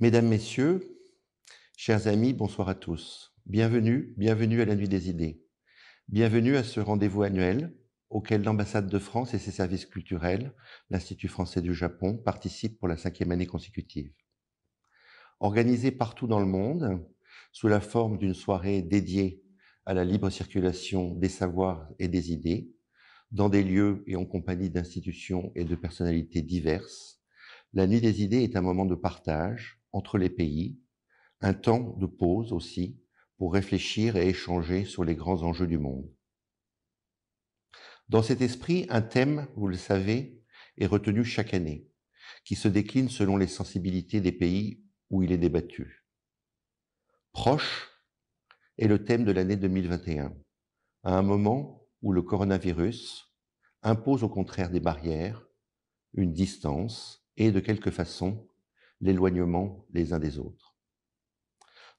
Mesdames, Messieurs, chers amis, bonsoir à tous. Bienvenue, bienvenue à la Nuit des Idées. Bienvenue à ce rendez-vous annuel auquel l'ambassade de France et ses services culturels, l'Institut français du Japon, participent pour la cinquième année consécutive. Organisée partout dans le monde, sous la forme d'une soirée dédiée à la libre circulation des savoirs et des idées, dans des lieux et en compagnie d'institutions et de personnalités diverses, la Nuit des Idées est un moment de partage, entre les pays, un temps de pause aussi pour réfléchir et échanger sur les grands enjeux du monde. Dans cet esprit, un thème, vous le savez, est retenu chaque année, qui se décline selon les sensibilités des pays où il est débattu. Proche est le thème de l'année 2021, à un moment où le coronavirus impose au contraire des barrières, une distance et de quelque façon l'éloignement les uns des autres.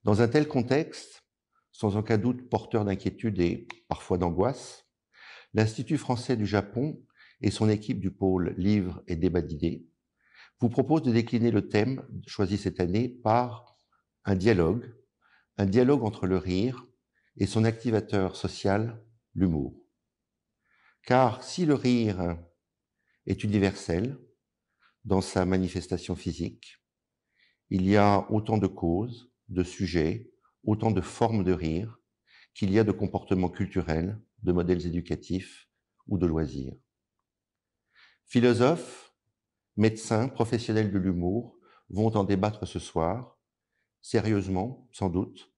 Dans un tel contexte, sans aucun doute porteur d'inquiétude et parfois d'angoisse, l'Institut français du Japon et son équipe du pôle Livres et Débats d'idées vous proposent de décliner le thème choisi cette année par un dialogue, un dialogue entre le rire et son activateur social, l'humour. Car si le rire est universel dans sa manifestation physique, il y a autant de causes, de sujets, autant de formes de rire qu'il y a de comportements culturels, de modèles éducatifs ou de loisirs. Philosophes, médecins, professionnels de l'humour vont en débattre ce soir, sérieusement, sans doute,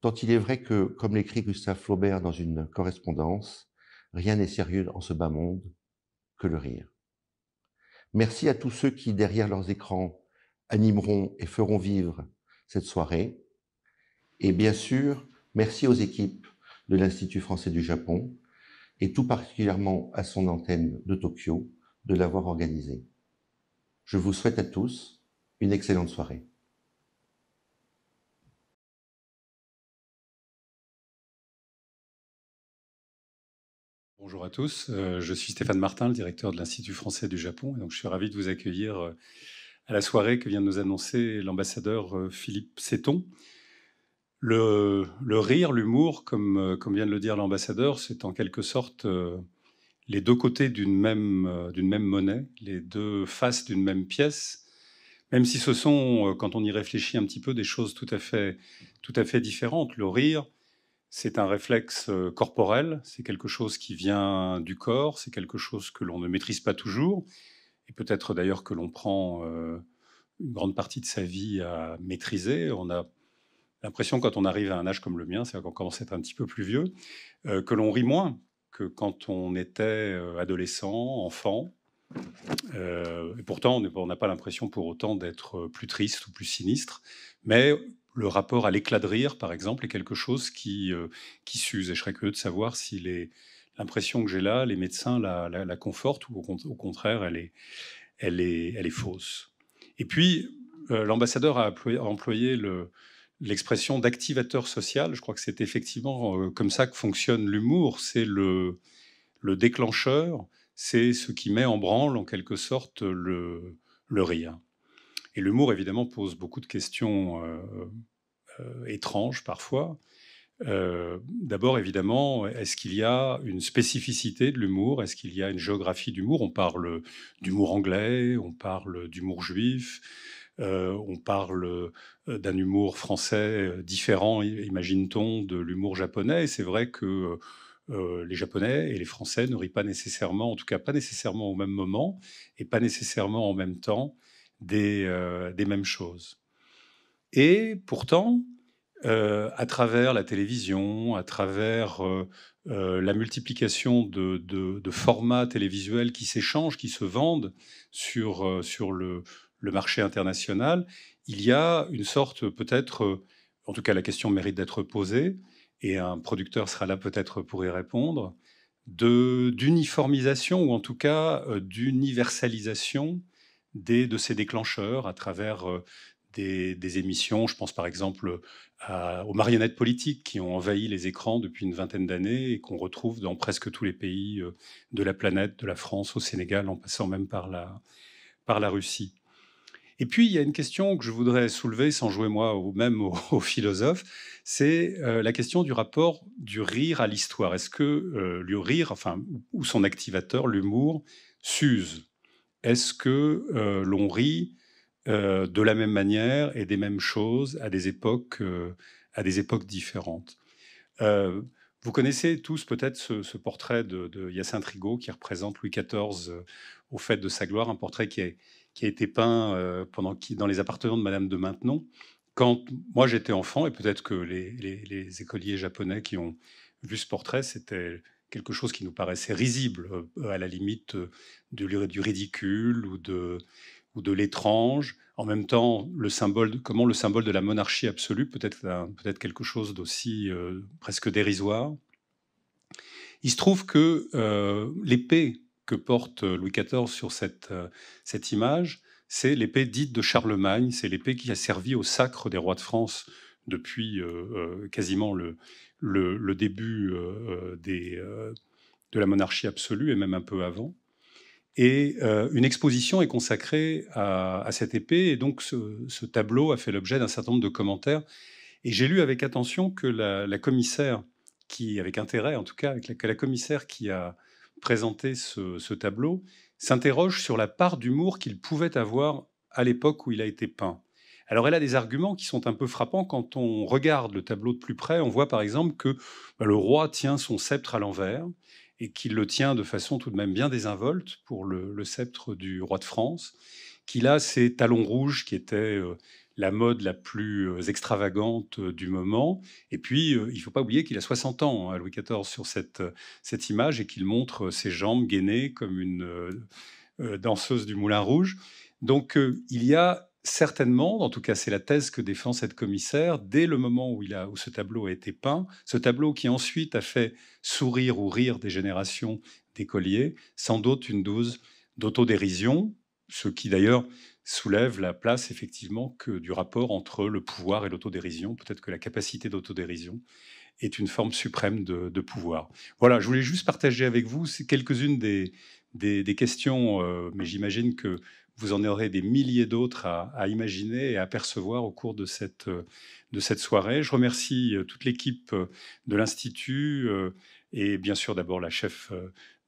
tant il est vrai que, comme l'écrit Gustave Flaubert dans une correspondance, rien n'est sérieux en ce bas monde que le rire. Merci à tous ceux qui, derrière leurs écrans, animeront et feront vivre cette soirée. Et bien sûr, merci aux équipes de l'Institut français du Japon et tout particulièrement à son antenne de Tokyo de l'avoir organisée. Je vous souhaite à tous une excellente soirée. Bonjour à tous, euh, je suis Stéphane Martin, le directeur de l'Institut français du Japon, et donc je suis ravi de vous accueillir euh, à la soirée que vient de nous annoncer l'ambassadeur euh, Philippe Séton. Le, rire, l'humour, euh, comme, vient de le dire l'ambassadeur, c'est en quelque sorte euh, les deux côtés d'une même, même, monnaie, les deux faces d'une même pièce, même si ce sont, quand on y réfléchit un petit peu, des choses tout à fait, tout à fait différentes. Le rire, c'est un réflexe corporel, c'est quelque chose qui vient du corps, c'est quelque chose que l'on ne maîtrise pas toujours, et peut-être d'ailleurs que l'on prend euh, une grande partie de sa vie à maîtriser. On a l'impression, quand on arrive à un âge comme le mien, c'est-à-dire qu'on commence à être un petit peu plus vieux, euh, que l'on rit moins que quand on était euh, adolescent, enfant. et pourtant, on n'a pas l'impression pour autant d'être plus triste ou plus sinistre, mais le rapport à l'éclat de rire, par exemple, est quelque chose qui, qui s'use. Et je serais curieux de savoir s'il est l'impression que j'ai là, les médecins la, confortent ou au, contraire, elle est, elle est, elle est fausse. Et puis, euh, l'ambassadeur a employé, le, l'expression d'activateur social. Je crois que c'est effectivement euh, comme ça que fonctionne l'humour. C'est le, déclencheur, c'est ce qui met en branle en quelque sorte le, le rire. Et l'humour, évidemment, pose beaucoup de questions euh, étranges parfois. Euh, d'abord, évidemment, est-ce qu'il y a une spécificité de l'humour Est-ce qu'il y a une géographie d'humour On parle d'humour anglais, on parle d'humour juif, euh, on parle euh, d'un humour français différent, imagine-t-on, de l'humour japonais. c'est vrai que les Japonais et les Français ne pas nécessairement, en tout cas pas nécessairement au même moment et pas nécessairement en même temps des, des mêmes choses. Et pourtant, euh, à travers la télévision, à travers euh, euh, la multiplication de, formats télévisuels qui s'échangent, qui se vendent sur, sur le, le, marché international, il y a une sorte peut-être, en tout cas la question mérite d'être posée, et un producteur sera là peut-être pour y répondre, d'uniformisation ou en tout cas d'universalisation des, de ces déclencheurs à travers des, émissions. Je pense par exemple euh, aux marionnettes politiques qui ont envahi les écrans depuis une vingtaine d'années et qu'on retrouve dans presque tous les pays euh, de la planète, de la France au Sénégal, en passant même par la, par la Russie. Et puis, il y a une question que je voudrais soulever, sans jouer moi ou même aux, philosophe, philosophes, c'est euh, la question du rapport du rire à l'histoire. Est-ce que le rire, enfin, ou son activateur, l'humour, s'use Est-ce que l'on rit euh, de la même manière et des mêmes choses à des époques, euh, différentes. Euh, vous connaissez tous peut-être ce, portrait de, de, Hyacinthe Rigaud qui représente Louis XIV au fait de sa gloire, un portrait qui, a été peint pendant qui, dans les appartements de Madame de Maintenon. Quand moi j'étais enfant, et peut-être que les, écoliers japonais qui ont vu ce portrait, c'était quelque chose qui nous paraissait risible, à la limite du ridicule ou de, ou de l'étrange. En même temps, le symbole, comment le symbole de la monarchie absolue peut être, peut être quelque chose d'aussi euh, presque dérisoire. Il se trouve que euh, l'épée que porte Louis XIV sur cette, euh, cette image, c'est l'épée dite de Charlemagne, c'est l'épée qui a servi au sacre des rois de France depuis quasiment le, le, début de la monarchie absolue et même un peu avant. Et euh, une exposition est consacrée à, cette épée, et donc ce, tableau a fait l'objet d'un certain nombre de commentaires. Et j'ai lu avec attention que la, commissaire, qui, avec intérêt en tout cas, que la, commissaire qui a présenté ce, tableau s'interroge sur la part d'humour qu'il pouvait avoir à l'époque où il a été peint. Alors elle a des arguments qui sont un peu frappants quand on regarde le tableau de plus près. On voit par exemple que bah, le roi tient son sceptre à l'envers et qu'il le tient de façon tout de même bien désinvolte pour le, sceptre du roi de France, qu'il a ses talons rouges qui étaient euh, la mode la plus euh, extravagante euh, du moment. Et puis, il ne faut pas oublier qu'il a 60 ans, hein, Louis XIV, sur cette, cette image, et qu'il montre ses jambes gainées comme une danseuse du Moulin Rouge. Donc, il y a certainement, en tout cas c'est la thèse que défend cette commissaire, dès le moment où, il a, où ce tableau a été peint, ce tableau qui ensuite a fait sourire ou rire des générations d'écoliers, sans doute une dose d'autodérision, ce qui d'ailleurs soulève la place effectivement que du rapport entre le pouvoir et l'autodérision, peut-être que la capacité d'autodérision est une forme suprême de, pouvoir. Voilà, je voulais juste partager avec vous quelques-unes des, des, questions, euh, mais j'imagine que vous en aurez des milliers d'autres à, imaginer et à percevoir au cours de cette, euh, de cette soirée. Je remercie euh, toute l'équipe euh, de l'Institut et bien sûr d'abord la chef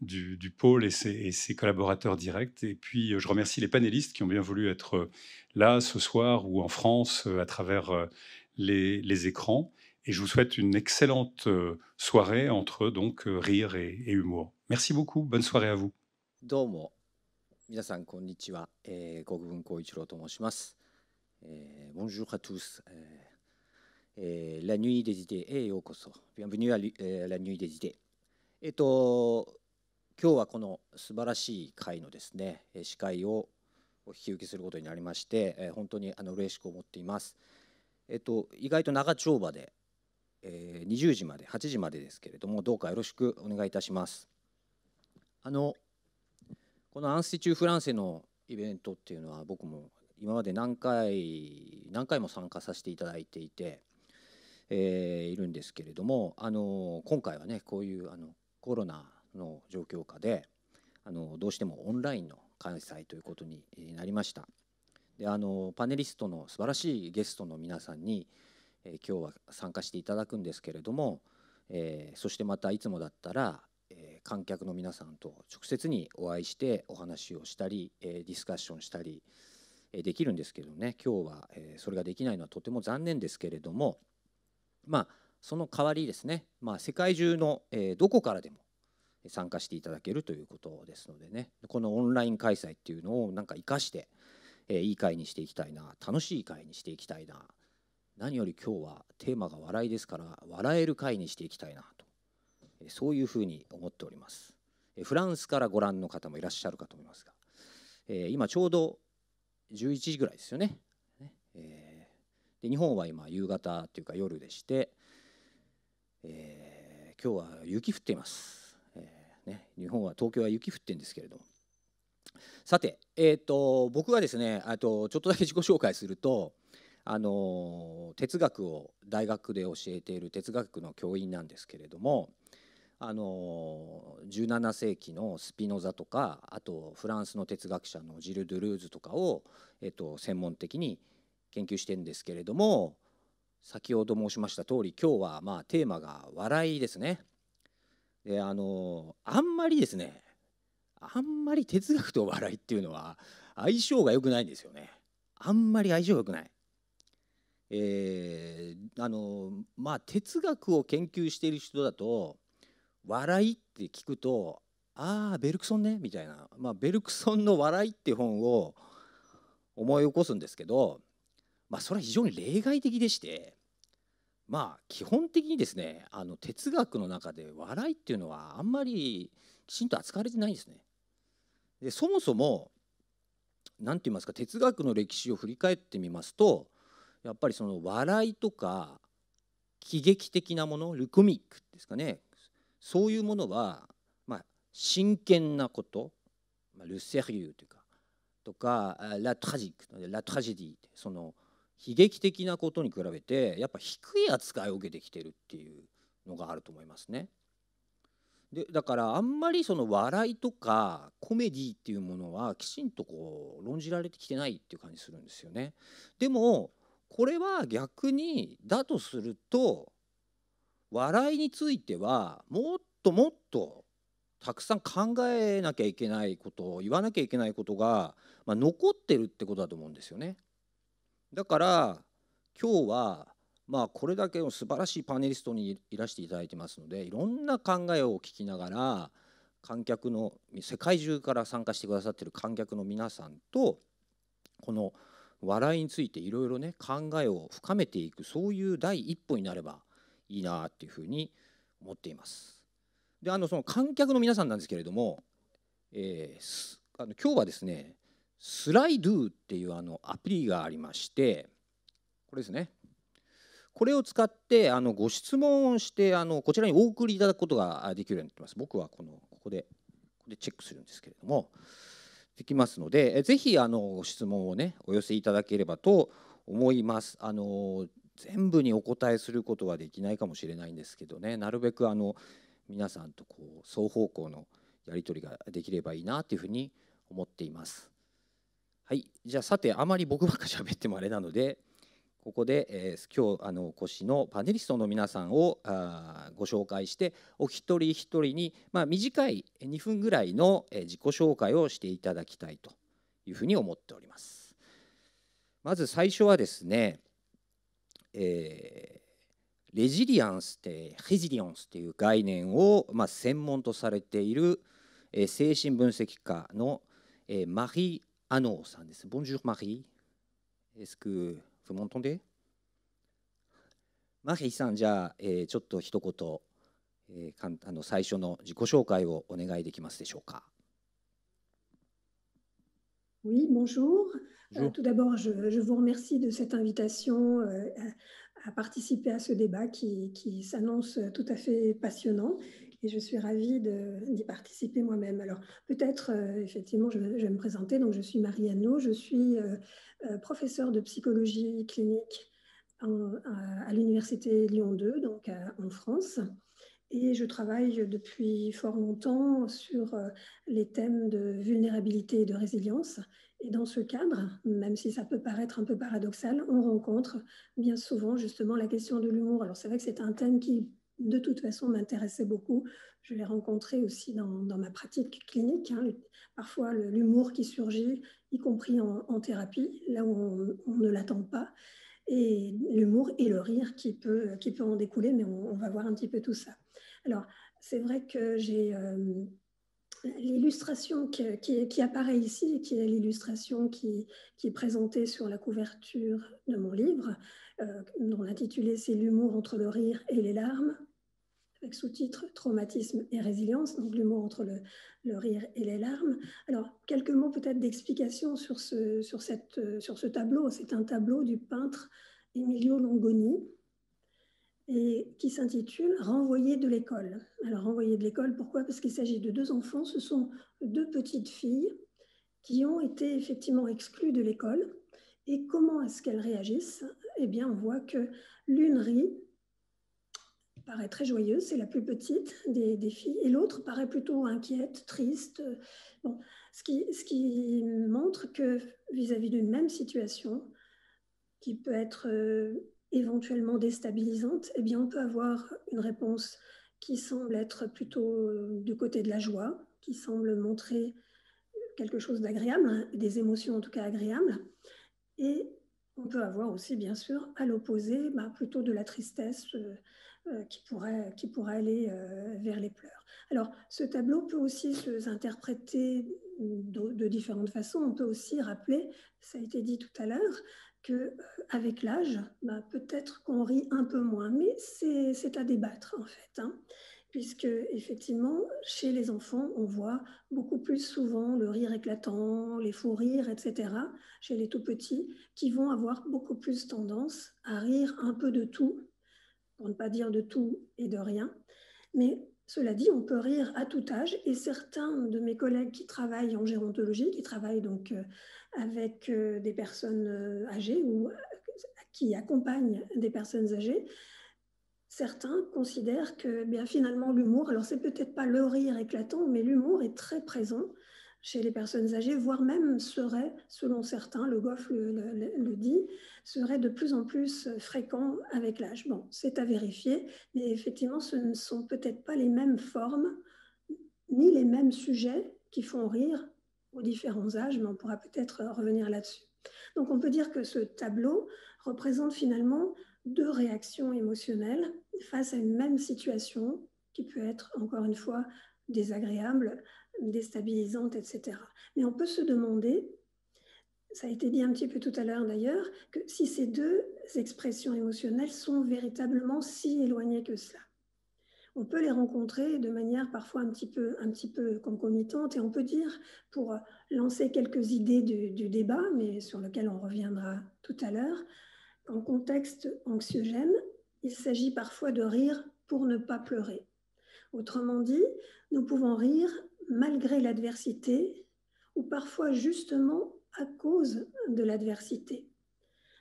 du, pôle et ses, et ses, collaborateurs directs. Et puis je remercie les panélistes qui ont bien voulu être là ce soir ou en France à travers les, écrans. Et je vous souhaite une excellente soirée entre donc rire et, humour. Merci beaucoup. Bonne soirée à vous. 皆さんこんにちは、えー、国分光一郎と申します。えー、bonjour à tous、えー。La nuit des idées へようこそ。Bienvenue à、え la nuit des idées。えっ、と今日はこの素晴らしい会のですね司会をお引き受けすることになりまして、えー、本当にあの嬉しく思っています。えっ、と意外と長丁場で、えー、20時まで8時までですけれどもどうかよろしくお願いいたします。あのこのアンスティチュー・フランセのイベントっていうのは僕も今まで何回何回も参加させていただいていて、えー、いるんですけれどもあの今回はねこういうあのコロナの状況下であのどうしてもオンラインの開催ということになりましたであのパネリストの素晴らしいゲストの皆さんに、えー、今日は参加していただくんですけれども、えー、そしてまたいつもだったら観客の皆さんと直接にお会いしてお話をしたり、えディスカッションしたり、えできるんですけどね今日は、えそれができないのはとても残念ですけれどもまあその代わりですね、まあ、世界中の、えどこからでも参加していただけるということですのでねこのオンライン開催っていうのをなんか生かして、えいい会にしていきたいな楽しい会にしていきたいな何より今日はテーマが笑いですから笑える会にしていきたいなそういうふうに思っておりますフランスからご覧の方もいらっしゃるかと思いますが、え今ちょうど11時ぐらいですよね、えで日本は今夕方というか夜でして、えー、今日は雪降っています、えー、ね、日本は東京は雪降ってるんですけれどもさて、えーと、僕はですねあとちょっとだけ自己紹介するとあの哲学を大学で教えている哲学の教員なんですけれどもあの17世紀のスピノザとかあとフランスの哲学者のジル・ドゥルーズとかを、えっと、専門的に研究してるんですけれども先ほど申しました通り今日はまあテーマが笑いですね。であのあんまりですねあんまり哲学と笑いっていうのは相性が良くないんですよね。あんまり相性が良くない。えー、あのまあ哲学を研究している人だと笑いって聞くとああベルクソンねみたいな、まあ、ベルクソンの「笑い」って本を思い起こすんですけど、まあ、それは非常に例外的でしてまあ基本的にですねあの哲学の中で笑いっていうのはあんまりきちんと扱われてないんですね。でそもそも何て言いますか哲学の歴史を振り返ってみますとやっぱりその笑いとか喜劇的なものルコミックですかねそういうものは、まあ、真剣なこと、まあ、ルセリューというかとかラトラジックラトラジディその悲劇的なことに比べてやっぱ低い扱いを受けてきてるっていうのがあると思いますね。でだからあんまりその笑いとかコメディっていうものはきちんとこう論じられてきてないっていう感じするんですよね。でもこれは逆にだとすると笑いについてはもっともっとたくさん考えなきゃいけないこと言わなきゃいけないことが、まあ、残ってるってことだと思うんですよね。だから今日はまあこれだけの素晴らしいパネリストにいらしていただいてますのでいろんな考えを聞きながら観客の世界中から参加してくださっている観客の皆さんとこの笑いについていろいろね考えを深めていくそういう第一歩になればいいなっていうふうに思っています。であのその観客の皆さんなんですけれども、えー、あの今日はですねスライドゥっていうあのアプリがありましてこれですねこれを使ってあのご質問をしてあのこちらにお送りいただくことができるようになってます僕はこのここでここでチェックするんですけれどもできますのでぜひあのご質問をねお寄せいただければと思いますあの全部にお答えすることはできないかもしれないんですけどねなるべくあの皆さんとこう双方向のやり取りができればいいなというふうに思っています。はい、じゃあさてあまり僕ばっか喋ってもあれなのでここで、えー、今日あのお越しのパネリストの皆さんをあご紹介してお一人一人に、まあ、短い2分ぐらいの、え自己紹介をしていただきたいというふうに思っております。まず最初はですねえー、レジリアンスってレジリアンスっていう概念を、まあ、専門とされている、えー、精神分析家の、えー、マリー・アノーさんです。Bonjour Marie。Est-ce que vous m'entendez? マリーさんじゃあ、えー、ちょっと一言、えー、かんあの最初の自己紹介をお願いできますでしょうか。Oui, bonjour. Euh, tout d'abord, je, vous remercie de cette invitation euh, à, participer à ce débat qui, s'annonce tout à fait passionnant et je suis ravie d'y participer moi-même. Alors peut-être, euh, effectivement, je, vais me présenter. Donc je suis Marie Anneau, je suis professeure de psychologie clinique à, l'Université Lyon 2, donc en France. Et je travaille depuis fort longtemps sur les thèmes de vulnérabilité et de résilience, et dans ce cadre, même si ça peut paraître un peu paradoxal, on rencontre bien souvent justement la question de l'humour. Alors c'est vrai que c'est un thème qui de toute façon m'intéressait beaucoup. Je l'ai rencontré aussi dans, ma pratique clinique. Hein. Parfois, l'humour qui surgit, y compris en, thérapie, là où on, ne l'attend pas. Et l'humour et le rire qui peut, qui peut en découler, mais on, va voir un petit peu tout ça. Alors, c'est vrai que j'ai... Euh, L'illustration qui, apparaît ici, qui est l'illustration qui, est présentée sur la couverture de mon livre, euh, dont l'intitulé c'est L'humour entre le rire et les larmes, avec sous-titre Traumatisme et résilience, donc l'humour entre le, rire et les larmes. Alors, quelques mots peut-être d'explication sur ce euh, tableau. C'est un tableau du peintre Emilio Longoni, et qui s'intitule Renvoyer de l'école. Alors, Renvoyer de l'école, pourquoi Parce qu'il s'agit de deux enfants, ce sont deux petites filles qui ont été effectivement exclues de l'école. Et comment est-ce qu'elles réagissent Eh bien, on voit que l'une rit, paraît très joyeuse, c'est la plus petite des, des filles, et l'autre paraît plutôt inquiète, triste. ce, qui, ce qui montre que vis-à-vis d'une même situation, qui peut être euh, éventuellement déstabilisante, eh bien, on peut avoir une réponse qui semble être plutôt euh, du côté de la joie, qui semble montrer quelque chose d'agréable, des émotions en tout cas agréables. Et on peut avoir aussi, bien sûr, à l'opposé, bah, plutôt de la tristesse euh, euh, qui, pourrait, qui pourrait aller vers les pleurs. Alors, ce tableau peut aussi se interpréter de, différentes façons. On peut aussi rappeler, ça a été dit tout à l'heure, euh, avec l'âge, bah, peut-être qu'on rit un peu moins, mais c'est à débattre en fait, hein. puisque effectivement, chez les enfants, on voit beaucoup plus souvent le rire éclatant, les faux rires, etc. Chez les tout petits, qui vont avoir beaucoup plus tendance à rire un peu de tout, pour ne pas dire de tout et de rien, mais cela dit, on peut rire à tout âge et certains de mes collègues qui travaillent en gérontologie, qui travaillent donc euh, avec euh, des personnes euh, âgées ou qui accompagnent des personnes âgées, certains considèrent que eh bien finalement l'humour, alors c'est peut-être pas le rire éclatant, mais l'humour est très présent chez les personnes âgées, voire même serait, selon certains, le Goff le, le dit, serait de plus en plus fréquent avec l'âge. Bon, c'est à vérifier, mais effectivement, ce ne sont peut-être pas les mêmes formes ni les mêmes sujets qui font rire aux différents âges, mais on pourra peut-être revenir là-dessus. Donc on peut dire que ce tableau représente finalement deux réactions émotionnelles face à une même situation qui peut être encore une fois désagréable déstabilisante, etc. Mais on peut se demander, ça a été dit un petit peu tout à l'heure d'ailleurs, que si ces deux expressions émotionnelles sont véritablement si éloignées que cela. On peut les rencontrer de manière parfois un petit peu, un petit peu concomitante et on peut dire, pour lancer quelques idées du, du débat, mais sur lequel on reviendra tout à l'heure, qu'en contexte anxiogène, il s'agit parfois de rire pour ne pas pleurer. Autrement dit, nous pouvons rire malgré l'adversité ou parfois justement à cause de l'adversité.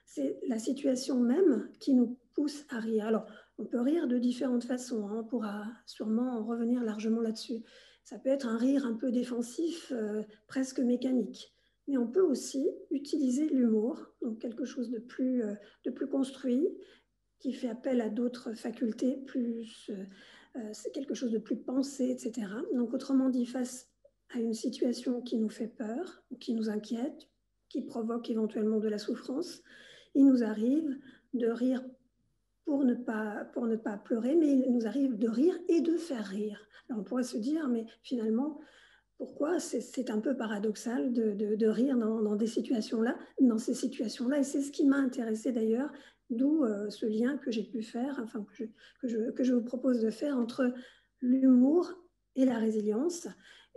C'est la situation même qui nous pousse à rire. Alors, on peut rire de différentes façons, hein. on pourra sûrement revenir largement là-dessus. Ça peut être un rire un peu défensif, euh, presque mécanique, mais on peut aussi utiliser l'humour, donc quelque chose de plus, euh, de plus construit, qui fait appel à d'autres facultés plus, euh, euh, c'est quelque chose de plus pensé, etc. Donc autrement dit, face à une situation qui nous fait peur, qui nous inquiète, qui provoque éventuellement de la souffrance, il nous arrive de rire pour ne pas, pour ne pas pleurer, mais il nous arrive de rire et de faire rire. Alors on pourrait se dire, mais finalement, pourquoi c'est un peu paradoxal de, rire dans, dans des situations-là, dans ces situations-là Et c'est ce qui m'a intéressé d'ailleurs, D'où euh, ce lien que j'ai pu faire, enfin que je, que, je, que je, vous propose de faire entre l'humour et la résilience.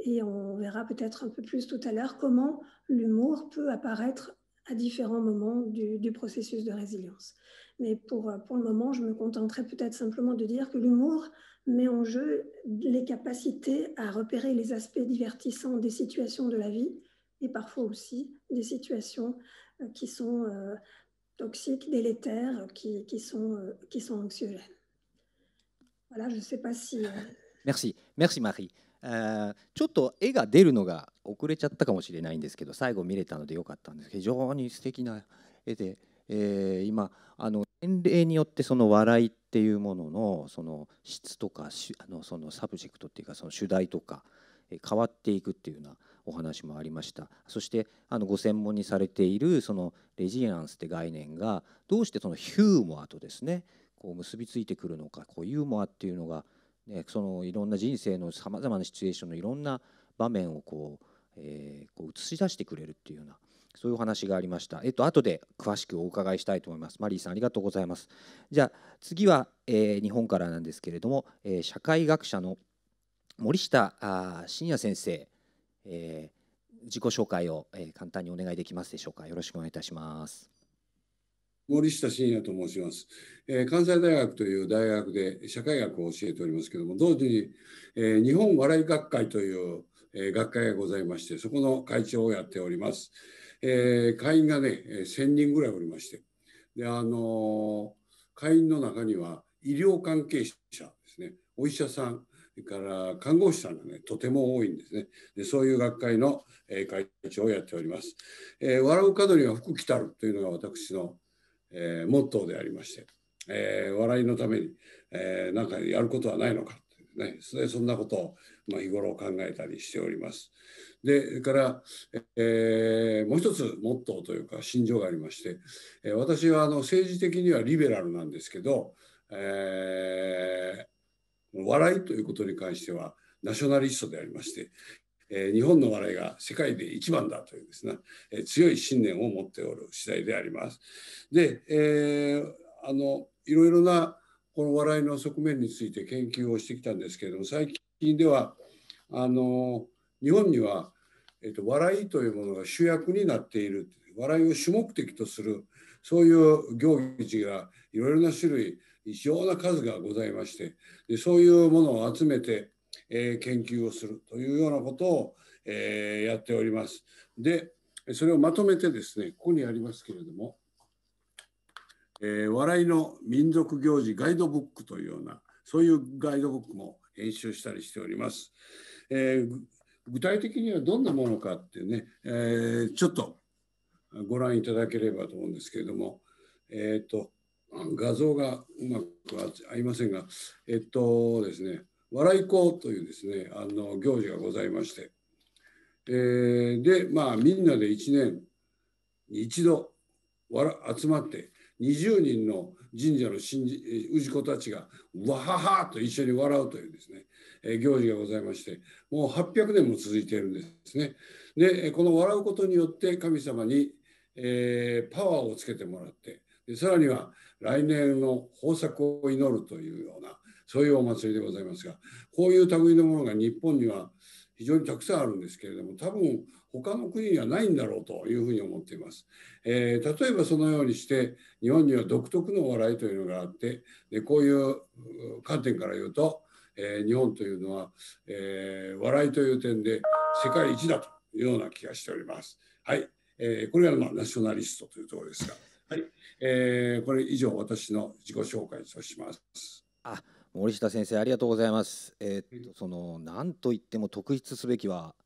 Et on verra peut-être un peu plus tout à l'heure comment l'humour peut apparaître à différents moments du, du, processus de résilience. Mais pour, euh, pour le moment, je me contenterai peut-être simplement de dire que l'humour met en jeu les capacités à repérer les aspects divertissants des situations de la vie et parfois aussi des situations euh, qui sont toxiques, délétères, qui, qui sont, qui sont anxiogènes. Voilà, je ne sais pas si... Merci, merci Marie. ちょっと絵が出るのが遅れちゃったかもしれないんですけど最後見れたのでよかったんです非常に素敵な絵で、えー、今あの年齢によってその笑いっていうもののその質とかあのそのサブジェクトっていうかその主題とか変わっていくっていうようなお話もありましたそしてあのご専門にされているそのレジリアンスって概念がどうしてそのヒューモアとですねこう結びついてくるのかこうユーモアっていうのが、ね、そのいろんな人生のさまざまなシチュエーションのいろんな場面をこう、えー、こう映し出してくれるっていうようなそういうお話がありました。えっと後で詳しくお伺いしたいと思います。マリーさんありがとうございます。じゃあ次は、えー、日本からなんですけれども、えー、社会学者の森下あ信也先生えー、自己紹介を、えー、簡単にお願いできますでしょうか。よろしくお願いいたします。森下信也と申します、えー、関西大学という大学で社会学を教えておりますけれども、同時に、えー、日本笑い学会という、えー、学会がございまして、そこの会長をやっております。え会員がね、1000人ぐらいおりまして、で、あの会員の中には医療関係者ですね、お医者さん、から看護師さんがねとても多いんですねでそういう学会の、え会長をやっております、えー、笑う角には福来たるというのが私の、えー、モットーでありまして、えー、笑いのために、えー、かやることはないのかね、それそんなことを、まあ、日頃考えたりしております。でから、えー、もう一つモットーというか心情がありまして、えー、私はあの政治的にはリベラルなんですけど、えー笑いということに関してはナショナリストでありまして、えー、日本の笑いが世界で一番だというですね、えー、強い信念を持っておる次第であります。で、えー、あのいろいろなこの笑いの側面について研究をしてきたんですけれども最近ではあの日本には、えーと笑いというものが主役になっている笑いを主目的とするそういう行事がいろいろな種類異常な数がございましてでそういうものを集めて、えー、研究をするというようなことを、えー、やっております。でそれをまとめてですねここにありますけれども「えー、笑いの民族行事ガイドブック」というようなそういうガイドブックも編集したりしております。えー、具体的にはどんなものかってね、えー、ちょっとご覧いただければと思うんですけれども、えっ、ー、と画像がうまく合いませんが、えっとですね、笑い子というですね、あの行事がございまして、えー、で、まあ、みんなで1年に一度集まって、20人の神社の氏子たちがわははと一緒に笑うというですね、え行事がございましてもう800年も続いているんですね。でこの笑うことによって神様に、えー、パワーをつけてもらってでさらには来年の豊作を祈るというようなそういうお祭りでございますがこういう類のものが日本には非常にたくさんあるんですけれども多分他の国にはないんだろうというふうに思っています。えー、例えばそのようにして日本には独特のお笑いというのがあってでこういう観点から言うと、えー、日本というのは、えー、笑いという点で世界一だというような気がしております。はい、えー、これがまあナショナリストというところですが。はい、えー、これ以上私の自己紹介とします。あ、森下先生ありがとうございます。えー、っとその何と言っても特筆すべきは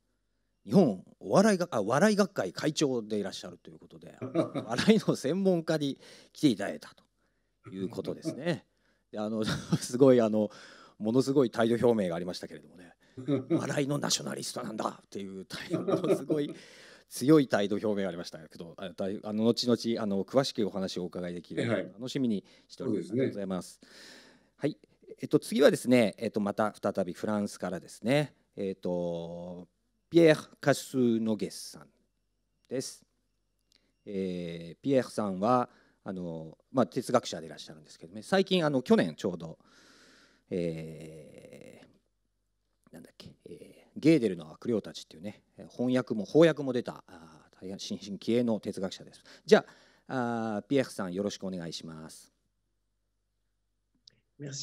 日本お笑いがあ笑い学会会長でいらっしゃるということで、笑いの専門家に来ていただいたということですね。あの すごいあのものすごい態度表明がありましたけれどもね、笑いのナショナリストなんだっていう態度のすごい強い態度表明がありましたけどあの後々あの詳しくお話をお伺いできる、ので楽しみにしております。ありがとうございます。はい、えっと次はですね、えっとまた再びフランスからですね、えっとピエール・カスノゲスさんです。えー、ピエールさんはあのまあ哲学者でいらっしゃるんですけどね、最近あの去年ちょうど、えー、なんだっけ、えー Merci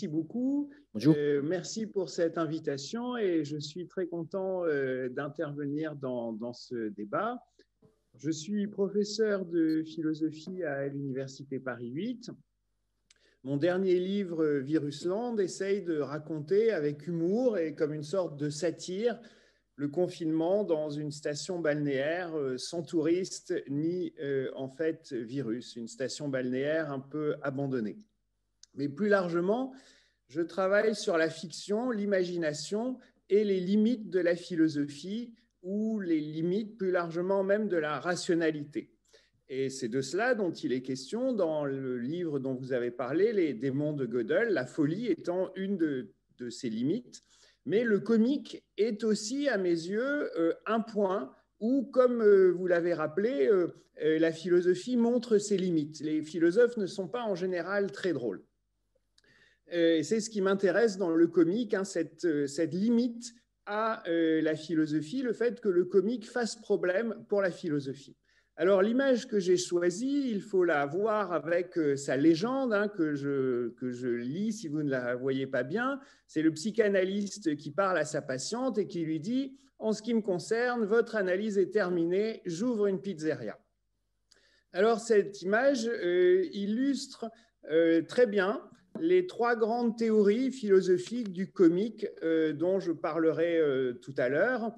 beaucoup. Euh, merci pour cette invitation et je suis très content euh, d'intervenir dans, dans, ce débat. Je suis professeur de philosophie à l'Université Paris 8 mon dernier livre, euh, Virusland, essaye de raconter avec humour et comme une sorte de satire le confinement dans une station balnéaire euh, sans touristes ni euh, en fait virus, une station balnéaire un peu abandonnée. Mais plus largement, je travaille sur la fiction, l'imagination et les limites de la philosophie ou les limites plus largement même de la rationalité. Et c'est de cela dont il est question dans le livre dont vous avez parlé, Les démons de Gödel, la folie étant une de, ses limites. Mais le comique est aussi, à mes yeux, euh, un point où, comme euh, vous l'avez rappelé, euh, la philosophie montre ses limites. Les philosophes ne sont pas en général très drôles. c'est ce qui m'intéresse dans le comique, hein, cette, limite à la philosophie, le fait que le comique fasse problème pour la philosophie. Alors l'image que j'ai choisie, il faut la voir avec euh, sa légende hein, que, je, que je lis si vous ne la voyez pas bien. C'est le psychanalyste qui parle à sa patiente et qui lui dit, en ce qui me concerne, votre analyse est terminée, j'ouvre une pizzeria. Alors cette image euh, illustre euh, très bien les trois grandes théories philosophiques du comique dont je parlerai tout à l'heure.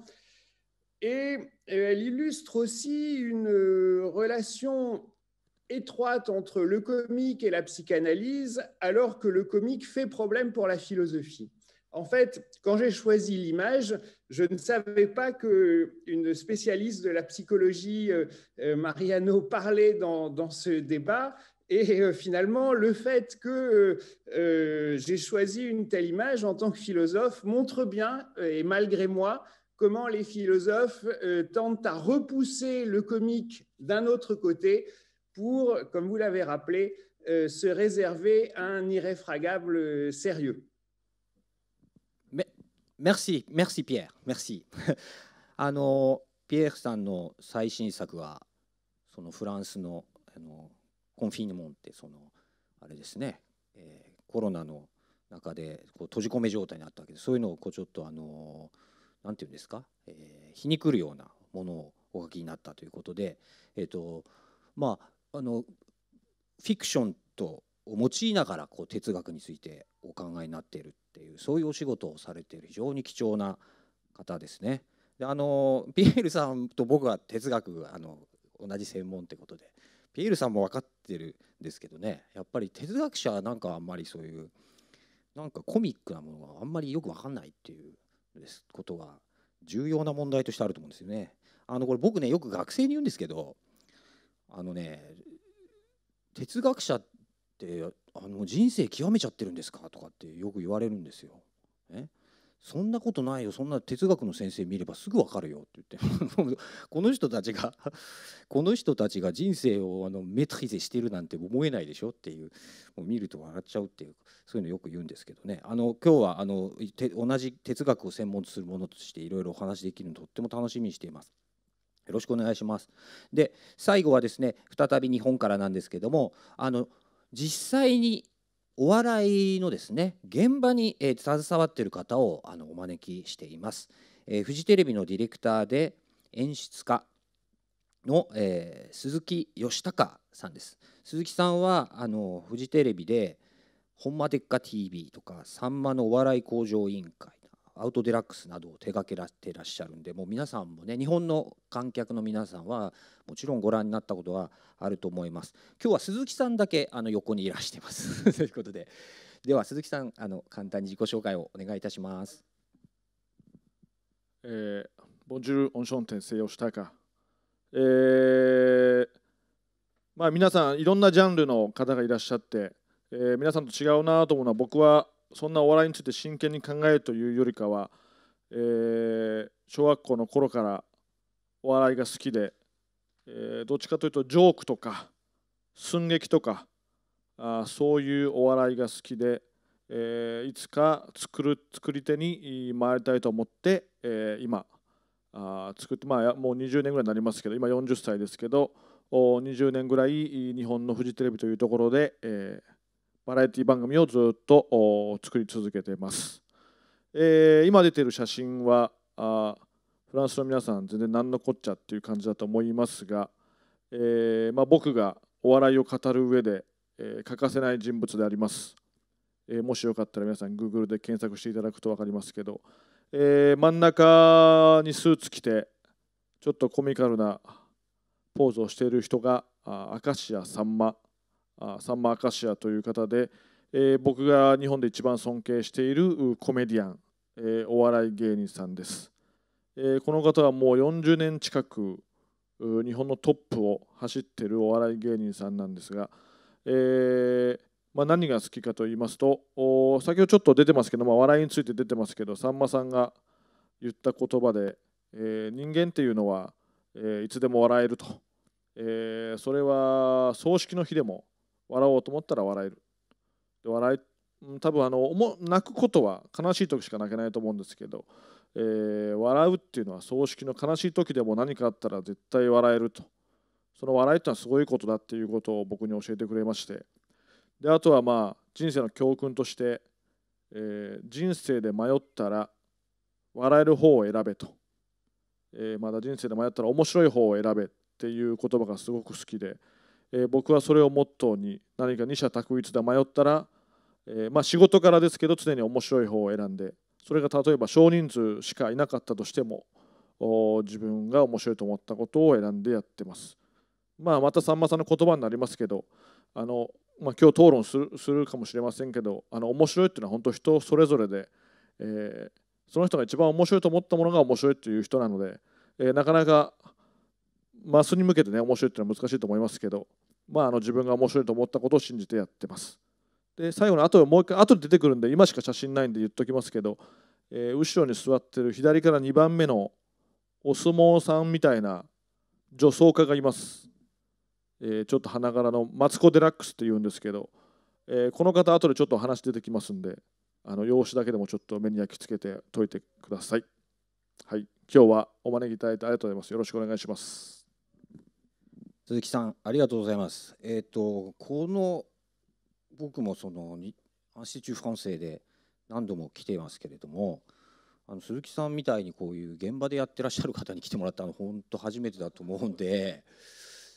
Et elle illustre aussi une euh, relation étroite entre le comique et la psychanalyse, alors que le comique fait problème pour la philosophie. En fait, quand j'ai choisi l'image, je ne savais pas qu'une spécialiste de la psychologie, euh, euh, Mariano, parlait dans, ce débat. Et finalement, le fait que j'ai choisi une telle image en tant que philosophe montre bien, et malgré moi, comment les philosophes euh, tentent à repousser le comique d'un autre côté pour, comme vous l'avez rappelé, euh, se réserver un irréfragable euh, sérieux. Merci, merci Pierre, merci. Pierre-san, あのピエールさんの最新作はそのフランスのあのコンフィニモンってそのあれですね、えー、コロナの中でこう閉じ込め状態になったわけでそういうのをこうちょっとあのー何て言うんですか、えー、皮肉るようなものをお書きになったということで、えーとまあ、あのフィクションと用いながらこう哲学についてお考えになっているっていうそういうお仕事をされている非常に貴重な方ですね。であのピエールさんと僕は哲学あの同じ専門ってことでピエールさんも分かってるんですけどねやっぱり哲学者なんかあんまりそういうなんかコミックなものがあんまりよく分かんないっていうですことが重要な問題としてあると思うんですよね。あのこれ僕ねよく学生に言うんですけどあのね哲学者ってあの人生極めちゃってるんですかとかってよく言われるんですよ。ね、そんなことないよそんな哲学の先生見ればすぐ分かるよ」って言って この人たちがこの人たちが人生をあのメトリゼしてるなんて思えないでしょっていうもう見ると笑っちゃうっていうそういうのよく言うんですけどねあの今日はあの同じ哲学を専門とするものとしていろいろお話できるのとっても楽しみにしています。よろしくお願いします。で最後はですね再び日本からなんですけどもあの実際にお笑いのですね現場に、えー、携わっている方をあのお招きしています、えー、フジテレビのディレクターで演出家の、えー、鈴木義孝さんです鈴木さんはあのフジテレビで「本間までっ TV」とか「さんまのお笑い向上委員会」アウトデラックスなどを手掛けらてらっしゃるんでもう皆さんもね日本の観客の皆さんはもちろんご覧になったことはあると思います今日は鈴木さんだけあの横にいらしてます ということででは鈴木さんあの簡単に自己紹介をお願いいたします。えー、ボンジュール・オンションテン・セヨシえーまあ、皆さんいろんなジャンルの方がいらっしゃって、えー、皆さんと違うなと思うのは僕はそんなお笑いについて真剣に考えるというよりかは、えー、小学校の頃からお笑いが好きで、えー、どっちかというとジョークとか寸劇とかあそういうお笑いが好きで、えー、いつか作る作り手に回りたいと思って、えー、今あ作ってまあもう20年ぐらいになりますけど今40歳ですけど20年ぐらい日本のフジテレビというところで、えー、バラエティ番組をずっと作り続けています、えー、今出てる写真はあフランスの皆さん全然何のこっちゃっていう感じだと思いますが、えー、まあ、僕がお笑いを語る上で、えー、欠かせない人物であります、えもしよかったら皆さん Google で検索していただくと分かりますけど、え真ん中にスーツ着てちょっとコミカルなポーズをしている人が明石家さんまサンマ・アカシアという方で、えー、僕が日本で一番尊敬しているコメディアン、えー、お笑い芸人さんです、えー、この方はもう40年近く日本のトップを走ってるお笑い芸人さんなんですが、えーまあ、何が好きかと言いますと先ほどちょっと出てますけど、まあ、笑いについて出てますけどさんまさんが言った言葉で、えー、人間っていうのは、えー、いつでも笑えると、えー、それは葬式の日でも笑おうと思ったら笑えるで笑い多分あの泣くことは悲しい時しか泣けないと思うんですけど、えー、笑うっていうのは葬式の悲しい時でも何かあったら絶対笑えるとその笑いっていうのはすごいことだっていうことを僕に教えてくれましてであとはまあ人生の教訓として、えー、人生で迷ったら笑える方を選べと、えー、まだ人生で迷ったら面白い方を選べっていう言葉がすごく好きで。え僕はそれをモットーに何か二者択一で迷ったら、えまあ、仕事からですけど常に面白い方を選んでそれが例えば少人数しかいなかったとしても自分が面白いと思ったことを選んでやってます。まあ、またさんまさんの言葉になりますけどあの、まあ、今日討論するするかもしれませんけどあの面白いっていうのは本当人それぞれで、えー、その人が一番面白いと思ったものが面白いっていう人なので、えー、なかなかマスに向けてね面白いっていうのは難しいと思いますけど、まあ、あの自分が面白いと思ったことを信じてやってます。で最後のあともう一回後で出てくるんで今しか写真ないんで言っときますけど、えー、後ろに座ってる左から2番目のお相撲さんみたいな女装家がいます、えー、ちょっと花柄のマツコ・デラックスっていうんですけど、えー、この方後でちょっと話出てきますんであの用紙だけでもちょっと目に焼き付けて解いてください。はい、今日はお招きいただいてありがとうございます。よろしくお願いします。鈴木さんありがとうございます。えっ、ー、とこの僕もそのアンシチューフランセで何度も来ていますけれどもあの鈴木さんみたいにこういう現場でやってらっしゃる方に来てもらったの本当初めてだと思うんで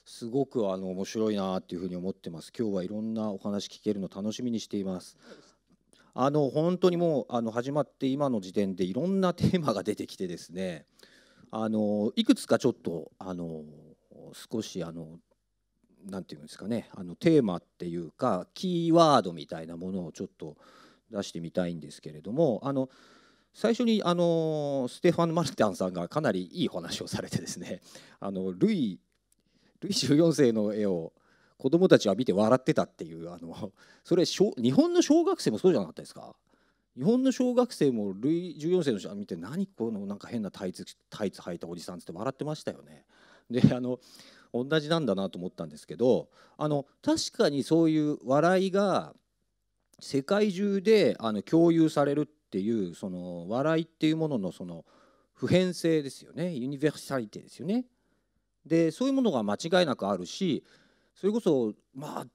すごくあの面白いなっていうふうに思ってます。今日はいろんなお話聞けるの楽しみにしています。あの本当にもうあの始まって今の時点でいろんなテーマが出てきてですねあのいくつかちょっとあの少しあのんていうんですかねあのテーマっていうかキーワードみたいなものをちょっと出してみたいんですけれどもあの最初にあのステファン・マルタンさんがかなりいい話をされてですねあのルイルイ14世の絵を子どもたちは見て笑ってたっていうあのそれ日本の小学生もそうじゃなかったですか日本の小学生もルイ14世の人見て何このなんか変なタイツタイツ履いたおじさんって笑ってましたよね。であの同じなんだなと思ったんですけどあの確かにそういう笑いが世界中であの共有されるっていうその笑いっていうもののその普遍性ですよねユニバーサリティですよね。でそういうものが間違いなくあるしそれこそまあ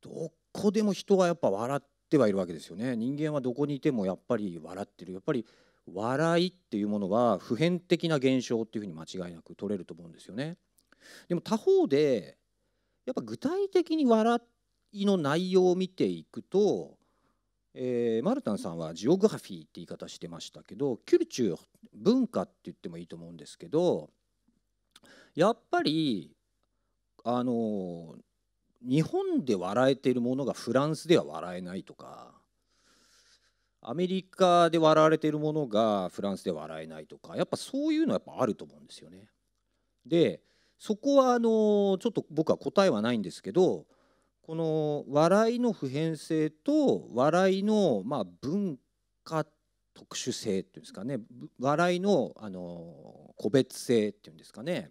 どこでも人はやっぱ笑ってはいるわけですよね。人間はどこにいてもやっぱり笑ってるやっぱり笑いっていうものが普遍的な現象っていうふうに間違いなく取れると思うんですよね。でも他方でやっぱ具体的に笑いの内容を見ていくと、えー、マルタンさんはジオグラフィーって言い方してましたけどキュルチュー文化って言ってもいいと思うんですけどやっぱりあの日本で笑えているものがフランスでは笑えないとかアメリカで笑われているものがフランスで笑えないとかやっぱそういうのはやっぱあると思うんですよね。でそこはあのちょっと僕は答えはないんですけどこの笑いの普遍性と笑いのまあ文化特殊性っていうんですかね笑いのあの個別性っていうんですかね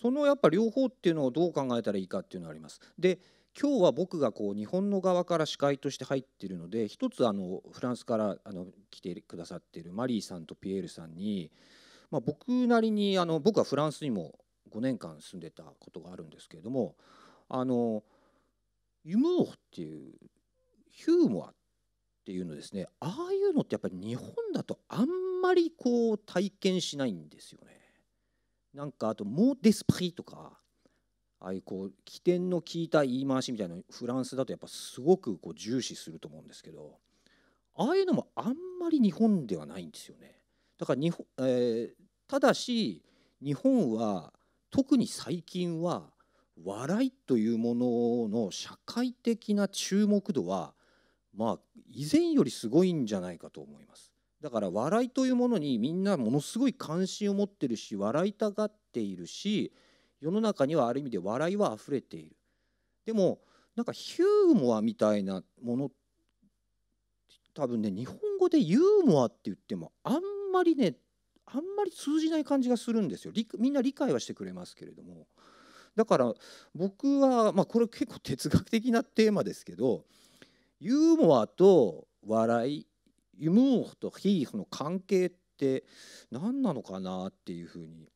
そのやっぱ両方っていうのをどう考えたらいいかっていうのはあります。で今日は僕がこう日本の側から司会として入ってるので一つあのフランスからあの来てくださっているマリーさんとピエールさんに、まあ、僕なりにあの僕はフランスにも5年間住んでたことがあるんですけれどもあのユムオっていうヒューモアっていうのですねああいうのってやっぱり日本だとあんまりこう体験しないんですよね。なんかあと「モーデスプリ」とかああいうこう起点の効いた言い回しみたいなフランスだとやっぱすごくこう重視すると思うんですけどああいうのもあんまり日本ではないんですよね。だから日本、えー、ただし日本は特に最近は笑いというものの社会的な注目度はまあ以前よりすごいんじゃないかと思います。だから笑いというものにみんなものすごい関心を持ってるし笑いたがっているし世の中にはある意味で笑いは溢れているでもなんかヒューモアみたいなもの多分ね日本語でユーモアって言ってもあんまりねあんまり通じない感じがするんですよみんな理解はしてくれますけれどもだから僕は、まあ、これ結構哲学的なテーマですけどユーモアと笑いユムーフとヒーフの関係って何なのかなっていうふうに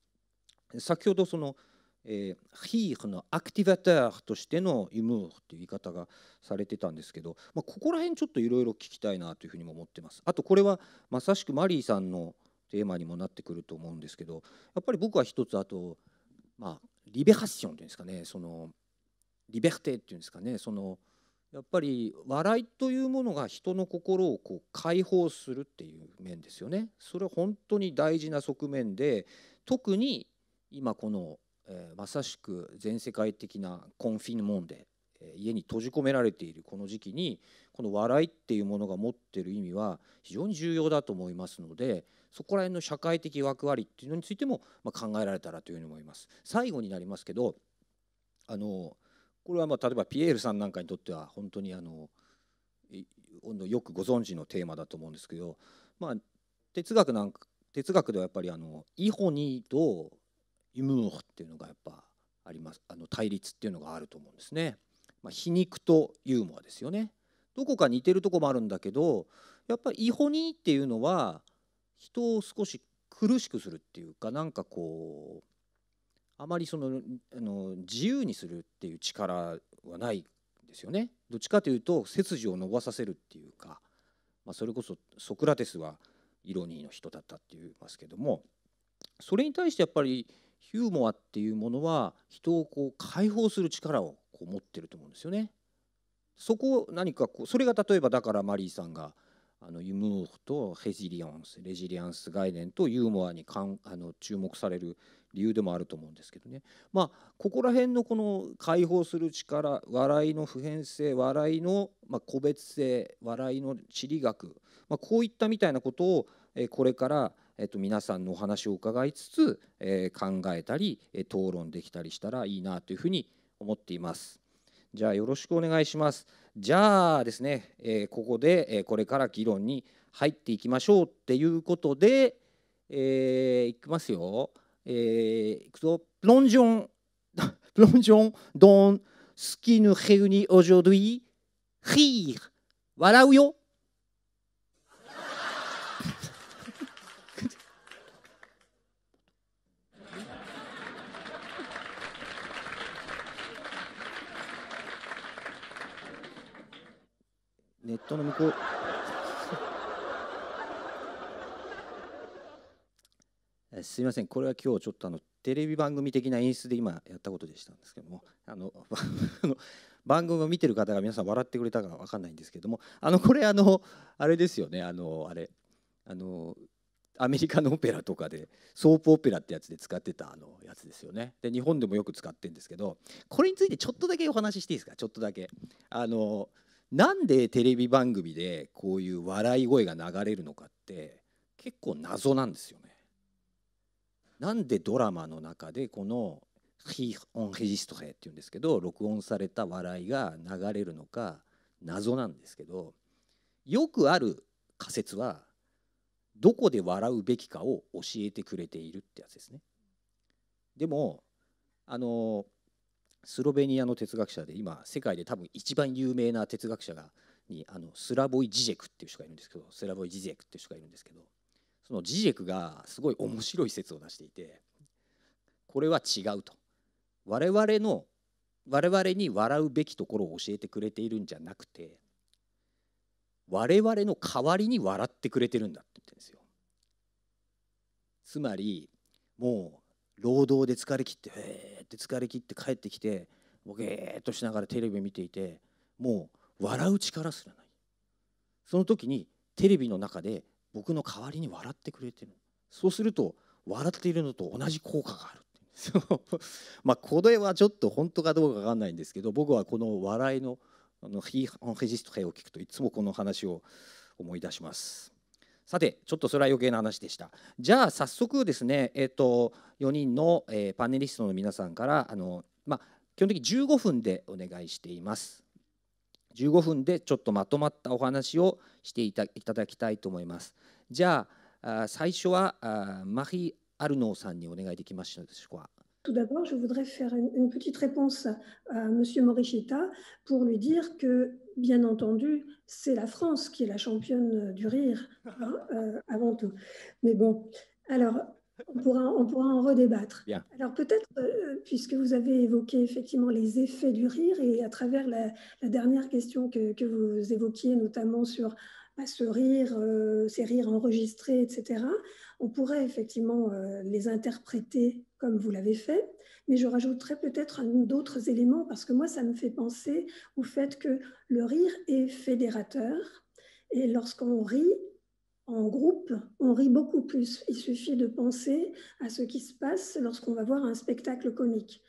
先ほどその「えー、フのアクティバターとしてのユムーっていう言い方がされてたんですけど、まあ、ここら辺ちょっといろいろ聞きたいなというふうにも思ってます。あとこれはまさしくマリーさんのテーマにもなってくると思うんですけどやっぱり僕は一つあと、まあ、リベハッションっていうんですかねそのリベルテっていうんですかねそのやっぱり笑いというものが人の心をこう解放するっていう面ですよね。それは本当に大事な側面で特に今このえー、まさしく全世界的なコンフィンモンデ、えー、家に閉じ込められているこの時期にこの笑いっていうものが持ってる意味は非常に重要だと思いますのでそこら辺の社会的役割っていうのについても、まあ、考えられたらというふうに思います。最後になりますけどあのこれはまあ例えばピエールさんなんかにとっては本当にあのよくご存知のテーマだと思うんですけど、まあ、哲学なんか哲学ではやっぱりあのイホニーとイムーフっていうのがやっぱありますあの対立っていうのがあると思うんですね。まあ、皮肉とユーモアですよねどこか似てるとこもあるんだけどやっぱり「イホニー」っていうのは人を少し苦しくするっていうかなんかこうあまりそのあの自由にするっていう力はないですよね。どっちかというと背筋を伸ばさせるっていうか、まあ、それこそソクラテスはイロニーの人だったっていいますけどもそれに対してやっぱりヒューモアっていうものは人をこう解放する力をこう持ってると思うんですよね。そこを何かこうそれが例えばだからマリーさんがあのユムーフとレジリアンスレジリアンス概念とユーモアにかんあの注目される理由でもあると思うんですけどねまあここら辺のこの解放する力笑いの普遍性笑いの、まあ、個別性笑いの地理学、まあ、こういったみたいなことをこれからえっと、皆さんのお話を伺いつつ、えー、考えたり、え討論できたりしたらいいなというふうに思っています。じゃあよろしくお願いします。じゃあですね、えー、ここで、えこれから議論に入っていきましょうっていうことで、えー、いきますよ。えー、いくぞ。プロンジョン、プロンジョン、ドン、スキヌヘウニオジョドゥイ、ヒー、笑うよ。ネットの向こう すいませんこれは今日ちょっとあのテレビ番組的な演出で今やったことでしたんですけどもあの 番組を見てる方が皆さん笑ってくれたか分かんないんですけどもあのこれあのあれですよねあのあれあのアメリカのオペラとかでソープオペラってやつで使ってたあのやつですよねで日本でもよく使ってるんですけどこれについてちょっとだけお話ししていいですかちょっとだけあのなんでテレビ番組でこういう笑い声が流れるのかって結構謎なんですよね。なんでドラマの中でこの「ヒオンヘジストヘ」っていうんですけど録音された笑いが流れるのか謎なんですけどよくある仮説はどこで笑うべきかを教えてくれているってやつですね。でもあのースロベニアの哲学者で今世界で多分一番有名な哲学者がにあのスラボイ・ジジェクっていう人がいるんですけどスラボイ・ジジェクっていう人がいるんですけどそのジジェクがすごい面白い説を出していてこれは違うと我々の我々に笑うべきところを教えてくれているんじゃなくて我々の代わりに笑ってくれてるんだって言ってるんですよ。つまりもう労働で疲れ切ってへーって疲れ切って帰ってきてボケーっとしながらテレビ見ていてもう笑う力すらないその時にテレビの中で僕の代わりに笑ってくれてるそうすると笑っているのと同じ効果がある まあこれはちょっと本当かどうか分かんないんですけど僕はこの笑いの「ヒーハンヘジストヘ」を聞くといつもこの話を思い出します。さてちょっとそれは余計な話でしたじゃあ早速ですねえっ、ー、と4人の、えー、パネリストの皆さんからあのまあ基本的に15分でお願いしています15分でちょっとまとまったお話をしていただきたいと思いますじゃあ最初はマヒ・アルノーさんにお願いできましたでしょうか Tout d'abord, je voudrais faire une, petite réponse à M. Morichita pour lui dire que, bien entendu, c'est la France qui est la championne du rire, hein, euh, avant tout. Mais bon, alors, on pourra, on pourra en redébattre. Alors peut-être, euh, puisque vous avez évoqué effectivement les effets du rire et à travers la, dernière question que, vous évoquiez, notamment sur bah, ce rire, euh, ces rires enregistrés, etc., on pourrait effectivement euh, les interpréter comme vous l'avez fait, mais je rajouterais peut-être d'autres éléments parce que moi, ça me fait penser au fait que le rire est fédérateur. Et lorsqu'on rit, en groupe, on rit beaucoup plus. Il suffit de penser à ce qui se passe lorsqu'on va voir un spectacle comique.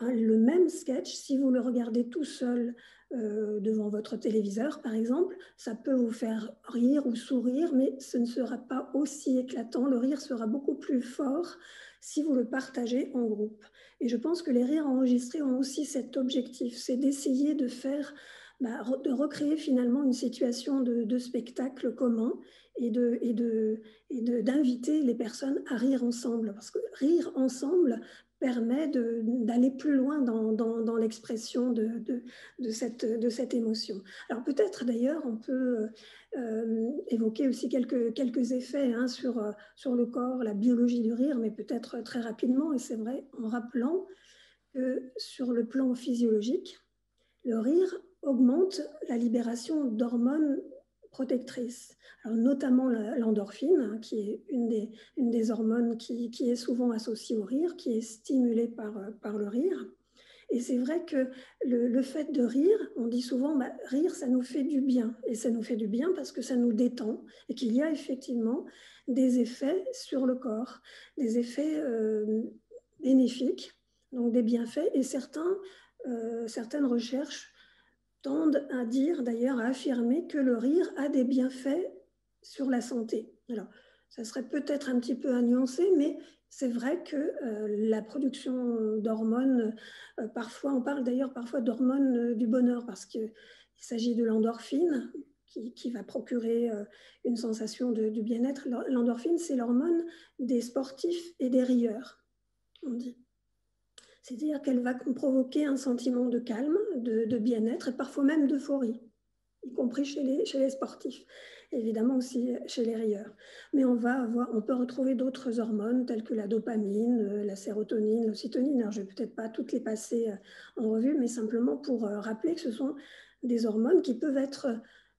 Hein, le même sketch, si vous le regardez tout seul euh, devant votre téléviseur, par exemple, ça peut vous faire rire ou sourire, mais ce ne sera pas aussi éclatant. Le rire sera beaucoup plus fort si vous le partagez en groupe. Et je pense que les rires enregistrés ont aussi cet objectif, c'est d'essayer de faire, bah, recréer finalement une situation de, de spectacle commun et de et de et d'inviter les personnes à rire ensemble parce que rire ensemble permet d'aller plus loin dans, l'expression de, cette, de cette émotion. Alors peut-être d'ailleurs on peut euh, évoquer aussi quelques, quelques effets hein, sur, sur le corps, la biologie du rire, mais peut-être très rapidement, et c'est vrai, en rappelant que sur le plan physiologique, le rire augmente la libération d'hormones protectrice, Alors, notamment l'endorphine, hein, qui est une des, hormones qui, est souvent associée au rire, qui est stimulée par, euh, par le rire. Et c'est vrai que le, fait de rire, on dit souvent, bah, rire, ça nous fait du bien. Et ça nous fait du bien parce que ça nous détend et qu'il y a effectivement des effets sur le corps, des effets euh, bénéfiques, donc des bienfaits. Et certains, euh, certaines recherches tendent à dire, d'ailleurs, à affirmer que le rire a des bienfaits sur la santé. Alors, ça serait peut-être un petit peu à nuancer, mais c'est vrai que euh, la production d'hormones, euh, parfois, on parle d'ailleurs parfois d'hormones euh, du bonheur, parce qu'il s'agit de l'endorphine qui, va procurer une sensation de, du bien-être. L'endorphine, c'est l'hormone des sportifs et des rieurs, on dit. C'est-à-dire qu'elle va provoquer un sentiment de calme, de, bien-être et parfois même d'euphorie, y compris chez les, chez les sportifs, évidemment aussi chez les rieurs. Mais on, va avoir, on peut retrouver d'autres hormones telles que la dopamine, euh, la sérotonine, l'ocytonine. je ne vais peut-être pas toutes les passer euh, en revue, mais simplement pour euh, rappeler que ce sont des hormones qui peuvent être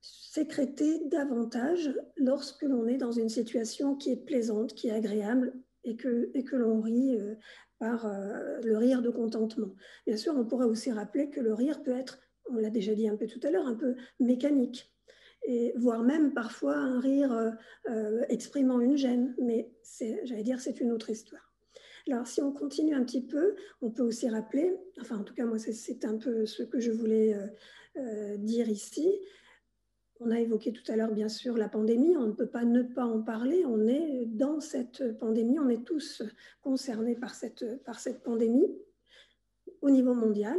sécrétées davantage lorsque l'on est dans une situation qui est plaisante, qui est agréable et que, l'on rit euh, par euh, le rire de contentement. Bien sûr, on pourrait aussi rappeler que le rire peut être, on l'a déjà dit un peu tout à l'heure, un peu mécanique, et voire même parfois un rire euh, exprimant une gêne, mais j'allais dire c'est une autre histoire. Alors si on continue un petit peu, on peut aussi rappeler, enfin en tout cas moi c'est un peu ce que je voulais dire ici, on a évoqué tout à l'heure, bien sûr, la pandémie. On ne peut pas ne pas en parler. On est dans cette pandémie. On est tous concernés par cette, par cette pandémie au niveau mondial.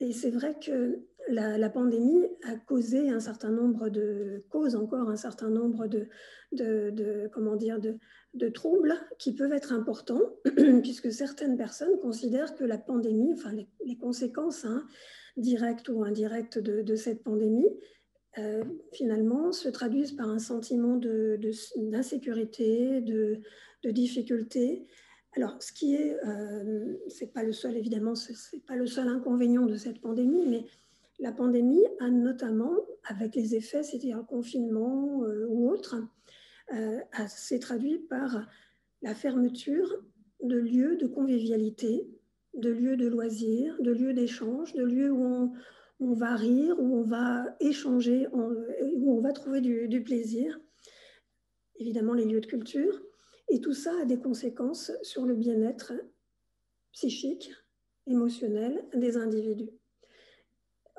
Et c'est vrai que la, pandémie a causé un certain nombre de causes, encore un certain nombre de, de, comment dire, de, de, troubles qui peuvent être importants, puisque certaines personnes considèrent que la pandémie, enfin les, conséquences hein, directes ou indirectes de, cette pandémie, euh, finalement se traduisent par un sentiment d'insécurité, de, de, difficulté. Alors, ce qui est, euh, c'est pas le seul, évidemment, c'est pas le seul inconvénient de cette pandémie, mais la pandémie a notamment, avec les effets, c'est-à-dire le confinement euh, ou autre, s'est traduit par la fermeture de lieux de convivialité, de lieux de loisirs, de lieux d'échange, de lieux où on, on va rire, où on va échanger, où euh, on va trouver du, plaisir. Évidemment, les lieux de culture. Et tout ça a des conséquences sur le bien-être psychique, émotionnel des individus.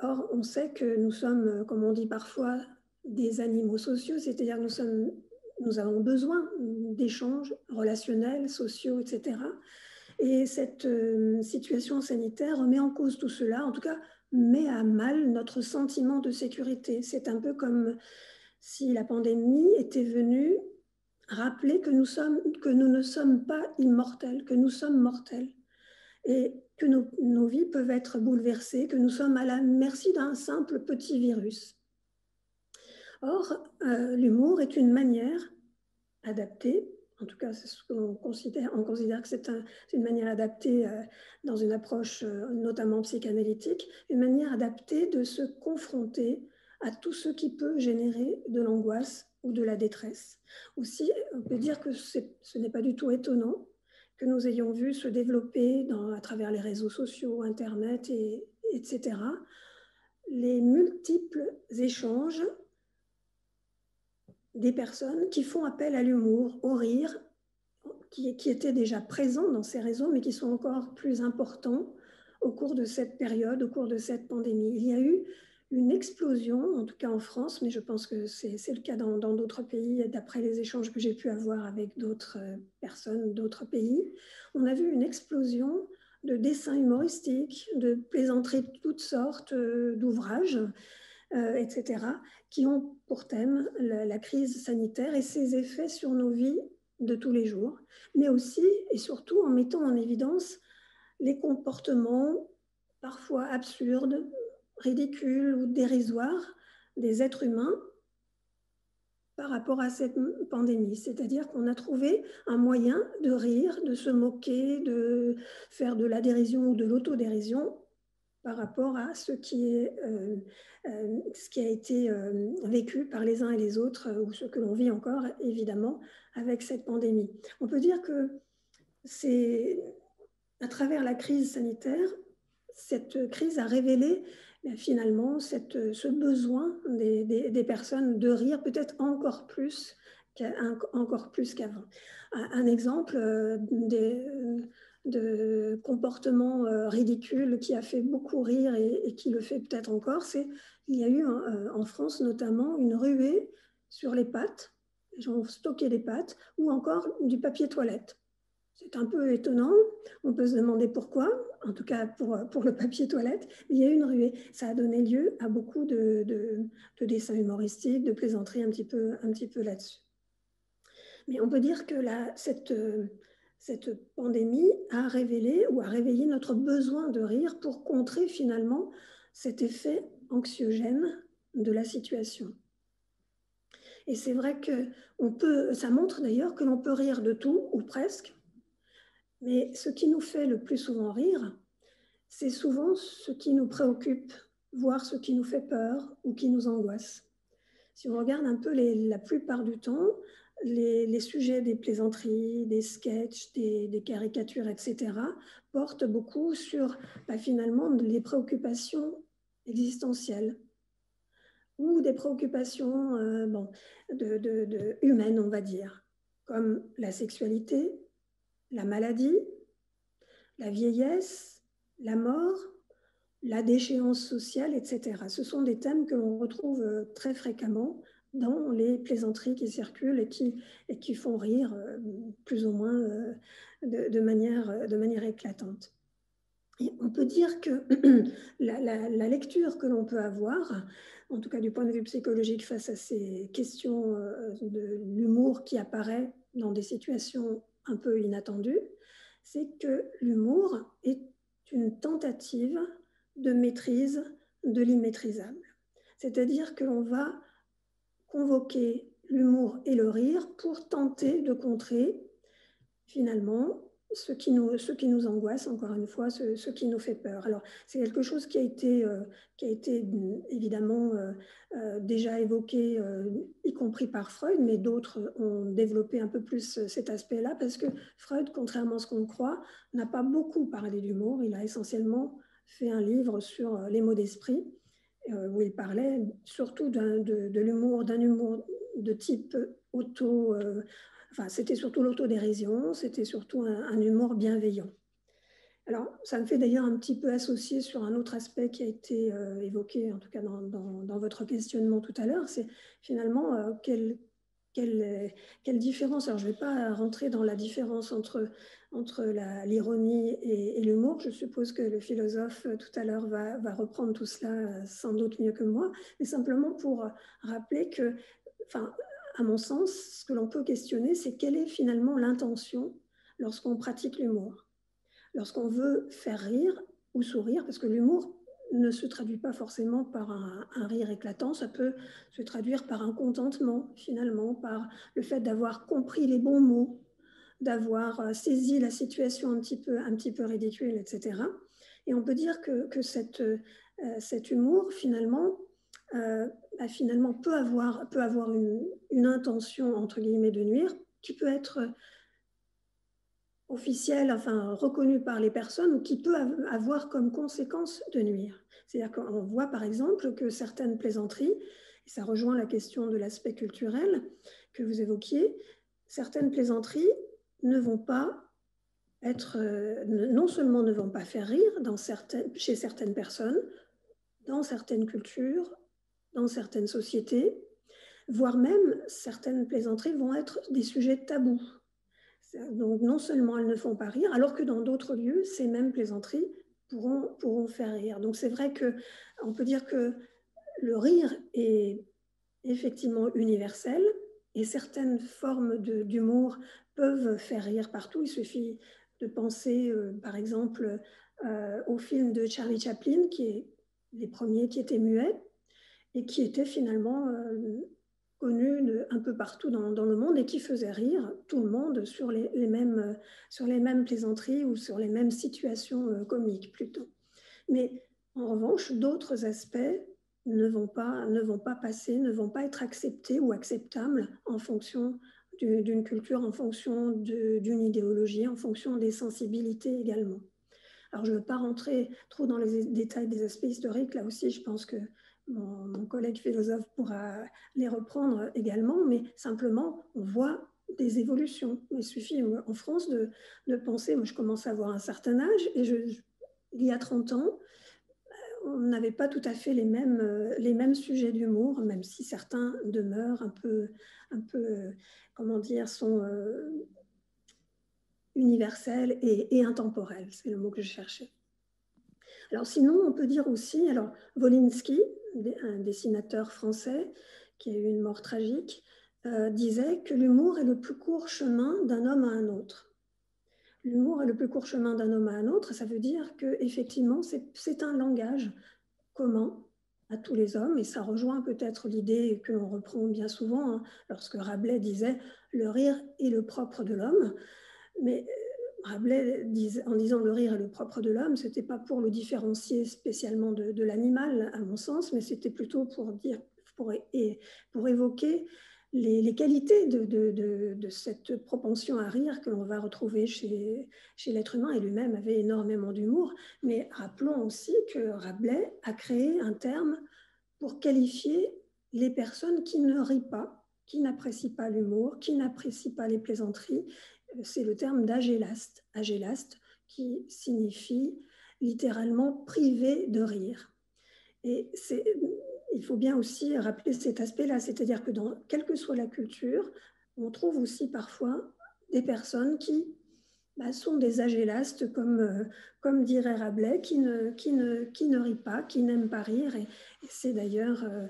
Or, on sait que nous sommes, comme on dit parfois, des animaux sociaux, c'est-à-dire nous, sommes, nous avons besoin d'échanges relationnels, sociaux, etc. Et cette euh, situation sanitaire remet en cause tout cela, en tout cas met à mal notre sentiment de sécurité. C'est un peu comme si la pandémie était venue rappeler que nous, ne sommes pas immortels, que nous sommes mortels et que nos, vies peuvent être bouleversées, que nous sommes à la merci d'un simple petit virus. Or, euh, l'humour est une manière adaptée en tout cas, On considère que c'est une manière adaptée euh, dans une approche euh, notamment psychanalytique, une manière adaptée de se confronter à tout ce qui peut générer de l'angoisse ou de la détresse. Aussi, on peut dire que ce n'est pas du tout étonnant que nous ayons vu se développer à travers les réseaux sociaux, Internet, et, etc., les multiples échanges des personnes qui font appel à l'humour, au rire, qui, qui, étaient déjà présents dans ces réseaux, mais qui sont encore plus importants au cours de cette période, au cours de cette pandémie. Il y a eu une explosion, en tout cas en France, mais je pense que c'est le cas dans d'autres pays, d'après les échanges que j'ai pu avoir avec d'autres euh, personnes d'autres pays. On a vu une explosion de dessins humoristiques, de plaisanteries de toutes sortes, euh, d'ouvrages euh, etc., qui ont pour thème la crise sanitaire et ses effets sur nos vies de tous les jours, mais aussi et surtout en mettant en évidence les comportements parfois absurdes, ridicules ou dérisoires des êtres humains par rapport à cette pandémie. C'est-à-dire qu'on a trouvé un moyen de rire, de se moquer, de faire de la dérision ou de l'autodérision par rapport à ce qui, est, euh, euh, ce qui a été euh, vécu par les uns et les autres, ou ce que l'on vit encore, évidemment, avec cette pandémie. On peut dire que c'est à travers la crise sanitaire, cette crise a révélé eh finalement cette, ce besoin des, personnes de rire peut-être encore plus qu'avant. un, un exemple des, de comportement euh, ridicule qui a fait beaucoup rire et, qui le fait peut-être encore, c'est il y a eu hein, euh, en France notamment une ruée sur les pattes les gens ont stocké des pâtes, ou encore du papier toilette. C'est un peu étonnant, on peut se demander pourquoi, en tout cas pour, euh, pour le papier toilette, il y a eu une ruée. Ça a donné lieu à beaucoup de, dessins humoristiques, de plaisanteries un petit peu, un peu là-dessus. Mais on peut dire que la, cette, cette pandémie a révélé ou a réveillé notre besoin de rire pour contrer finalement cet effet anxiogène de la situation. Et c'est vrai que on peut, ça montre d'ailleurs que l'on peut rire de tout ou presque, mais ce qui nous fait le plus souvent rire, c'est souvent ce qui nous préoccupe, voire ce qui nous fait peur ou qui nous angoisse. Si on regarde un peu la plupart du temps, les, sujets des plaisanteries, des sketchs, des, caricatures, etc., portent beaucoup sur bah, finalement les préoccupations existentielles ou des préoccupations euh, humaines, on va dire, comme la sexualité, la maladie, la vieillesse, la mort, la déchéance sociale, etc. Ce sont des thèmes que l'on retrouve euh, très fréquemment dans les plaisanteries qui circulent et qui, et qui font rire euh, plus ou moins euh, de, manière, euh, de manière éclatante. on peut dire que la, la, la, lecture que l'on peut avoir, en tout cas du point de vue psychologique face à ces questions de l'humour qui apparaît dans des situations un peu inattendues, c'est que l'humour est une tentative de maîtrise de l'immaîtrisable. C'est-à-dire que l'on va convoquer l'humour et le rire pour tenter de contrer finalement ce qui nous, ce qui nous angoisse, encore une fois, ce, qui nous fait peur. Alors, c'est quelque chose qui a été, euh, qui a été mm, évidemment euh, euh, déjà évoqué, y compris par Freud, mais d'autres ont développé un peu plus cet aspect-là, parce que Freud, contrairement à ce qu'on croit, n'a pas beaucoup parlé d'humour. Il a essentiellement fait un livre sur les mots d'esprit euh, où il parlait surtout de, de l'humour, d'un humour de type auto. Euh, enfin, c'était surtout l'autodérision, c'était surtout un, humour bienveillant. Alors, ça me fait d'ailleurs un petit peu associer sur un autre aspect qui a été euh, évoqué, en tout cas dans, dans, votre questionnement tout à l'heure, c'est finalement quelle, quelle, quelle, différence. Alors, je ne vais pas rentrer dans la différence entre entre l'ironie et, l'humour. Je suppose que le philosophe euh, tout à l'heure va, reprendre tout cela euh, sans doute mieux que moi, mais simplement pour euh, rappeler que, enfin, à mon sens, ce que l'on peut questionner, c'est quelle est finalement l'intention lorsqu'on pratique l'humour, lorsqu'on veut faire rire ou sourire, parce que l'humour ne se traduit pas forcément par un, rire éclatant, ça peut se traduire par un contentement finalement, par le fait d'avoir compris les bons mots, d'avoir euh, saisi la situation un petit peu, un petit peu ridicule, etc. Et on peut dire que, cette, euh, cet humour, finalement, euh, bah, finalement peut avoir, peut avoir une, une, intention, entre guillemets, de nuire, qui peut être officielle, enfin reconnue par les personnes, ou qui peut avoir comme conséquence de nuire. C'est-à-dire qu'on voit par exemple que certaines plaisanteries, et ça rejoint la question de l'aspect culturel que vous évoquiez, certaines plaisanteries ne vont pas être, euh, non seulement ne vont pas faire rire chez certaines personnes, dans certaines cultures, dans certaines sociétés, voire même certaines plaisanteries vont être des sujets tabous. Donc non seulement elles ne font pas rire, alors que dans d'autres lieux, ces mêmes plaisanteries pourront, pourront faire rire. Donc c'est vrai que on peut dire que le rire est effectivement universel, et certaines formes d'humour peuvent faire rire partout. Il suffit de penser, euh, par exemple, euh, au film de Charlie Chaplin, qui est les premiers qui étaient muets et qui était finalement euh, connu un peu partout dans, le monde et qui faisait rire tout le monde sur mêmes, sur les mêmes plaisanteries ou sur les mêmes situations comiques plutôt. Mais en revanche, d'autres aspects ne vont pas, ne vont pas passer, ne vont pas être acceptés ou acceptables en fonction d'une culture, en fonction d'une idéologie, en fonction des sensibilités également. Alors, je ne veux pas rentrer trop dans les détails des aspects historiques. Là aussi, je pense que mon, collègue philosophe pourra les reprendre également, mais simplement, on voit des évolutions. Il suffit en France de, penser, moi je commence à avoir un certain âge, et il y a 30 ans, on n'avait pas tout à fait les mêmes, euh, les mêmes sujets d'humour, même si certains demeurent un peu, un peu euh, comment dire, sont euh, universels et, intemporels. C'est le mot que je cherchais. Alors sinon, on peut dire aussi, alors Volinsky, un dessinateur français qui a eu une mort tragique, disait que l'humour est le plus court chemin d'un homme à un autre l'humour est le plus court chemin d'un homme à un autre, ça veut dire que effectivement c'est un langage commun à tous les hommes et ça rejoint peut-être l'idée que l'on reprend bien souvent hein, lorsque Rabelais disait le rire est le propre de l'homme, mais euh, Rabelais, en disant le rire est le propre de l'homme, c'était pas pour le différencier spécialement de, l'animal, à mon sens, mais c'était plutôt pour dire, pour, et, pour évoquer les, qualités de, cette propension à rire que l'on va retrouver chez, chez l'être humain, et lui-même avait énormément d'humour, mais rappelons aussi que Rabelais a créé un terme pour qualifier les personnes qui ne rient pas, qui n'apprécient pas l'humour, qui n'apprécient pas les plaisanteries, c'est le terme d'agélaste, agélaste qui signifie littéralement privé de rire. Et c'est il faut bien aussi rappeler cet aspect-là, c'est-à-dire que dans quelle que soit la culture, on trouve aussi parfois des personnes qui bah, sont des agélastes, comme, euh, comme dirait Rabelais, qui ne, qui, ne, qui ne rit pas, qui n'aiment pas rire. Et, c'est d'ailleurs, euh,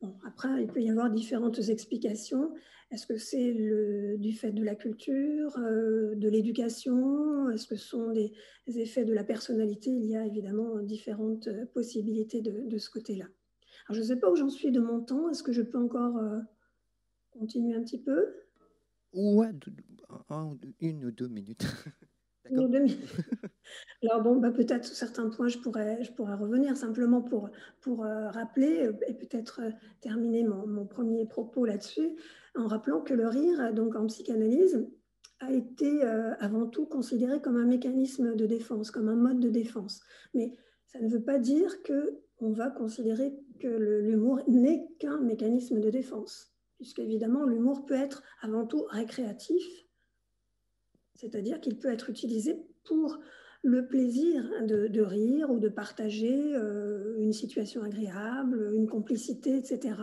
bon, après, il peut y avoir différentes explications. Est-ce que c'est le, du fait de la culture, euh, de l'éducation Est-ce que ce sont des, effets de la personnalité Il y a évidemment différentes possibilités de ce côté-là je ne sais pas où j'en suis de mon temps. Est-ce que je peux encore euh, continuer un petit peu Ouais, une ou deux minutes. Une ou deux minutes. Alors bon, bah, peut-être sur certains points, je pourrais, je pourrais revenir simplement pour, pour euh, rappeler euh, et peut-être terminer mon, premier propos là-dessus en rappelant que le rire, donc en psychanalyse, a été avant tout considéré comme un mécanisme de défense, comme un mode de défense. Mais ça ne veut pas dire que on va considérer que l'humour n'est qu'un mécanisme de défense, Puisque, évidemment, l'humour peut être avant tout récréatif, c'est-à-dire qu'il peut être utilisé pour le plaisir de, rire ou de partager euh, une situation agréable, une complicité, etc.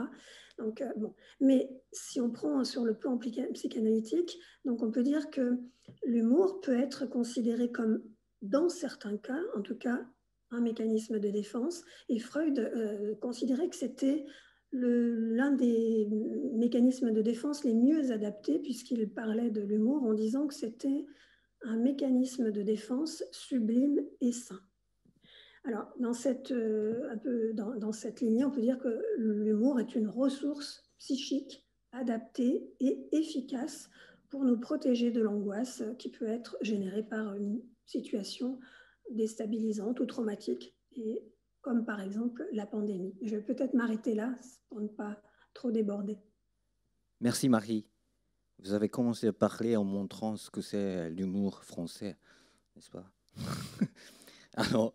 Donc, euh, bon. Mais si on prend sur le plan psychanalytique, donc on peut dire que l'humour peut être considéré comme, dans certains cas, en tout cas un mécanisme de défense. Et Freud euh, considérait que c'était l'un des mécanismes de défense les mieux adaptés, puisqu'il parlait de l'humour en disant que c'était un mécanisme de défense sublime et sain. Alors, dans cette, euh, dans cette lignée, on peut dire que l'humour est une ressource psychique adaptée et efficace pour nous protéger de l'angoisse qui peut être générée par une situation déstabilisantes ou traumatique et comme par exemple la pandémie. Je vais peut-être m'arrêter là pour ne pas trop déborder. Merci Marie. Vous avez commencé à parler en montrant ce que c'est l'humour français, n'est-ce pas alors あの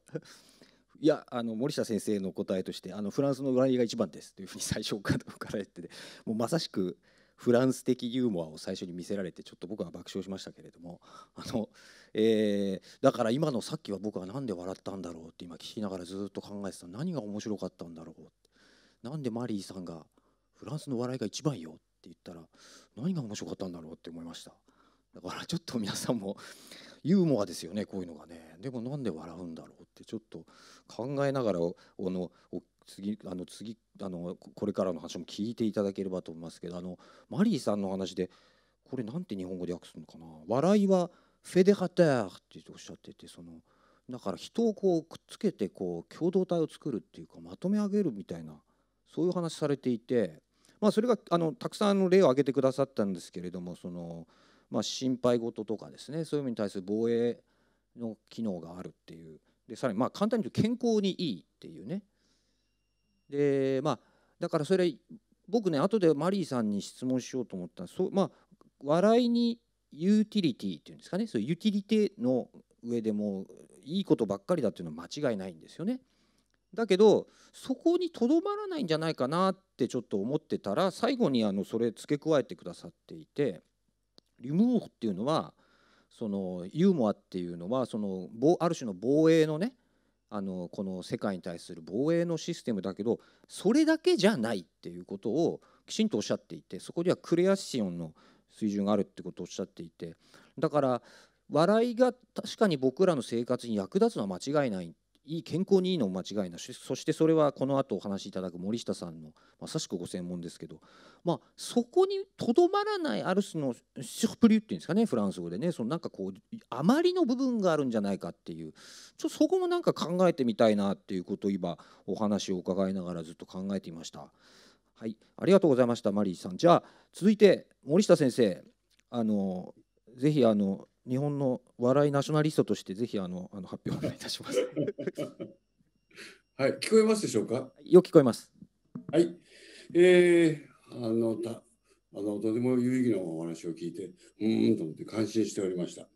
いやあの森下先生の答えとしてあのフランスの笑いが一番ですというふうに最初から言っててもうまさしくフランス的ユーモアを最初に見せられてちょっと僕は爆笑しましたけれどもあの えー、だから今のさっきは僕は何で笑ったんだろうって今聞きながらずっと考えてた何が面白かったんだろうなんでマリーさんが「フランスの笑いが一番よ」って言ったら何が面白かったんだろうって思いましただからちょっと皆さんもユーモアですよねこういうのがねでもなんで笑うんだろうってちょっと考えながらあの次あの次あのこれからの話も聞いていただければと思いますけどあのマリーさんの話でこれなんて日本語で訳すのかな笑いは「フェデラターっておっしゃっててそのだから人をこうくっつけてこう共同体を作るっていうかまとめ上げるみたいなそういう話されていて、まあ、それがあのたくさんの例を挙げてくださったんですけれどもその、まあ、心配事とかですねそういうのに対する防衛の機能があるっていうでさらにまあ簡単に言うと健康にいいっていうねでまあだからそれ僕ね後でマリーさんに質問しようと思ったそまあ笑いにユーティリティっていうんですかねそういうユーティリティの上でもいいことばっかりだっていうのは間違いないんですよね。だけどそこにとどまらないんじゃないかなってちょっと思ってたら最後にあのそれ付け加えてくださっていてリムーフっていうのはそのユーモアっていうのはそのある種の防衛のねあのこの世界に対する防衛のシステムだけどそれだけじゃないっていうことをきちんとおっしゃっていてそこではクレアシオンの水準があるってことをおっしゃっていてだから笑いが確かに僕らの生活に役立つのは間違いないいい健康にいいのも間違いなしそしてそれはこの後お話しいただく森下さんのまさしくご専門ですけど、まあ、そこにとどまらないある種のシュプリュっていうんですかねフランス語でねそのなんかこうあまりの部分があるんじゃないかっていうちょそこもなんか考えてみたいなっていうことを今お話を伺いながらずっと考えていました。はい、ありがとうございました、マリーさん。じゃあ、続いて森下先生、あのぜひあの日本の笑いナショナリストとして、ぜひあのあの発表お願いいたします。はい、聞こえますでしょうか。よく聞こえます。はい、えー、あのたあのとても有意義なお話を聞いて、うんと思って感心しておりました。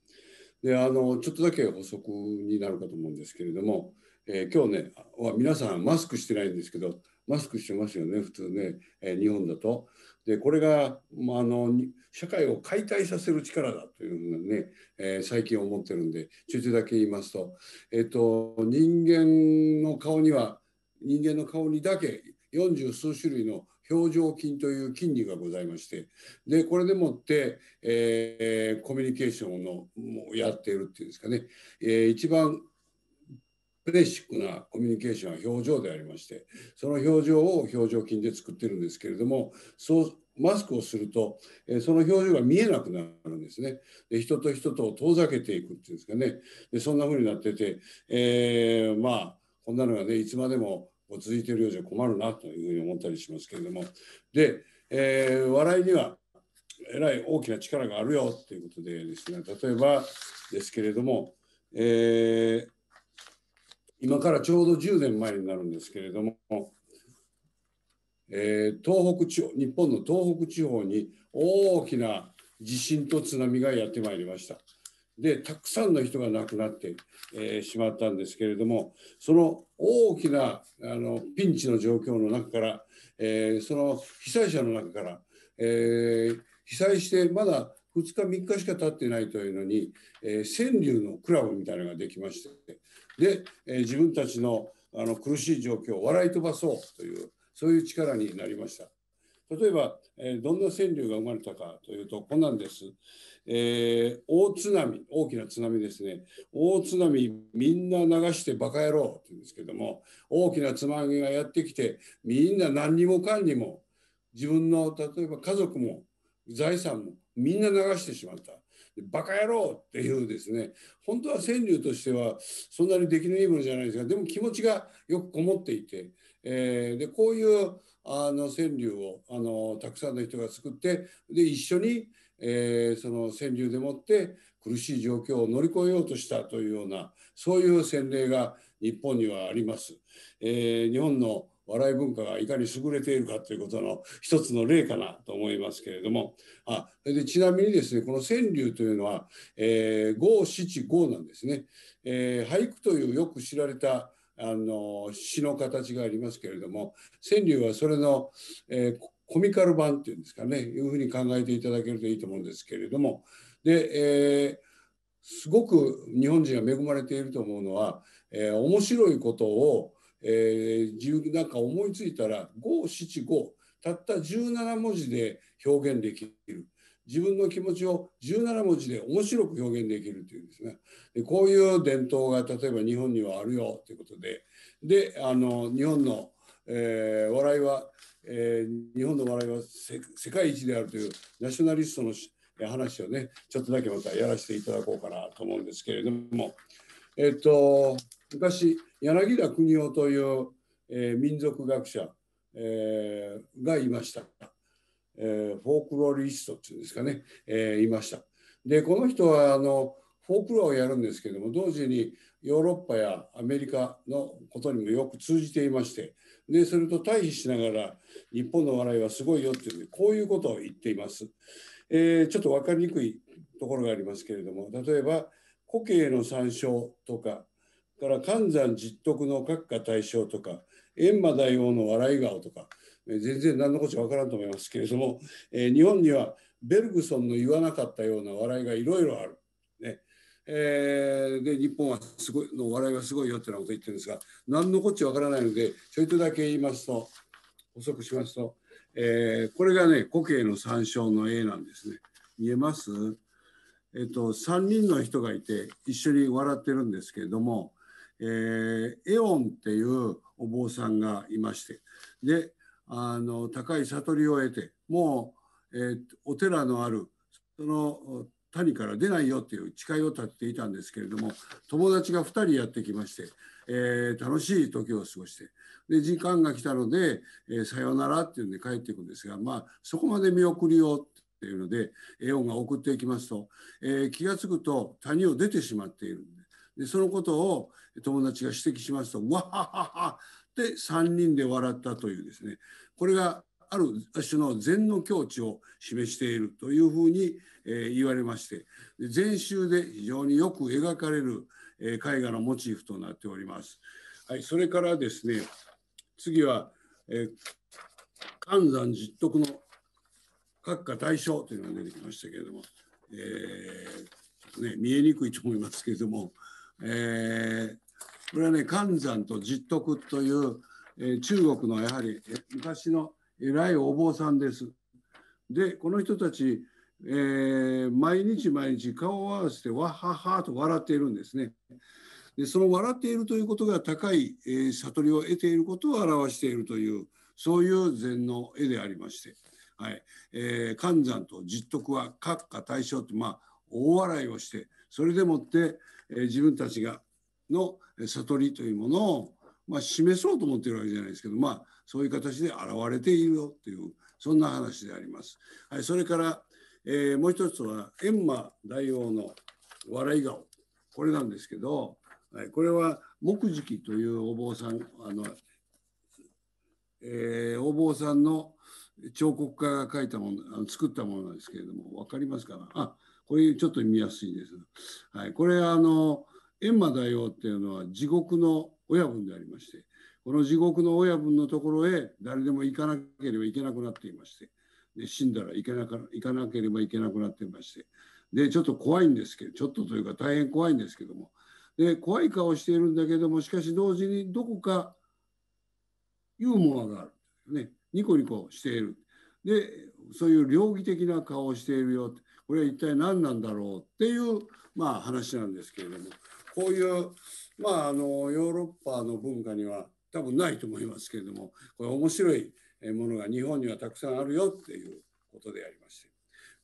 で、あのちょっとだけ補足になるかと思うんですけれども、えー、今日ねは皆さんマスクしてないんですけど。マスクしてますよね普通ね、えー、日本だと。でこれが、まあ、あの社会を解体させる力だというふうにね、えー、最近思ってるんでちょいちょいだけ言いますと,、えーと、人間の顔には人間の顔にだけ40数種類の表情筋という筋肉がございましてでこれでもって、えー、コミュニケーションをやっているっていうんですかね、えー、一番レーシックなコミュニケーションは表情でありましてその表情を表情筋で作ってるんですけれどもそうマスクをすると、えその表情が見えなくなるんですねで人と人と遠ざけていくっていうんですかねでそんな風になってて、えー、まあこんなのがねいつまでも続いてるようじゃ困るなというふうに思ったりしますけれどもで、えー、笑いにはえらい大きな力があるよということでですね例えばですけれども、えー今からちょうど10年前になるんですけれども、えー、東北地方日本の東北地方に大きな地震と津波がやってまいりました。でたくさんの人が亡くなって、えー、しまったんですけれどもその大きなあのピンチの状況の中から、えー、その被災者の中から、えー、被災してまだ2日3日しか経ってないというのに、え川柳のクラブみたいなのができましてで、えー、自分たちのあの苦しい状況を笑い飛ばそうというそういう力になりました。例えば、えー、どんな川柳が生まれたかというとこんなんです。えー、大津波大きな津波ですね大津波みんな流してバカ野郎って言うんですけども大きな津波がやってきてみんな何にもかんにも自分の例えば家族も財産もみんな流してしまったバカ野郎っていうですね、本当は川柳としてはそんなにできないいものじゃないですが、でも気持ちがよくこもっていて、えー、で、こういうあの川柳をあのたくさんの人が作って、で、一緒に、えー、その川柳でもって苦しい状況を乗り越えようとしたというような、そういう先例が日本にはあります。えー、日本の笑い文化がいかに優れているかということの一つの例かなと思いますけれどもあでちなみにですねこの川柳というのは、えー、五七五なんですね、えー、俳句というよく知られたあの詩の形がありますけれども川柳はそれの、えー、コミカル版っていうんですかねいうふうに考えていただけるといいと思うんですけれどもで、えー、すごく日本人が恵まれていると思うのは、えー、面白いことをえー、なんか思いついたら575たった17文字で表現できる自分の気持ちを17文字で面白く表現できるというんですねでこういう伝統が例えば日本にはあるよということでであの日本の、えー、笑いは、えー、日本の笑いは世界一であるというナショナリストの話をねちょっとだけまたやらせていただこうかなと思うんですけれどもえっ、ー、と昔柳田邦夫という、えー、民族学者、えー、がいました、えー、フォークロリストっていうんですかね、えー、いました。でこの人はあのフォークロアをやるんですけども同時にヨーロッパやアメリカのことにもよく通じていましてでそれと対比しながら日本の笑いはすごいよっていうこういうことを言っています、えー、ちょっと分かりにくいところがありますけれども例えば「古径の参照」とかから寒山実徳の閣下大将とか閻魔大王の笑い顔とか全然何のこっちゃ分からんと思いますけれども、えー、日本にはベルグソンの言わなかったような笑いがいろいろある。ねえー、で日本はすごいの笑いはすごいよってなこと言ってるんですが何のこっちゃ分からないのでちょいとだけ言いますと補足しますと、えー、これがね古慶の参照の絵なんですね。見えますえっと、3人の人がいて一緒に笑ってるんですけれどもえー、エオンっていうお坊さんがいましてであの高い悟りを得てもう、えー、お寺のあるその谷から出ないよっていう誓いを立てていたんですけれども友達が2人やってきまして、えー、楽しい時を過ごしてで時間が来たので、えー、さようならっていうんで帰っていくんですがまあそこまで見送りをっていうのでエオンが送っていきますと、えー、気が付くと谷を出てしまっているんです。でそのことを友達が指摘しますと「わははは」で3人で笑ったというですねこれがある種の禅の境地を示しているというふうに、え言われまして禅宗で非常によく描かれる、え絵画のモチーフとなっております。はい、それからですね次は、え寒山実徳の閣下大将というのが出てきましたけれども、えーね、見えにくいと思いますけれども、えー、これはね寒山と実徳という、えー、中国のやはり昔の偉いお坊さんです。でこの人たち、えー、毎日毎日顔を合わせてわははと笑っているんですね。でその笑っているということが高い、えー、悟りを得ていることを表しているというそういう禅の絵でありまして、はいえー、寒山と実徳は閣下大将ってまあ大笑いをしてそれでもって、え自分たちがの悟りというものを、まあ、示そうと思っているわけじゃないですけど、まあ、そういう形で現れているよというそんな話であります。はい、それから、えー、もう一つは閻魔大王の笑い顔これなんですけど、はい、これは木敷というお坊さんあの、えー、お坊さんの彫刻家が描いたもの作ったものなんですけれども分かりますかなあこれちょっと見やすいです。はい、これあの閻魔大王っていうのは地獄の親分でありましてこの地獄の親分のところへ誰でも行かなければいけなくなっていましてで死んだら行かな行かなければいけなくなっていましてでちょっと怖いんですけどちょっとというか大変怖いんですけどもで怖い顔しているんだけどもしかし同時にどこかユーモアがある、ね、ニコニコしているでそういう領義的な顔をしているよってこれは一体何なんだろうっていう、まあ、話なんですけれどもこういう、まあ、あのヨーロッパの文化には多分ないと思いますけれどもこれ面白いものが日本にはたくさんあるよっていうことでありまして。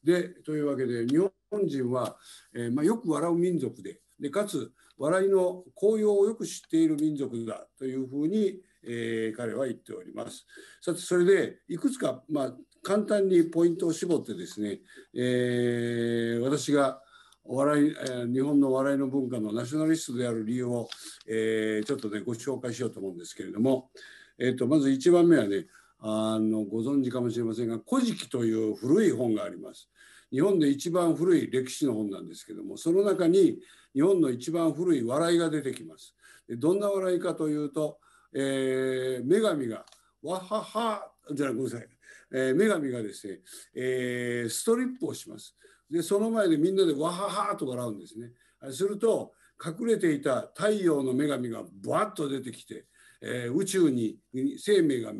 でというわけで日本人は、えー、まあ、よく笑う民族ででかつ笑いの効用をよく知っている民族だというふうに、えー、彼は言っております。さてそれでいくつか、まあ、簡単にポイントを絞ってですね、えー、私がお笑いえ日本のお笑いの文化のナショナリストである理由を、えー、ちょっとねご紹介しようと思うんですけれども、えーと、まず1番目はねあのご存知かもしれませんが「古事記」という古い本があります。日本で一番古い歴史の本なんですけどもその中に日本の一番古い笑いが出てきます。でどんな笑いかというと、えー、女神が「わはは」じゃあごめんなさいえー、女神がですね、えー、ストリップをします。で、その前でみんなでわははと笑うんですね。すると、隠れていた太陽の女神がバッと出てきて、えー、宇宙に生命が蘇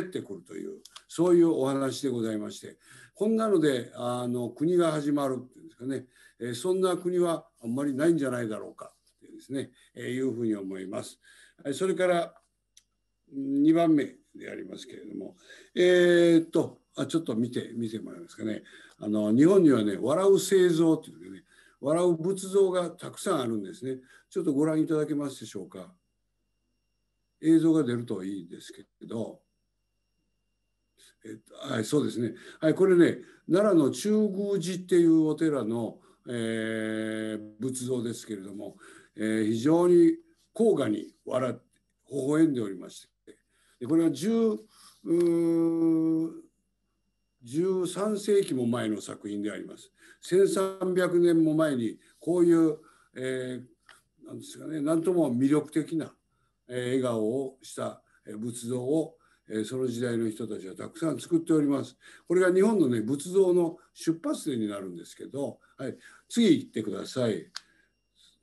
ってくるというそういうお話でございましてこんなのであの国が始まるっていうんですかね、えー、そんな国はあんまりないんじゃないだろうかってですね、えー、いうふうに思います。それから2番目でありますけれども、えー、っとあ、ちょっと見て、見てもらえますかね。あの、日本にはね、笑う製造っていうね、笑う仏像がたくさんあるんですね。ちょっとご覧いただけますでしょうか。映像が出るといいんですけど、えっと、はい、そうですね。はい、これね、奈良の中宮寺っていうお寺の、えー、仏像ですけれども、えー、非常に高雅に笑って、微笑んでおりまして、でこれは10 3世紀も前の作品であります。1300年も前にこういう、えー、なんですかね、何とも魅力的な、え笑顔をした仏像を、えその時代の人たちはたくさん作っております。これが日本のね、仏像の出発点になるんですけど、はい、次行ってください。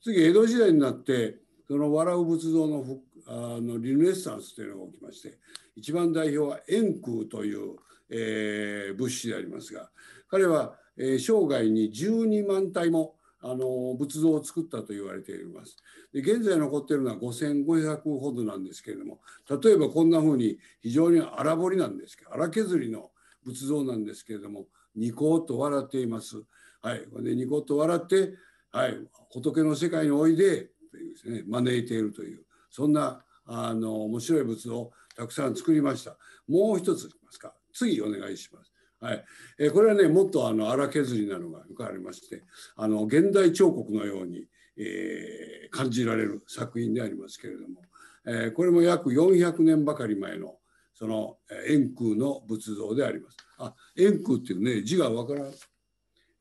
次、江戸時代になって、その笑う仏像の復あのリネッサンスというのが起きまして一番代表は円空という、えー、物資でありますが彼は、えー、生涯に12万体もあの仏像を作ったと言われています。で現在残っているのは5,500ほどなんですけれども例えばこんなふうに非常に荒彫りなんですけど荒削りの仏像なんですけれどもニコッと笑っています。はい、でニコッと笑って、はい、仏の世界においでというです、ね、招いているというそんなあの面白い仏をたくさん作りました。もう一ついきますか。次お願いします。はい、えー、これはねもっとあの荒削りなのがよくありましてあの現代彫刻のように、えー、感じられる作品でありますけれども、えー、これも約400年ばかり前のその円空の仏像であります。あ円空っていうね字がわからん。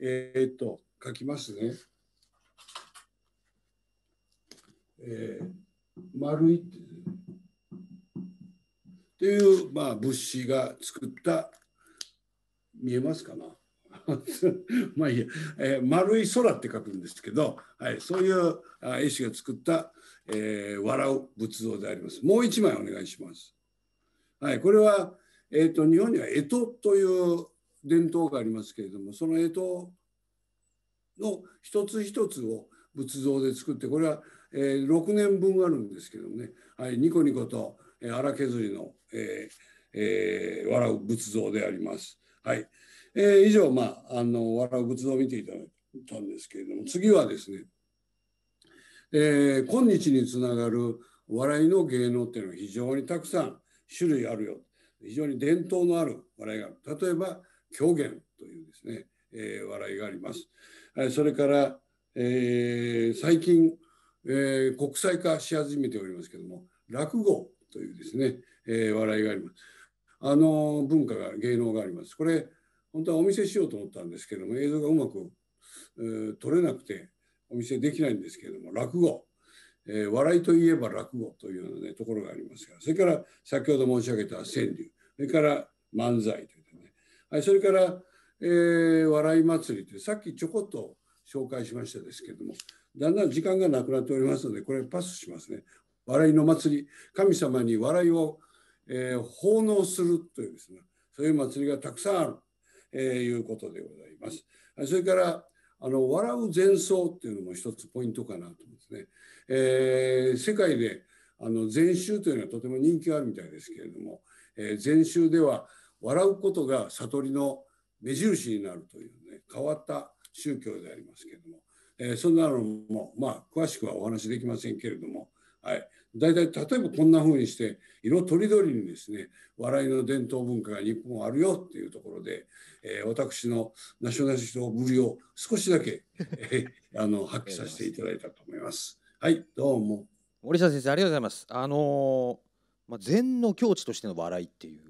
えー、っと書きますね。えー丸いっていう、まあ、物資が作った見えますかな まあいいや、えー、丸い空って書くんですけど、はい、そういう絵師が作った、えー、笑う仏像であります。もう一枚お願いします。はい、これは、えーと、と日本には干支という伝統がありますけれどもその干支の一つ一つを仏像で作ってこれはえー、6年分あるんですけどもね、はい、ニコニコと、えー、荒削りの、えーえー、笑う仏像であります。はいえー、以上、まあ、あの笑う仏像を見ていただいたんですけれども次はですね、えー、今日につながる笑いの芸能っていうのは非常にたくさん種類あるよ非常に伝統のある笑いがある例えば狂言というですね、えー、笑いがあります、それから、えー、最近えー、国際化し始めておりますけども落語というですね、えー、笑いがありますあの文化が芸能がありますこれ本当はお見せしようと思ったんですけども映像がうまく、えー、撮れなくてお見せできないんですけれども落語、えー、笑いといえば落語というような、ね、ところがありますからそれから先ほど申し上げた川柳それから漫才というね、はい、それから、えー、笑い祭りというさっきちょこっと紹介しましたですけどもだんだん時間がなくなっておりますので、これパスしますね。笑いの祭り、神様に笑いを、えー、奉納するというですね、そういう祭りがたくさんある、えー、いうことでございます。それから、あの笑う前奏っていうのも一つポイントかなと思うんですね。えー、世界であの禅宗というのはとても人気があるみたいですけれども、えー、禅宗では笑うことが悟りの目印になるというね変わった宗教でありますけれどもえー、そんなのも、まあ、詳しくはお話できませんけれども、はい、大体例えばこんなふうにして色とりどりにですね笑いの伝統文化が日本あるよっていうところで、えー、私のナショナリストぶりを少しだけ、えー、あの発揮させていただいたと思います。はい、どうも。森下先生ありがとうございます。あのー、まあ禅の境地としての笑いっていう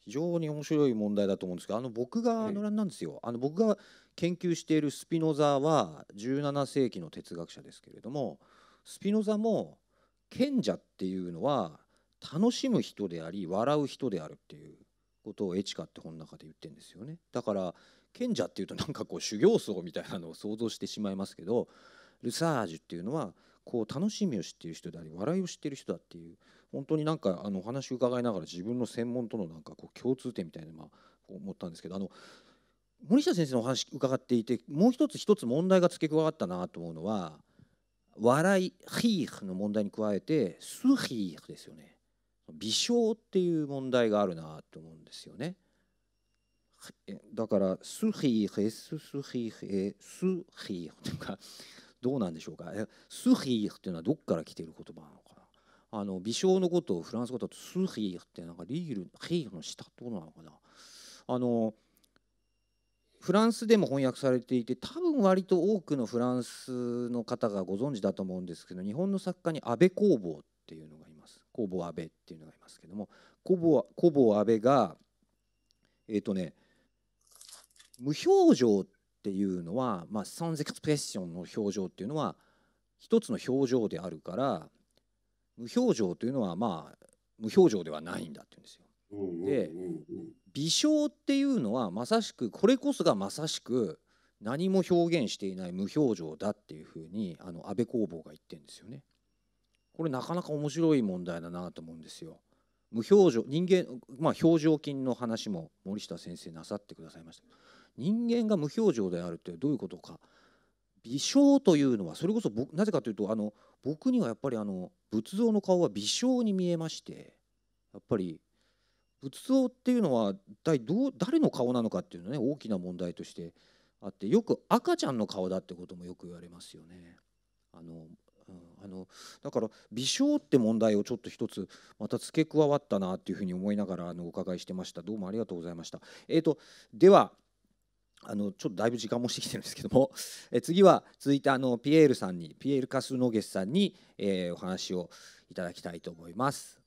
非常に面白い問題だと思うんですけど、あの僕があの欄なんですよ。はい、あの僕が研究しているスピノザは17世紀の哲学者ですけれどもスピノザも賢者っていうのは楽しむ人であり笑う人であるっていうことをエチカって本の中で言ってんですよねだから賢者っていうとなんかこう修行僧みたいなのを想像してしまいますけどルサージュっていうのはこう楽しみを知っている人であり笑いを知っている人だっていう本当になんかあのお話伺いながら自分の専門とのなんかこう共通点みたいなのを思ったんですけどあの森下先生のお話伺っていてもう一つ一つ問題が付け加わったなと思うのは笑いヒーの問題に加えてスヒーですよね微笑っていう問題があるなと思うんですよねだからスヒーススヒースヒーというかどうなんでしょうかスヒーっていうのはどこから来ている言葉なのかなあの微笑のことをフランス語だとスヒーってなんかリールヒーの下ってことなのかなあのフランスでも翻訳されていて多分割と多くのフランスの方がご存知だと思うんですけど日本の作家に安倍工房っていうのがいます工房安倍っていうのがいますけども工房工房安倍がえっ、ー、とね無表情っていうのは、まあ、サンゼクスプレッションの表情っていうのは一つの表情であるから無表情というのはまあ無表情ではないんだって言うんですよ。で微笑っていうのはまさしくこれこそがまさしく何も表現していない無表情だっていうふうにあの安倍工房が言ってんですよね。これなかなか面白い問題だなと思うんですよ。無表情人間まあ表情筋の話も森下先生なさってくださいました人間が無表情であるってどういうことか微笑というのはそれこそなぜかというとあの僕にはやっぱりあの仏像の顔は微笑に見えましてやっぱり仏像っていうのは一体どう誰の顔なのかっていうのね大きな問題としてあってよく赤ちゃんの顔だってこともよく言われますよね。あのあのだから微笑って問題をちょっと一つまた付け加わったなっていうふうに思いながらあのお伺いしてましたどうもありがとうございました。えーと、ではあのちょっとだいぶ時間もしてきてるんですけどもえ次は続いてあのピエールさんにピエール・カスノゲスさんに、えー、お話をいただきたいと思います。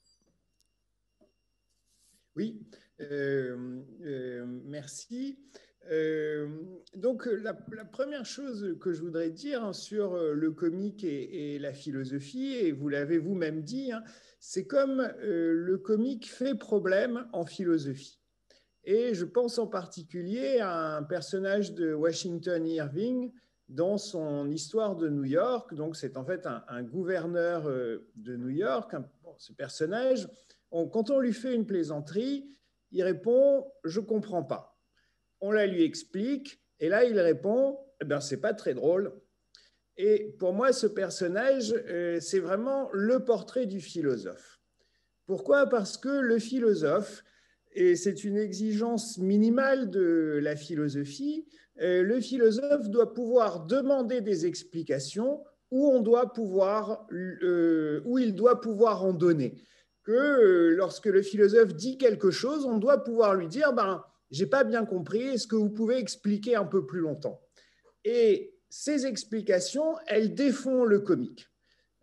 Oui, euh, euh, merci. Euh, donc, la, première chose que je voudrais dire sur le comique et, la philosophie, et vous l'avez vous-même dit, hein, c'est comme le comique fait problème en philosophie. Et je pense en particulier à un personnage de Washington Irving dans son histoire de New York. Donc, c'est en fait un, gouverneur de New York, ce personnage quand on lui fait une plaisanterie, il répond ⁇ Je ne comprends pas ⁇ On la lui explique, et là il répond ⁇ Eh n'est ben, pas très drôle ⁇ Et pour moi, ce personnage, euh, c'est vraiment le portrait du philosophe. Pourquoi Parce que le philosophe, et c'est une exigence minimale de la philosophie, euh, le philosophe doit pouvoir demander des explications où, euh, où il doit pouvoir en donner que euh, lorsque le philosophe dit quelque chose, on doit pouvoir lui dire ben, j'ai pas bien compris, est-ce que vous pouvez expliquer un peu plus longtemps Et ces explications, elles défont le comique.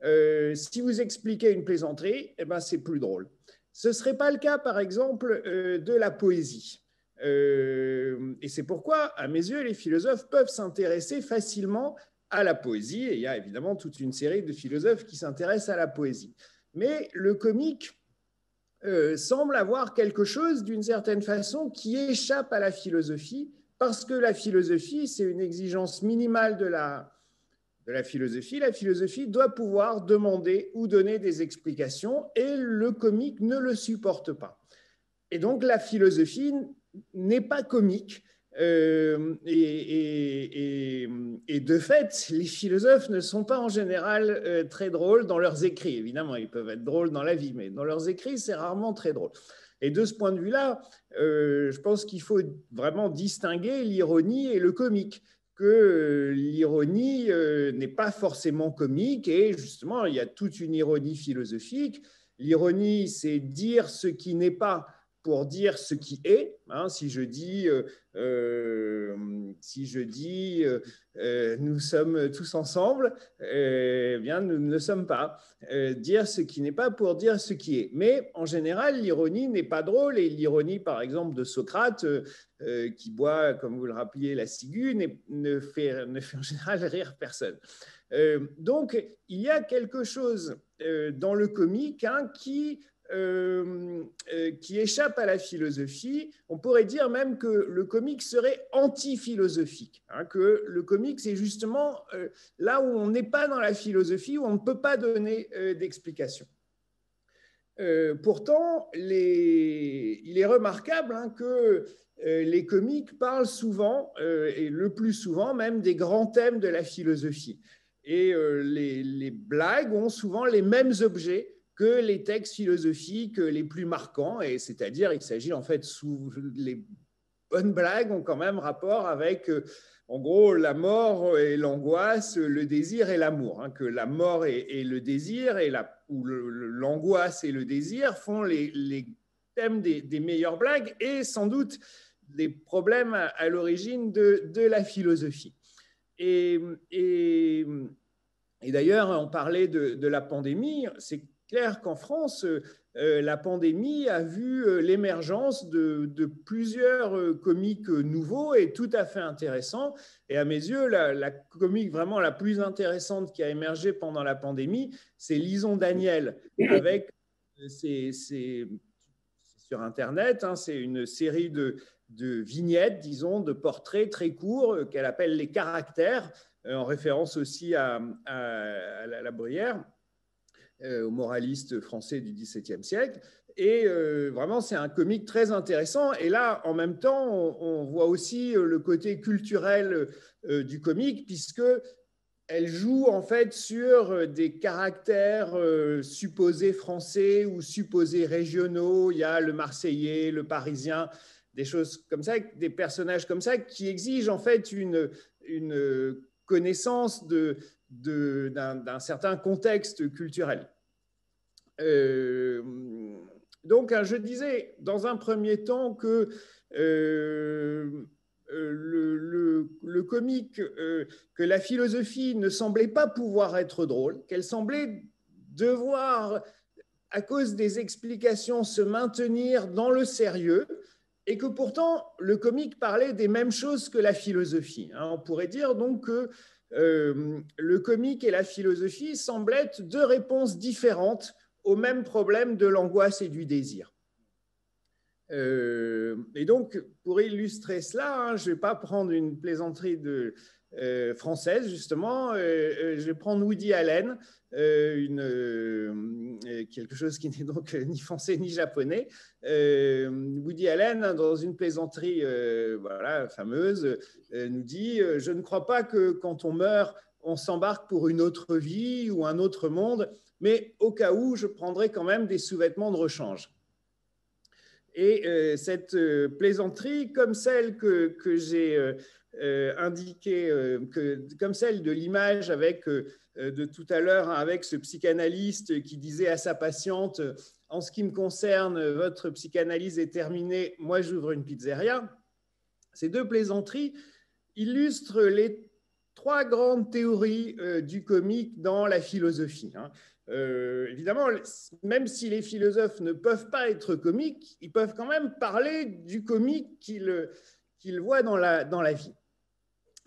Euh, si vous expliquez une plaisanterie, eh ben, c'est plus drôle. Ce ne serait pas le cas, par exemple, euh, de la poésie. et c'est pourquoi, à mes yeux, les philosophes peuvent s'intéresser facilement à la poésie. Et il y a évidemment toute une série de philosophes qui s'intéressent à la poésie mais le comique euh, semble avoir quelque chose d'une certaine façon qui échappe à la philosophie, parce que la philosophie, c'est une exigence minimale de la, de la philosophie. La philosophie doit pouvoir demander ou donner des explications, et le comique ne le supporte pas. Et donc la philosophie n'est pas comique, euh, et, de fait, les philosophes ne sont pas en général euh, très drôles dans leurs écrits. Évidemment, ils peuvent être drôles dans la vie, mais dans leurs écrits, c'est rarement très drôle. Et de ce point de vue-là, euh, je pense qu'il faut vraiment distinguer l'ironie et le comique que l'ironie n'est pas forcément comique et justement il y a toute une ironie philosophique. L'ironie, c'est dire ce qui n'est pas pour dire ce qui est. Hein, si je dis, euh, euh, si je dis euh, nous sommes tous ensemble, eh bien, nous ne le sommes pas. dire ce qui n'est pas pour dire ce qui est. Mais en général, l'ironie n'est pas drôle et l'ironie, par exemple, de Socrate, qui boit, comme vous le rappeliez, la ciguë, ne fait, ne fait en général rire personne. donc, il y a quelque chose dans le comique hein, qui euh, euh, qui échappe à la philosophie. On pourrait dire même que le comique serait anti-philosophique, hein, que le comique, c'est justement euh, là où on n'est pas dans la philosophie, où on ne peut pas donner d'explication. pourtant, les... il est remarquable hein, que les comiques parlent souvent, et le plus souvent même, des grands thèmes de la philosophie. Et les blagues ont souvent les mêmes objets que les textes philosophiques les plus marquants, et c'est-à-dire il s'agit en fait sous les bonnes blagues ont quand même rapport avec en gros la mort et l'angoisse, le désir et l'amour, hein, que la mort et, le désir et la ou l'angoisse et le désir font les, les thèmes des, des, meilleures blagues et sans doute des problèmes à, l'origine de, de, la philosophie. Et, et, et d'ailleurs, on parlait de, de la pandémie, c'est clair qu'en France, euh, euh, la pandémie a vu euh, l'émergence de, plusieurs comiques nouveaux et tout à fait intéressants. Et à mes yeux, la, comique vraiment la plus intéressante qui a émergé pendant la pandémie, c'est Lison Daniel, avec ses, sur Internet, hein, c'est une série de, vignettes, disons, de portraits très courts qu'elle appelle les caractères, en référence aussi à, la, la euh, aux moraliste français du XVIIe siècle. Et euh, vraiment, c'est un comique très intéressant. Et là, en même temps, on, voit aussi euh, le côté culturel du comique, puisque elle joue en fait sur des caractères supposés français ou supposés régionaux. Il y a le Marseillais, le Parisien, des choses comme ça, des personnages comme ça qui exigent en fait une, une connaissance d'un de, d'un certain contexte culturel. Euh, donc, hein, je disais dans un premier temps que euh, euh, le, comique, que la philosophie ne semblait pas pouvoir être drôle, qu'elle semblait devoir, à cause des explications, se maintenir dans le sérieux. Et que pourtant, le comique parlait des mêmes choses que la philosophie. Hein. On pourrait dire donc que le comique et la philosophie semblaient être deux réponses différentes au même problème de l'angoisse et du désir. Euh, et donc, pour illustrer cela, hein, je ne vais pas prendre une plaisanterie de, euh, française, justement. Euh, je vais prendre Woody Allen, une, quelque chose qui n'est donc ni français ni japonais. Woody Allen, dans une plaisanterie voilà, fameuse, nous dit, je ne crois pas que quand on meurt, on s'embarque pour une autre vie ou un autre monde mais au cas où, je prendrai quand même des sous-vêtements de rechange. Et euh, cette euh, plaisanterie, comme celle que, j'ai euh, indiquée, que, comme celle de l'image avec de tout à l'heure hein, avec ce psychanalyste qui disait à sa patiente En ce qui me concerne, votre psychanalyse est terminée, moi j'ouvre une pizzeria. Ces deux plaisanteries illustrent les trois grandes théories du comique dans la philosophie. Hein. Euh, évidemment, même si les philosophes ne peuvent pas être comiques, ils peuvent quand même parler du comique qu'ils voient dans la, vie.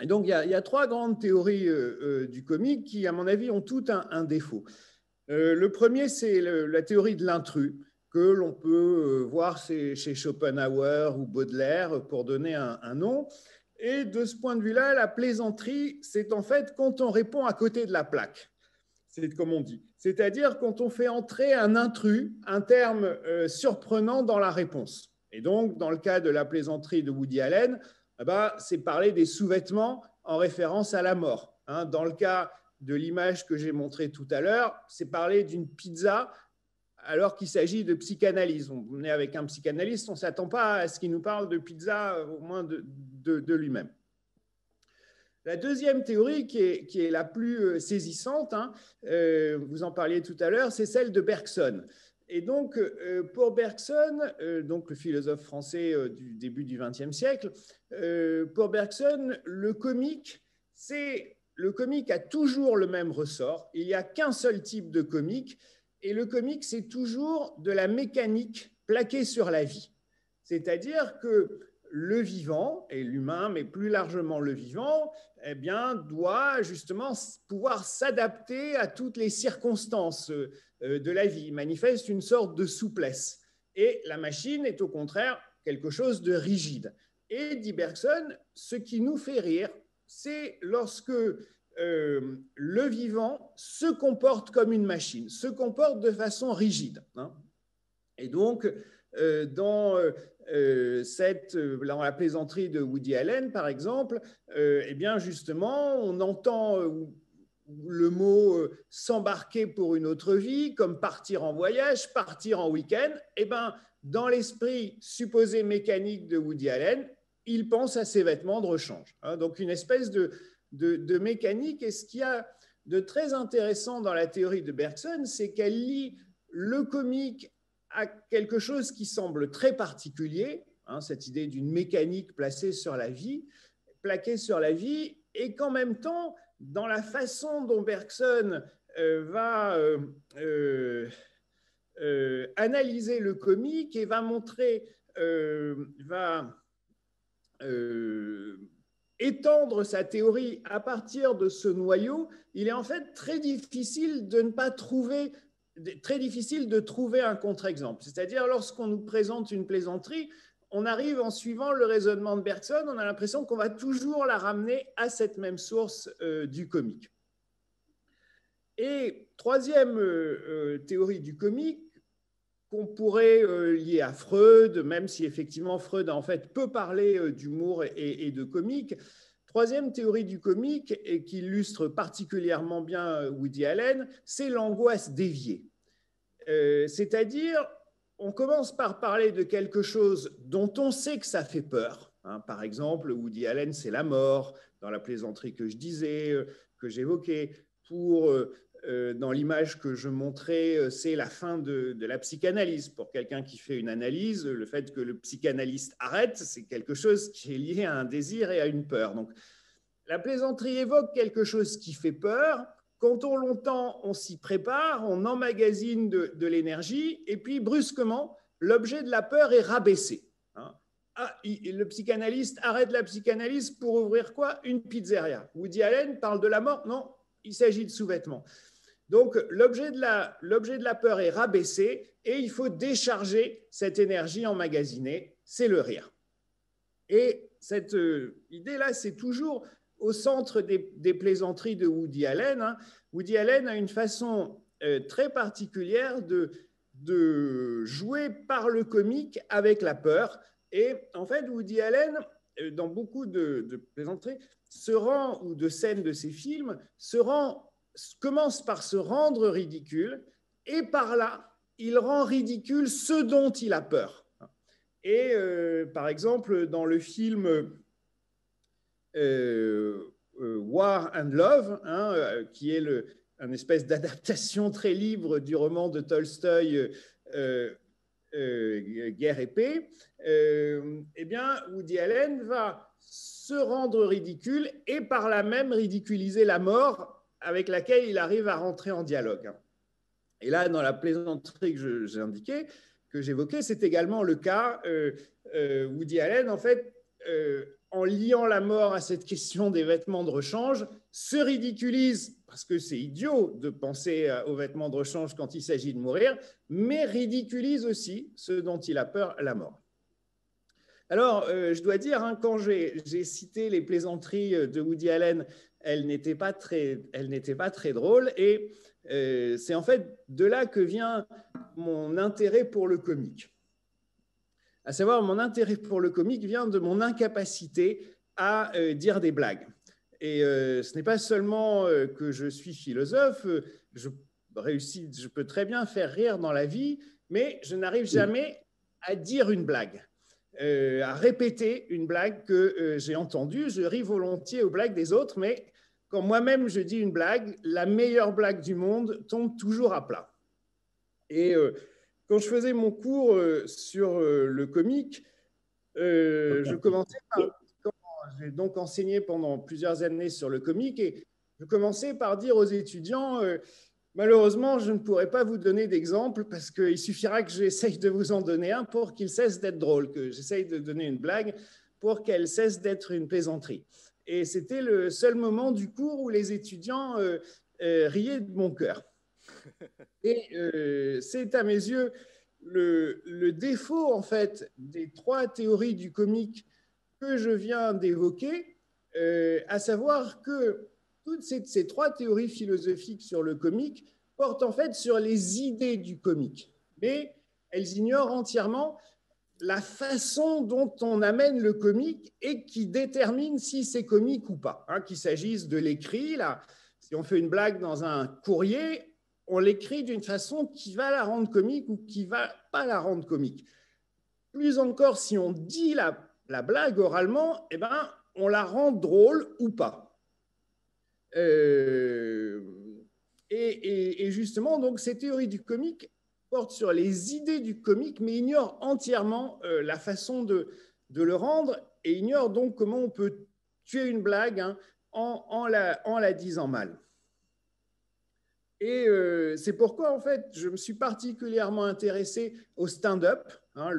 Et donc, il y, a, trois grandes théories euh, euh, du comique qui, à mon avis, ont toutes un, défaut. le premier, c'est la théorie de l'intrus, que l'on peut voir chez, Schopenhauer ou Baudelaire, pour donner un, un nom. Et de ce point de vue-là, la plaisanterie, c'est en fait quand on répond à côté de la plaque c'est comme on dit. C'est-à-dire quand on fait entrer un intrus, un terme euh, surprenant dans la réponse. Et donc, dans le cas de la plaisanterie de Woody Allen, ah bah, c'est parler des sous-vêtements en référence à la mort. Hein. Dans le cas de l'image que j'ai montrée tout à l'heure, c'est parler d'une pizza alors qu'il s'agit de psychanalyse. On est avec un psychanalyste, on ne s'attend pas à ce qu'il nous parle de pizza, euh, au moins de lui-même. La deuxième théorie, qui est, la plus euh, saisissante, hein, euh, vous en parliez tout à l'heure, c'est celle de Bergson. Et donc, euh, pour Bergson, donc le philosophe français du début du XXe siècle, pour Bergson, le comique, c'est le comique a toujours le même ressort. Il n'y a qu'un seul type de comique, et le comique, c'est toujours de la mécanique plaquée sur la vie. C'est-à-dire que le vivant et l'humain, mais plus largement le vivant, eh bien, doit justement pouvoir s'adapter à toutes les circonstances euh, de la vie. Il manifeste une sorte de souplesse. Et la machine est au contraire quelque chose de rigide. Et dit Bergson, ce qui nous fait rire, c'est lorsque euh, le vivant se comporte comme une machine, se comporte de façon rigide. Hein. Et donc, euh, dans euh, cette, euh, dans la plaisanterie de Woody Allen, par exemple, euh, eh bien justement, on entend euh, le mot s'embarquer pour une autre vie, comme partir en voyage, partir en week-end. Eh bien, dans l'esprit supposé mécanique de Woody Allen, il pense à ses vêtements de rechange. Hein. donc une espèce de, de, mécanique. Et ce qu'il y a de très intéressant dans la théorie de Bergson, c'est qu'elle lit le comique à quelque chose qui semble très particulier, hein, cette idée d'une mécanique placée sur la vie, plaquée sur la vie, et qu'en même temps, dans la façon dont Bergson euh, va euh, euh, analyser le comique et va montrer, va étendre sa théorie à partir de ce noyau, il est en fait très difficile de ne pas trouver très difficile de trouver un contre-exemple. C'est-à-dire, lorsqu'on nous présente une plaisanterie, on arrive en suivant le raisonnement de Bergson, on a l'impression qu'on va toujours la ramener à cette même source euh, du comique. Et troisième euh, euh, théorie du comique, qu'on pourrait lier à Freud, même si effectivement Freud peut en fait peut parler d'humour et, de comique, Troisième théorie du comique, et qui illustre particulièrement bien euh, Woody Allen, c'est l'angoisse déviée. Euh, c'est-à-dire, on commence par parler de quelque chose dont on sait que ça fait peur. Hein. par exemple, Woody Allen, c'est la mort, dans la plaisanterie que je disais, euh, que j'évoquais. Pour euh, dans l'image que je montrais, euh, c'est la fin de, la psychanalyse. Pour quelqu'un qui fait une analyse, le fait que le psychanalyste arrête, c'est quelque chose qui est lié à un désir et à une peur. Donc, la plaisanterie évoque quelque chose qui fait peur. Quand on longtemps, on s'y prépare, on emmagasine de, l'énergie, et puis brusquement, l'objet de la peur est rabaissé. Hein. ah, le psychanalyste arrête la psychanalyse pour ouvrir quoi Une pizzeria. Woody Allen parle de la mort Non, il s'agit de sous-vêtements. Donc l'objet de, la, l'objet de la peur est rabaissé et il faut décharger cette énergie emmagasinée, c'est le rire. Et cette euh, idée-là, c'est toujours au centre des, plaisanteries de Woody Allen. Hein. Woody Allen a une façon euh, très particulière de, de jouer par le comique avec la peur. Et en fait, Woody Allen, euh, dans beaucoup de, de plaisanteries, se rend, ou de scènes de ses films, se rend commence par se rendre ridicule et par là, il rend ridicule ce dont il a peur. Et euh, par exemple, dans le film euh, euh, War and Love, hein, qui est le, une espèce d'adaptation très libre du roman de Tolstoy Guerre et paix, eh bien, Woody Allen va se rendre ridicule et par là même ridiculiser la mort avec laquelle il arrive à rentrer en dialogue. Et là, dans la plaisanterie que j'ai indiquée, que j'évoquais, c'est également le cas euh, euh, Woody Allen, en fait, euh, en liant la mort à cette question des vêtements de rechange, se ridiculise, parce que c'est idiot de penser aux vêtements de rechange quand il s'agit de mourir, mais ridiculise aussi ce dont il a peur, la mort. Alors, je dois dire, hein, quand j'ai cité les plaisanteries de Woody Allen elle n'était pas très, elle n'était pas très drôle. Et euh, c'est en fait de là que vient mon intérêt pour le comique. À savoir, mon intérêt pour le comique vient de mon incapacité à euh, dire des blagues. Et euh, ce n'est pas seulement que je suis philosophe, je réussis, je peux très bien faire rire dans la vie, mais je n'arrive jamais à dire une blague. à répéter une blague que j'ai entendue. Je ris volontiers aux blagues des autres, mais quand moi-même je dis une blague, la meilleure blague du monde tombe toujours à plat. Et euh, quand je faisais mon cours euh, sur euh, le comique, je commençais J'ai donc enseigné pendant plusieurs années sur le comique et je commençais par dire aux étudiants Malheureusement, je ne pourrai pas vous donner d'exemple parce qu'il suffira que j'essaye de vous en donner un pour qu'il cesse d'être drôle, que j'essaye de donner une blague pour qu'elle cesse d'être une plaisanterie. Et c'était le seul moment du cours où les étudiants euh, euh, riaient de mon cœur. Et euh, c'est à mes yeux le, défaut, en fait, des trois théories du comique que je viens d'évoquer, à savoir que toutes ces, ces, trois théories philosophiques sur le comique portent en fait sur les idées du comique, mais elles ignorent entièrement la façon dont on amène le comique et qui détermine si c'est comique ou pas. Hein, qu'il s'agisse de l'écrit, là, si on fait une blague dans un courrier, on l'écrit d'une façon qui va la rendre comique ou qui va pas la rendre comique. Plus encore, si on dit la, blague oralement, eh ben, on la rend drôle ou pas. Euh, et, justement, donc, ces théories du comique porte sur les idées du comique, mais ignore entièrement euh, la façon de, de, le rendre et ignore donc comment on peut tuer une blague hein, en, la, en la disant mal. Et euh, c'est pourquoi, en fait, je me suis particulièrement intéressé au stand-up. Hein,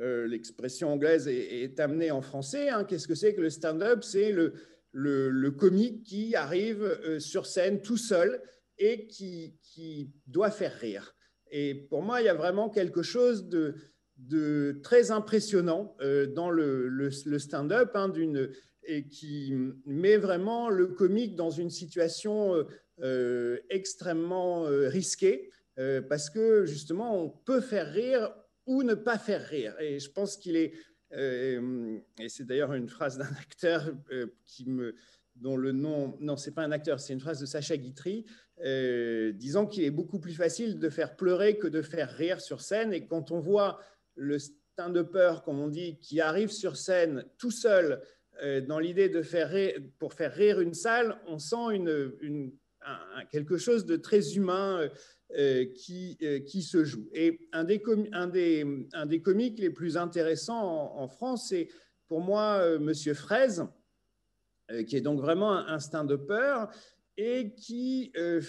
euh, l'expression anglaise est, amenée en français. Hein. Qu'est-ce que c'est que le stand-up C'est le, le, comique qui arrive sur scène tout seul et qui, qui doit faire rire. Et pour moi, il y a vraiment quelque chose de, très impressionnant euh, dans le, stand-up, hein, et qui met vraiment le comique dans une situation euh, euh, extrêmement risquée, parce que justement, on peut faire rire ou ne pas faire rire. Et je pense qu'il est, et c'est d'ailleurs une phrase d'un acteur qui dont le nom, non, c'est pas un acteur, c'est une phrase de Sacha Guitry, euh, disons qu'il est beaucoup plus facile de faire pleurer que de faire rire sur scène. Et quand on voit le de peur, comme on dit, qui arrive sur scène tout seul euh, dans l'idée de faire pour faire rire une salle, on sent quelque chose de très humain euh, qui, qui, se joue. Et un des, un, des, un des, comiques les plus intéressants en, France, c'est pour moi Monsieur Fraise, qui est donc vraiment un, instinct de peur et qui euh,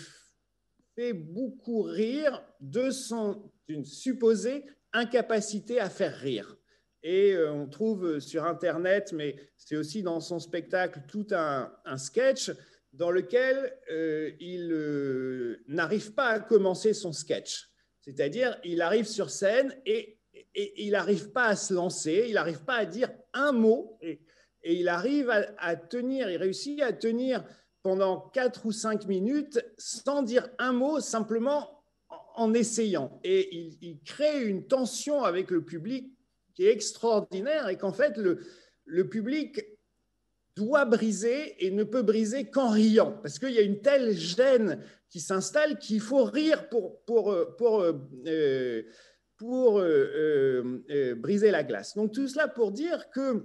fait beaucoup rire de son une supposée incapacité à faire rire. Et euh, on trouve sur Internet, mais c'est aussi dans son spectacle, tout un, sketch dans lequel euh, il n'arrive pas à commencer son sketch. C'est-à-dire, il arrive sur scène et, il n'arrive pas à se lancer, il n'arrive pas à dire un mot, et, il arrive à, tenir, il réussit à tenir pendant 4 ou 5 minutes sans dire un mot, simplement en essayant. Et il, crée une tension avec le public qui est extraordinaire et qu'en fait, le, le public doit briser et ne peut briser qu'en riant, parce qu'il y a une telle gêne qui s'installe qu'il faut rire pour, pour, euh, pour, euh, euh, pour briser la glace. Donc tout cela pour dire que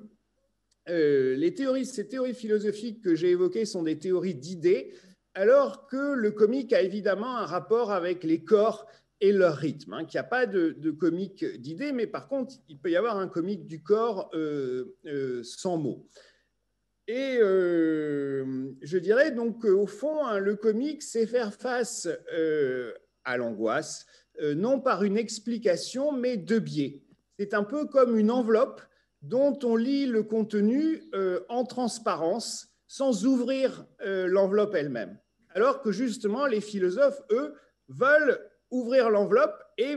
euh, les théories, ces théories philosophiques que j'ai évoquées sont des théories d'idées, alors que le comique a évidemment un rapport avec les corps et leur rythme, hein, Il n'y a pas de, comique d'idées, mais par contre, il peut y avoir un comique du corps euh, euh, sans mots. Et je dirais donc au fond, hein, le comique, c'est faire face à l'angoisse, non par une explication, mais de biais. C'est un peu comme une enveloppe dont on lit le contenu euh, en transparence, sans ouvrir euh, l'enveloppe elle-même. Alors que justement, les philosophes, eux, veulent ouvrir l'enveloppe et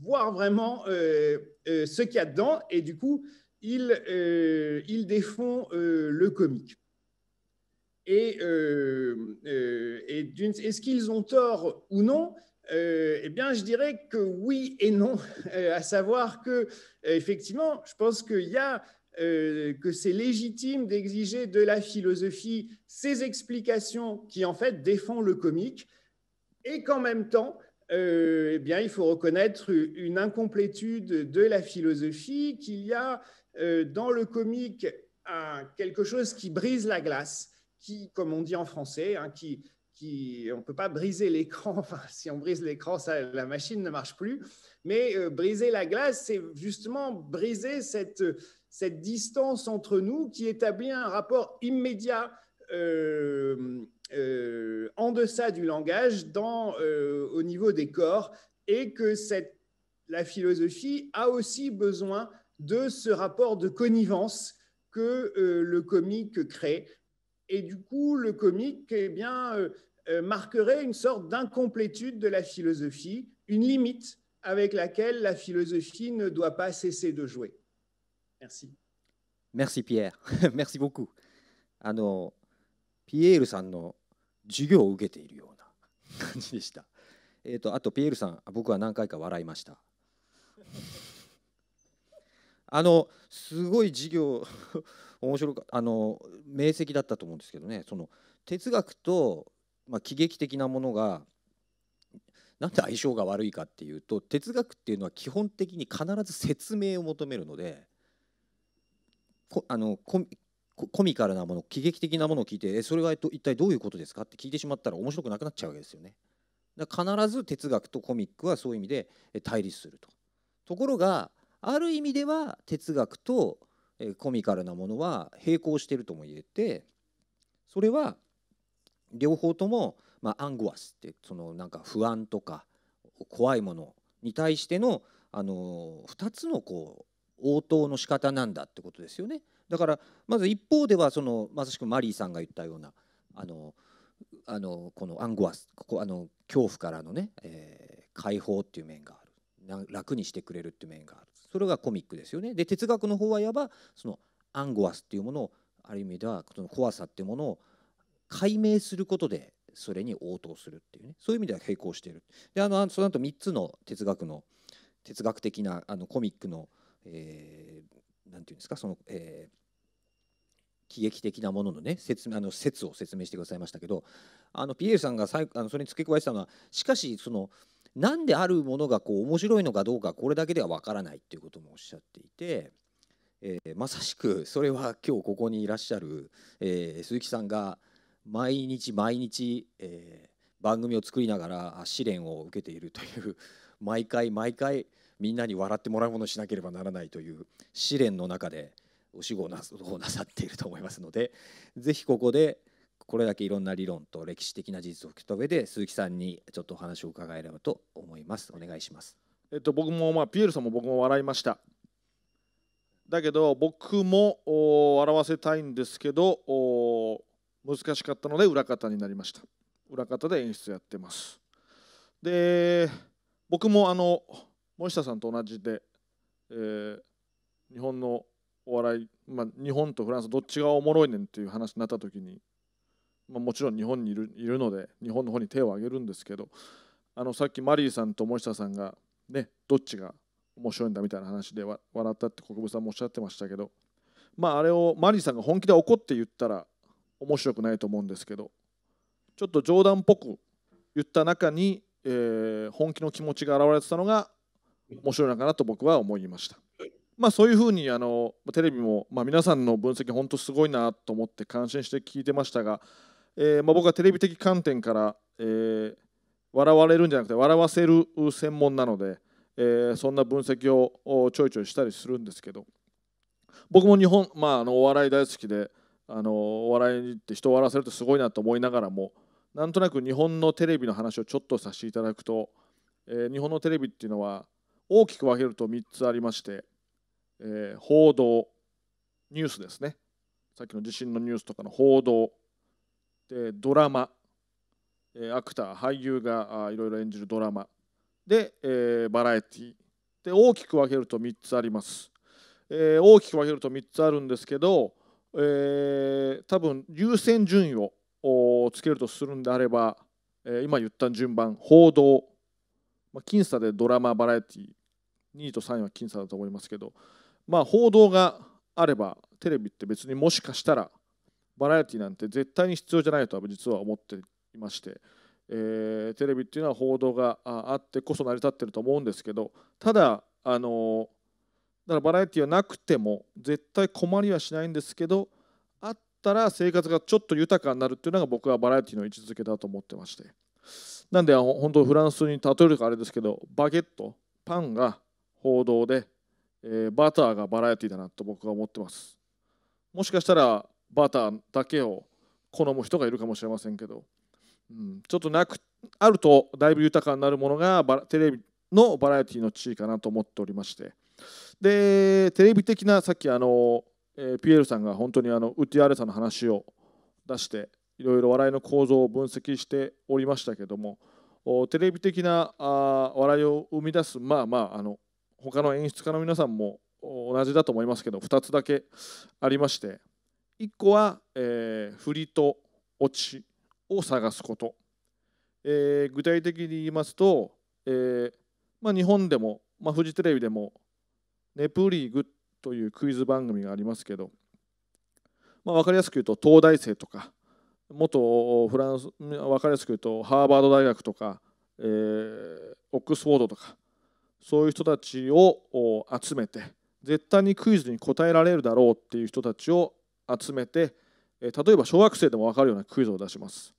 voir vraiment euh, ce qu'il y a dedans, et du coup, ils, ils défont le comique. Et, est ce qu'ils ont tort ou non, euh, eh bien, je dirais que oui et non, euh, à savoir que, effectivement, je pense qu'il y a euh, que c'est légitime d'exiger de la philosophie ces explications qui, en fait, défend le comique, et qu'en même temps, eh bien, il faut reconnaître une incomplétude de la philosophie, qu'il y a dans le comique un, quelque chose qui brise la glace, qui, comme on dit en français, hein, qui, on ne peut pas briser l'écran. si on brise l'écran, la machine ne marche plus. Mais euh, briser la glace, c'est justement briser cette, distance entre nous qui établit un rapport immédiat euh, euh, en deçà du langage au niveau des corps et que cette, la philosophie a aussi besoin de ce rapport de connivence que le comique crée et du coup, le comique eh bien, euh, euh, marquerait une sorte d'incomplétude de la philosophie, une limite avec laquelle la philosophie ne doit pas cesser de jouer. Merci. Merci Pierre. Merci beaucoup. 面白かあの明晰だったと思うんですけどねその哲学と、まあ、喜劇的なものがなんで相性が悪いかっていうと哲学っていうのは基本的に必ず説明を求めるのでこあのコミカルなもの喜劇的なものを聞いてえそれは一体どういうことですかって聞いてしまったら面白くなくなっちゃうわけですよね。だ必ず哲学とコミックはそういう意味で対立すると。ところがある意味では哲学とえコミカルなものは並行してるとも言えてそれは両方とも、まあ、アンゴアスってそのなんか不安とか怖いものに対しての、あの2つのこう応答の仕方なんだってことですよね。だからまず一方ではそのまさしくマリーさんが言ったようなあのあのこのアンゴアスここあの恐怖からのね、えー、解放っていう面がある楽にしてくれるっていう面があるそれがコミックですよね。で哲学の方はいわばそのアンゴアスっていうものをある意味ではその怖さっていうものを解明することでそれに応答するっていうねそういう意味では並行している。であのその後3つの哲学の哲学的なあのコミックの、えー、なんていうんですかその、えー、喜劇的なもののね説あの説を説明してくださいましたけどあのピエールさんが最あのそれに付け加えてたのはしかしその「何であるものがこう面白いのかどうかこれだけではわからないっていうこともおっしゃっていて、えー、まさしくそれは今日ここにいらっしゃる、えー、鈴木さんが毎日毎日、えー、番組を作りながら試練を受けているという 毎回毎回みんなに笑ってもらうものしなければならないという試練の中でお仕事をなさっていると思いますのでぜひここでこれだけいろんな理論と歴史的な事実を受けた上で鈴木さんにちょっとお話を伺えればと思いますお願いします、えっと、僕も、まあ、ピエールさんも僕も笑いましただけど僕も笑わせたいんですけど難しかったので裏方になりました裏方で演出やってますで僕もあの森下さんと同じで、えー、日本のお笑い、まあ、日本とフランスどっちがおもろいねんっていう話になった時にまあ、もちろん日本にいるいるので日本の方に手を挙げるんですけどあのさっきマリーさんと森下さんが、ね、どっちが面白いんだみたいな話で笑ったって国分さんもおっしゃってましたけど、まあ、あれをマリーさんが本気で怒って言ったら面白くないと思うんですけどちょっと冗談っぽく言った中に、えー、本気の気持ちが表れてたのが面白いのかなと僕は思いました。まあ、そういうふうにあのテレビも、まあ、皆さんの分析本当すごいなと思って感心して聞いてましたがえー、まあ、僕はテレビ的観点から、えー、笑われるんじゃなくて笑わせる専門なので、えー、そんな分析をちょいちょいしたりするんですけど僕も日本、まあ、あのお笑い大好きであのお笑いって人を笑わせるとすごいなと思いながらもなんとなく日本のテレビの話をちょっとさせていただくと、え日本のテレビっていうのは大きく分けると3つありまして、え報道ニュースですねさっきの地震のニュースとかの報道でドラマアクター俳優がいろいろ演じるドラマで、えバラエティで大きく分けると3つあります、え大きく分けると3つあるんですけど、え多分優先順位をつけるとするんであれば、え今言った順番報道、ま僅差でドラマバラエティ2位と3位は僅差だと思いますけど、まあ、報道があればテレビって別にもしかしたらバラエティなんて絶対に必要じゃないとは実は思っていまして、えー、テレビっていうのは報道があってこそ成り立ってると思うんですけどただあのだからバラエティはなくても絶対困りはしないんですけどあったら生活がちょっと豊かになるっていうのが僕はバラエティの位置づけだと思ってましてなんで本当フランスに例えるかあれですけどバゲットパンが報道で、えー、バターがバラエティだなと僕は思ってますもしかしたらバターだけを好む人がいるかもしれませんけど、うん、ちょっとなくあるとだいぶ豊かになるものがテレビのバラエティの地位かなと思っておりましてでテレビ的なさっきあの、えー、ピエールさんが本当にあのウティアレさんの話を出していろいろ笑いの構造を分析しておりましたけどもテレビ的なあ笑いを生み出すまあまああの他の演出家の皆さんも同じだと思いますけど2つだけありまして1個は、えー、振りと落ちを探すこと、えー、具体的に言いますと、えーまあ、日本でも、まあ、フジテレビでも「ネプリーグ」というクイズ番組がありますけど、まあ、分かりやすく言うと東大生とか元フランス分かりやすく言うとハーバード大学とか、えー、オックスフォードとかそういう人たちを集めて絶対にクイズに答えられるだろうっていう人たちを集めて、え例えば小学生でも分かるようなクイズを出します。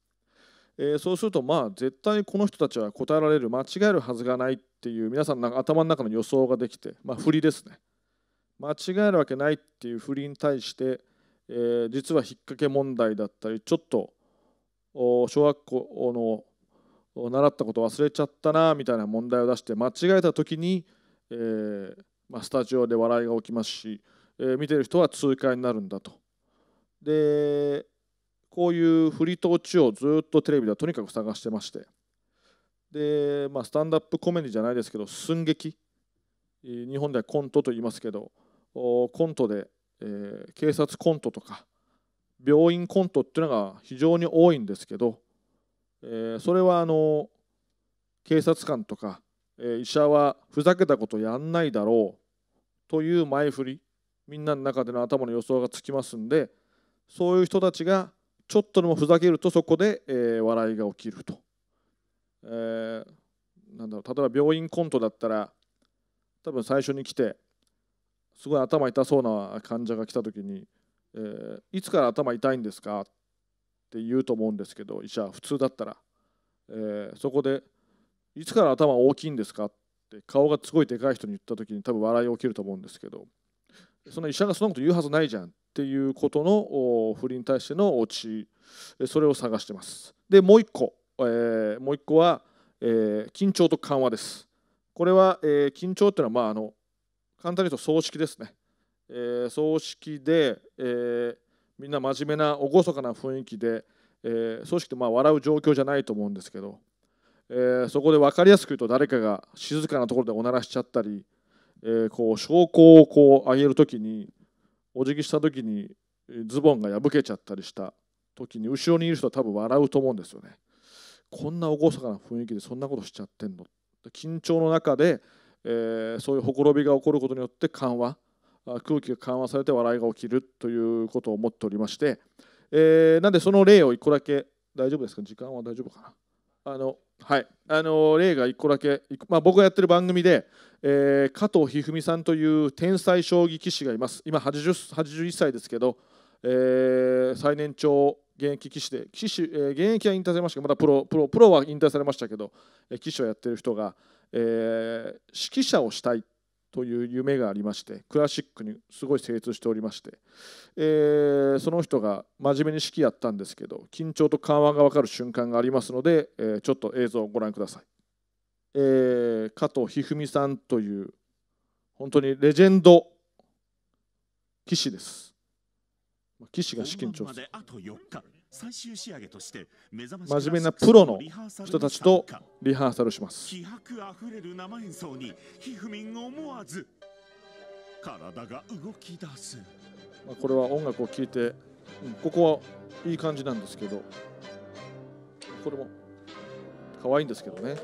えそうするとまあ絶対この人たちは答えられる間違えるはずがないっていう皆さんの頭の中の予想ができてまあ振りですね間違えるわけないっていう振りに対して、え実は引っ掛け問題だったりちょっと小学校の習ったこと忘れちゃったなみたいな問題を出して間違えた時に、えまスタジオで笑いが起きますし、え見てる人は痛快になるんだと。でこういうフリとオチをずっとテレビではとにかく探してましてで、まあ、スタンダップコメディじゃないですけど寸劇日本ではコントと言いますけどコントで、えー、警察コントとか病院コントっていうのが非常に多いんですけど、えー、それはあの警察官とか、えー、医者はふざけたことやんないだろうという前振りみんなの中での頭の予想がつきますんでそういう人たちがちょっとでもふざけるとそこで、えー、笑いが起きると、えー、なんだろう例えば病院コントだったら多分最初に来てすごい頭痛そうな患者が来た時に「えー、いつから頭痛いんですか?」って言うと思うんですけど医者普通だったら、えー、そこで「いつから頭大きいんですか?」って顔がすごいでかい人に言った時に多分笑い起きると思うんですけどその医者がそんなこと言うはずないじゃんっていうことの不倫に対しての落ちそれを探してますでもう一個、えー、もう一個は、えー、緊張と緩和ですこれは、えー、緊張っていうのはまああの簡単に言うと葬式ですね、えー、葬式で、えー、みんな真面目な厳かな雰囲気で、えー、葬式ってまあ笑う状況じゃないと思うんですけど、えー、そこで分かりやすく言うと誰かが静かなところでおならしちゃったり、えー、こう証拠をこう上げるときにお辞儀した時にズボンが破けちゃったりした時に後ろにいる人は多分笑うと思うんですよね。こんな厳かな雰囲気でそんなことしちゃってんの緊張の中で、えー、そういうほころびが起こることによって緩和空気が緩和されて笑いが起きるということを思っておりまして、えー、なんでその例を1個だけ大丈夫ですか時間は大丈夫かなあのはい、あの例が1個だけ、まあ、僕がやってる番組で、えー、加藤一二三さんという天才将棋棋士がいます今80 81歳ですけど、えー、最年長現役棋士で棋士、えー、現役は引退されましたけどまだプロプロプロは引退されましたけど、え棋士をやってる人が、え指揮者をしたいってという夢がありましてクラシックにすごい精通しておりまして、えー、その人が真面目に指揮やったんですけど緊張と緩和が分かる瞬間がありますので、えー、ちょっと映像をご覧ください、えー、加藤一二三さんという本当にレジェンド棋士です棋士が資金調査。真面目なプロの人たちとリハーサルします気迫あふれる生演奏にひふみん思わず体が動き出すこれは音楽を聴いて、うん、ここはいい感じなんですけどこれも可愛いんですけどね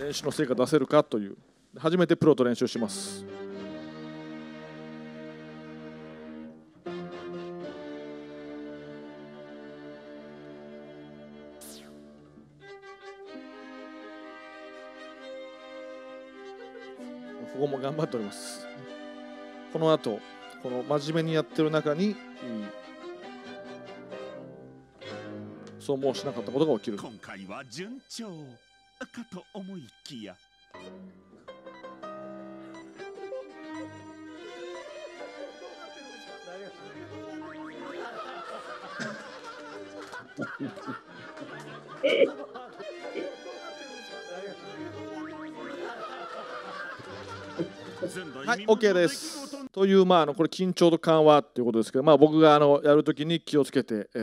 練習の成果出せるかという初めてプロと練習しますますこの後この真面目にやってる中にそう申しなかったことが起きる今回は順調かと思いきやえ はい OK ですというまああのこれ緊張と緩和ということですけどまあ僕があのやるときに気をつけて、え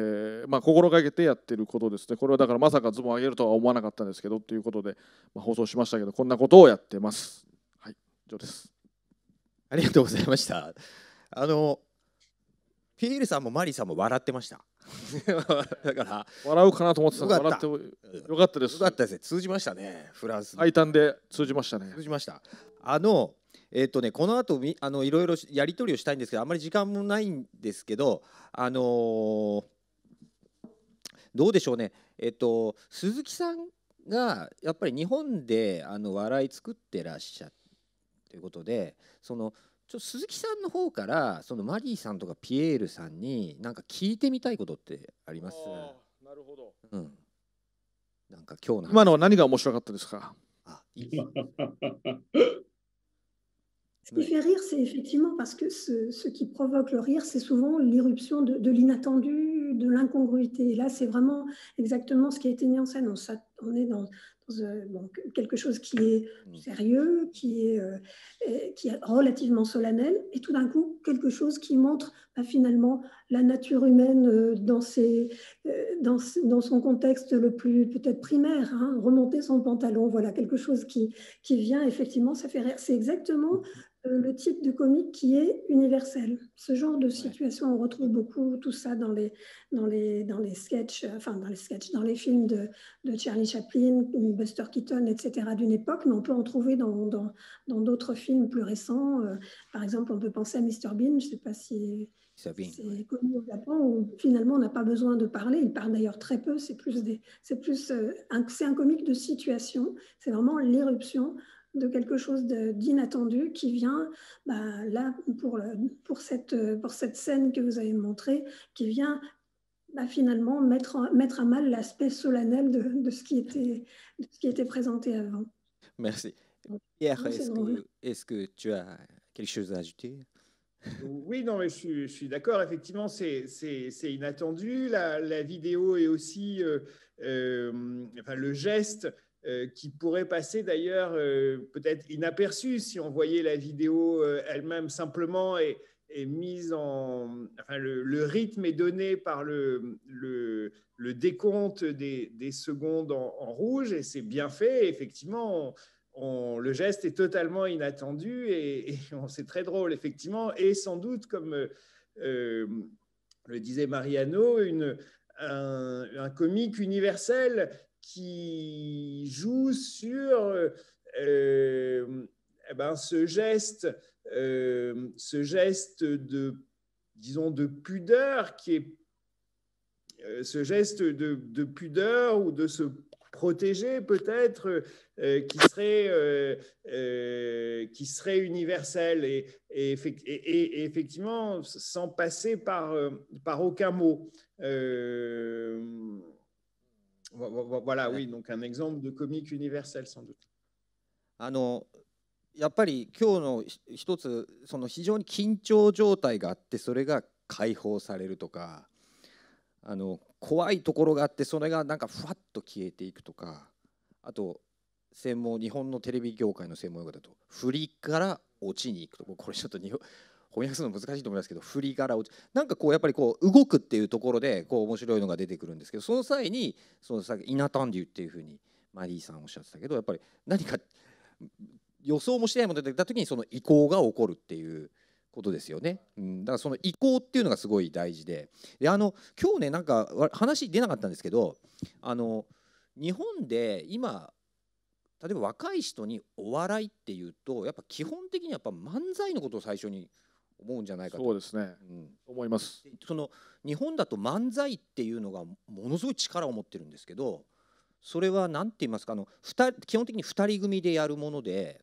ー、まあ心がけてやってることですねこれはだからまさかズボン上げるとは思わなかったんですけどということで、まあ、放送しましたけどこんなことをやってますはい以上ですありがとうございましたあのピエールさんもマリーさんも笑ってました だから笑うかなと思ってたよかってよかったですよかったです通じましたねフランス最短で通じましたね通じましたあのえっ、とねこの後あのいろいろやり取りをしたいんですけどあまり時間もないんですけどあのー、どうでしょうねえっ、と鈴木さんがやっぱり日本であの笑い作ってらっしゃるということでそのちょ鈴木さんの方からそのマリーさんとかピエールさんに何か聞いてみたいことってありますなるほど、うん、なんか今日の今のは何が面白かったですかあいい Ce qui fait rire, c'est effectivement parce que ce, qui provoque le rire, c'est souvent l'irruption de, l'inattendu, de l'incongruité. là, c'est vraiment exactement ce qui a été mis en scène. On, est dans, euh, quelque chose qui est mm. sérieux, qui est, euh, qui est relativement solennel, et tout d'un coup, quelque chose qui montre bah, finalement la nature humaine euh, dans, dans, son contexte le plus peut-être primaire, hein. remonter son pantalon, voilà, quelque chose qui, qui vient, effectivement, ça fait rire. C'est exactement mm. Euh, le type de comique qui est universel. Ce genre de situation, on retrouve beaucoup tout ça dans les, dans les, dans les sketchs, euh, enfin dans les sketchs, dans les films de, de Charlie Chaplin, Buster Keaton, etc. d'une époque, mais on peut en trouver dans, dans, dans d'autres films plus récents. Euh, par exemple, on peut penser à Mr. Bean, je ne sais pas si c'est connu au Japon, où finalement on n'a pas besoin de parler, il parle d'ailleurs très peu, c'est plus, des, c'est plus un, c'est un comique de situation, c'est vraiment l'éruption de quelque chose d'inattendu qui vient, bah, là, pour, pour, cette, pour cette scène que vous avez montrée, qui vient bah, finalement mettre, mettre à mal l'aspect solennel de, de, ce qui était, de ce qui était présenté avant. Merci. Pierre, est-ce que, tu as quelque chose à ajouter oui, non, je suis, d'accord. Effectivement, c'est inattendu. La, vidéo est aussi euh, euh, enfin, le geste euh, qui pourrait passer d'ailleurs euh, peut-être inaperçu si on voyait la vidéo euh, elle-même simplement et, mise en. Enfin, le, rythme est donné par le, le, le décompte des, des, secondes en, rouge et c'est bien fait. effectivement, le geste est totalement inattendu et, c'est très drôle, effectivement. Et sans doute, comme le disait Mariano, une, un, comique universel qui joue sur euh, euh, eh ben, ce geste, euh, ce geste de, disons, de pudeur qui est ce geste de, pudeur ou de se protéger peut-être qui serait qui serait universel et, effectivement sans passer par par aucun mot voilà, oui, donc un exemple de comique universel sans doute. あのやっぱり今日の一つその非常に緊張状態があってそれが解放されるとかあの怖いところがあってそれがなんかふわっと消えていくとかあと専門日本のテレビ業界の専門用語だと振りから落ちに行くとこれちょっと日本翻訳するの難しいと思いますけど振り柄をなんかこうやっぱりこう動くっていうところでこう面白いのが出てくるんですけどその際にそのさイナタンデュっていうふうにマリーさんおっしゃってたけどやっぱり何か予想もしてないもの出てきた時にその移行が起こるっていうことですよね、うん、だからその移行っていうのがすごい大事でであの今日ねなんか話出なかったんですけどあの日本で今例えば若い人にお笑いっていうとやっぱ基本的にはやっぱ漫才のことを最初に思うんじゃないかとそうですね、うん、思いますその日本だと漫才っていうのがものすごい力を持ってるんですけどそれは何て言いますかあの基本的に二人組でやるもので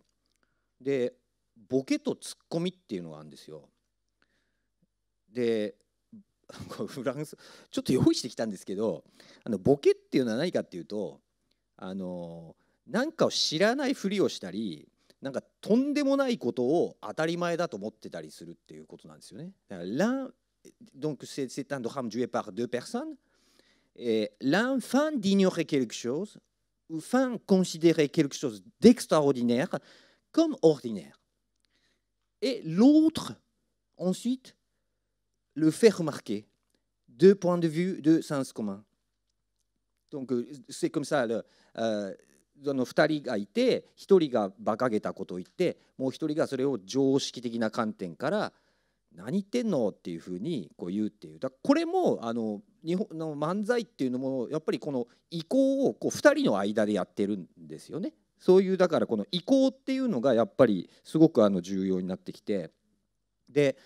でボケと突っ込みっていうのがあるんですよ。で フランスちょっと用意してきたんですけどあのボケっていうのは何かっていうとあの何かを知らないふりをしたり L'un, donc c'est un drame joué par deux personnes. L'un fin d'ignorer quelque chose, ou fin considérer quelque chose d'extraordinaire comme ordinaire. Et l'autre, ensuite, le fait remarquer, deux points de vue, de sens commun. Donc c'est comme ça, le, euh, その2人がいて1人が馬鹿げたことを言ってもう1人がそれを常識的な観点から「何言ってんの?」っていうふうにこう言うっていうだこれもあの日本の漫才っていうのもやっぱりこの意向をこう2人の間でやってるんですよね。そういうだからこの意向っていうのがやっぱりすごくあの重要になってきてで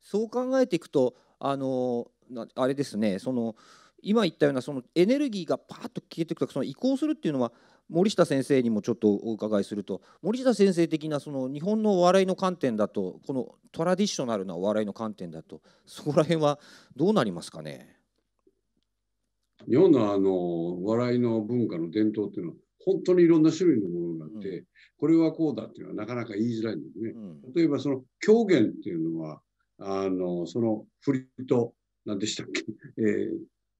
そう考えていくとあのあれですねその今言ったようなそのエネルギーがパーッと消えていくとその移行するっていうのは森下先生にもちょっとお伺いすると森下先生的なその日本のお笑いの観点だとこのトラディショナルなお笑いの観点だとそこら辺はどうなりますかね日本のあの笑いの文化の伝統っていうのは本当にいろんな種類のものがあって、うん、これはこうだっていうのはなかなか言いづらいんですね。うん、例えばその狂言っていうのはあのその振りと何でしたっけ、えー、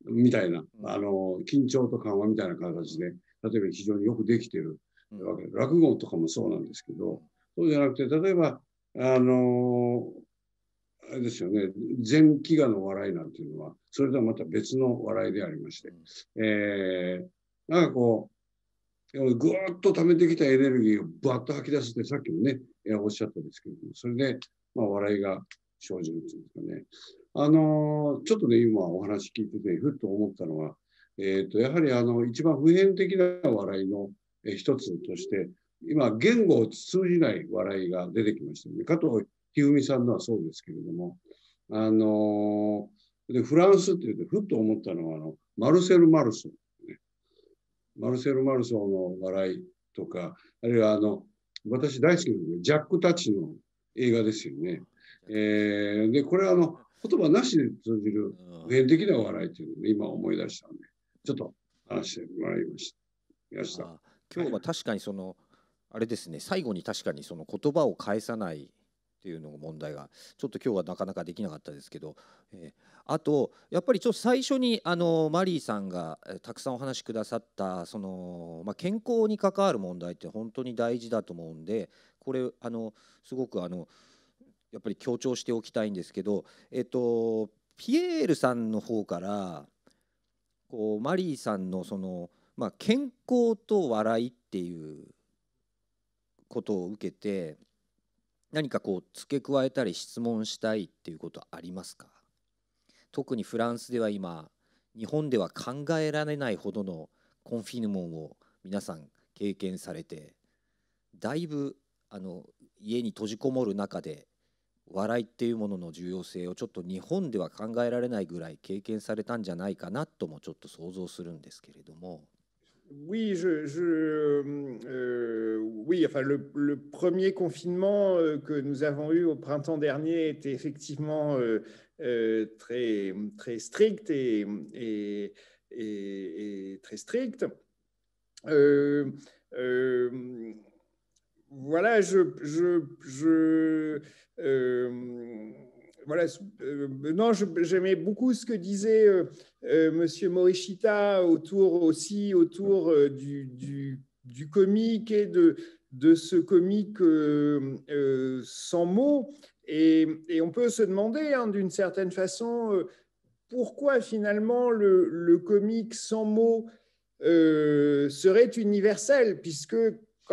みたいな、あの、緊張と緩和みたいな形で、例えば非常によくできてるわけで、落語とかもそうなんですけど、そうじゃなくて、例えば、あの、あれですよね、全飢餓の笑いなんていうのは、それとはまた別の笑いでありまして、えー、なんかこう、ぐわっと溜めてきたエネルギーをぶわっと吐き出すって、さっきもね、おっしゃったんですけども、それで、まあ、笑いが生じるっていうんですかね。あのちょっとね、今お話聞いてて、ふっと思ったのは、えっ、ー、と、やはりあの、一番普遍的な笑いの一つとして、今、言語を通じない笑いが出てきましたね。加藤一二三さんのはそうですけれども、あので、フランスって言うと、ふっと思ったのは、あの、マルセル・マルソン、ね。マルセル・マルソンの笑いとか、あるいはあの、私大好きなジャック・タッチの映画ですよね。えー、で、これはあの、言葉なしで通じる普遍的な笑いというのを今思い出したので、ちょっと話してもらいました。あ今日は確かにその、はい、あれですね、最後に確かにその言葉を返さないっていうのが問題がちょっと今日はなかなかできなかったですけど、えー、あとやっぱりちょっと最初にあのマリーさんがたくさんお話しくださったその、まあ、健康に関わる問題って本当に大事だと思うんでこれあのすごくあの。やっぱり強調しておきたいんですけど、えっと、ピエールさんの方からこうマリーさんのその、まあ、健康と笑いっていうことを受けて何かこう付け加えたり質問したいっていうことありますか特にフランスでは今日本では考えられないほどのコンフィヌモンを皆さん経験されてだいぶあの家に閉じこもる中で笑いっていうものの重要性をちょっと日本では考えられないぐらい経験されたんじゃないかなともちょっと想像するんですけれども。Oui, je, je, euh, oui enfin, le, le, premier confinement que nous avons eu au printemps dernier était effectivement euh, euh, très, très strict et, et, et, et très strict. voilà, je, je, euh, voilà, euh, non, j'aimais beaucoup ce que disait euh, Monsieur Morishita autour aussi autour du, du, comique et de de ce comique sans mots. Et, on peut se demander, hein, d'une certaine façon, pourquoi finalement le, le comique sans mots serait universel, puisque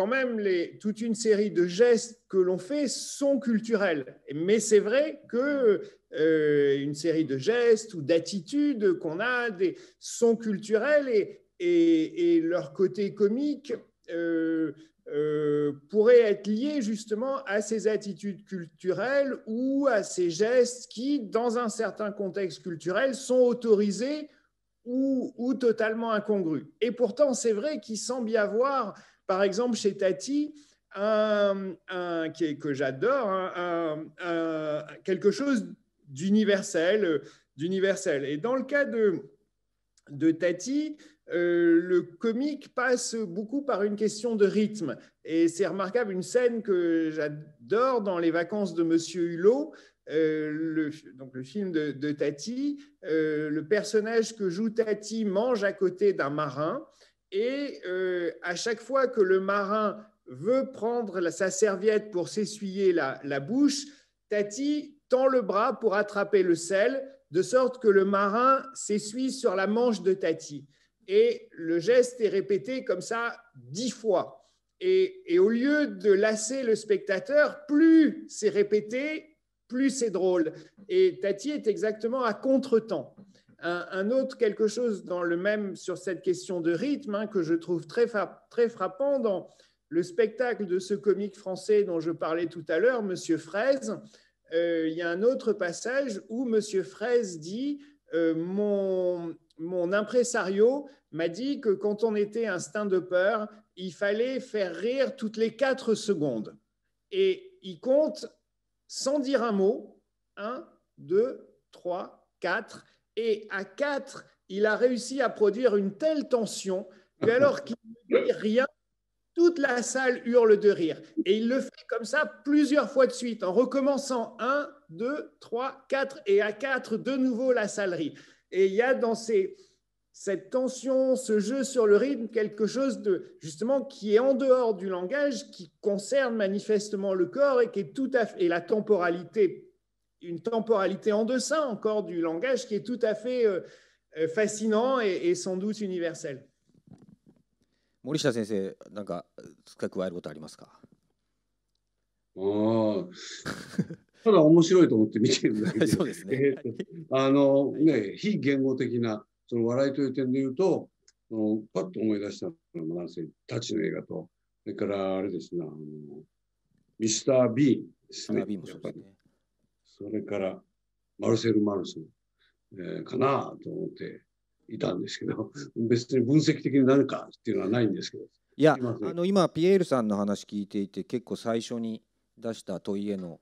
quand même, toute une série de gestes que l'on fait sont culturels. Mais c'est vrai que euh, une série de gestes ou d'attitudes qu'on a des, sont culturels et, et, leur côté comique euh, euh, pourrait être lié justement à ces attitudes culturelles ou à ces gestes qui, dans un certain contexte culturel, sont autorisés ou, ou totalement incongrus. Et pourtant, c'est vrai qu'il semble y avoir par exemple, chez Tati, un, que j'adore, hein, quelque chose d'universel, euh, d'universel. Et dans le cas de, Tati, euh, le comique passe beaucoup par une question de rythme. Et c'est remarquable, une scène que j'adore dans Les vacances de Monsieur Hulot, euh, le, donc le film de, Tati, le personnage que joue Tati mange à côté d'un marin. Et euh, à chaque fois que le marin veut prendre sa serviette pour s'essuyer la, bouche, Tati tend le bras pour attraper le sel, de sorte que le marin s'essuie sur la manche de Tati. Et le geste est répété comme ça dix fois. Et, et, au lieu de lasser le spectateur, plus c'est répété, plus c'est drôle. Et Tati est exactement à contre-temps. Un, autre quelque chose dans le même sur cette question de rythme hein, que je trouve très, très frappant dans le spectacle de ce comique français dont je parlais tout à l'heure, Monsieur Fraise. Euh, il y a un autre passage où Monsieur Fraise dit euh, mon, mon impresario m'a dit que quand on était un de peur, il fallait faire rire toutes les quatre secondes. Et il compte sans dire un mot. 1, 2, 3, quatre... Et à 4, il a réussi à produire une telle tension qu'alors ah. qu'il ne dit rien, toute la salle hurle de rire. Et il le fait comme ça plusieurs fois de suite, en recommençant 1, 2, 3, 4, et à 4, de nouveau la salle rit. Et il y a dans cette tension, ce jeu sur le rythme, quelque chose de justement qui est en dehors du langage, qui concerne manifestement le corps et qui est tout à et la temporalité une temporalité en deçà encore du langage qui est tout à fait fascinant et, et sans doute universel. 森下先生、なんか付け加えることありますかああ、ただ面白いと思って見てるだけど、そうですね。あのね、非言語的な、その笑いという点で言うと、パッと思い出したのが、なんせ、たちの映画と、それからあれですね、あのミスター・ビーンですね。ミスター・ビーンもそうですね。それからマルセル・マルス、えー、かなと思っていたんですけど、別に分析的に何かっていうのはないんですけど。いや、あの今ピエールさんの話聞いていて、結構最初に出した問いへの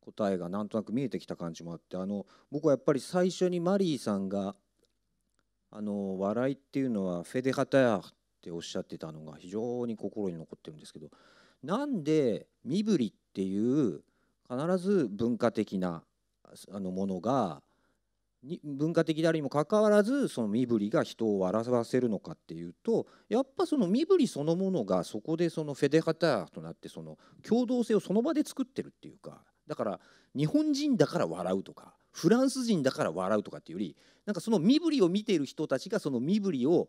答えがなんとなく見えてきた感じもあって、あの僕はやっぱり最初にマリーさんがあの笑いっていうのはフェデハタヤっておっしゃってたのが非常に心に残ってるんですけど、なんで身振りっていう必ず文化的なあのものが文化的であるにもかかわらずその身振りが人を笑わせるのかっていうとやっぱその身振りそのものがそこでそのフェデハターとなってその共同性をその場で作ってるっていうかだから日本人だから笑うとかフランス人だから笑うとかっていうよりなんかその身振りを見ている人たちがその身振りを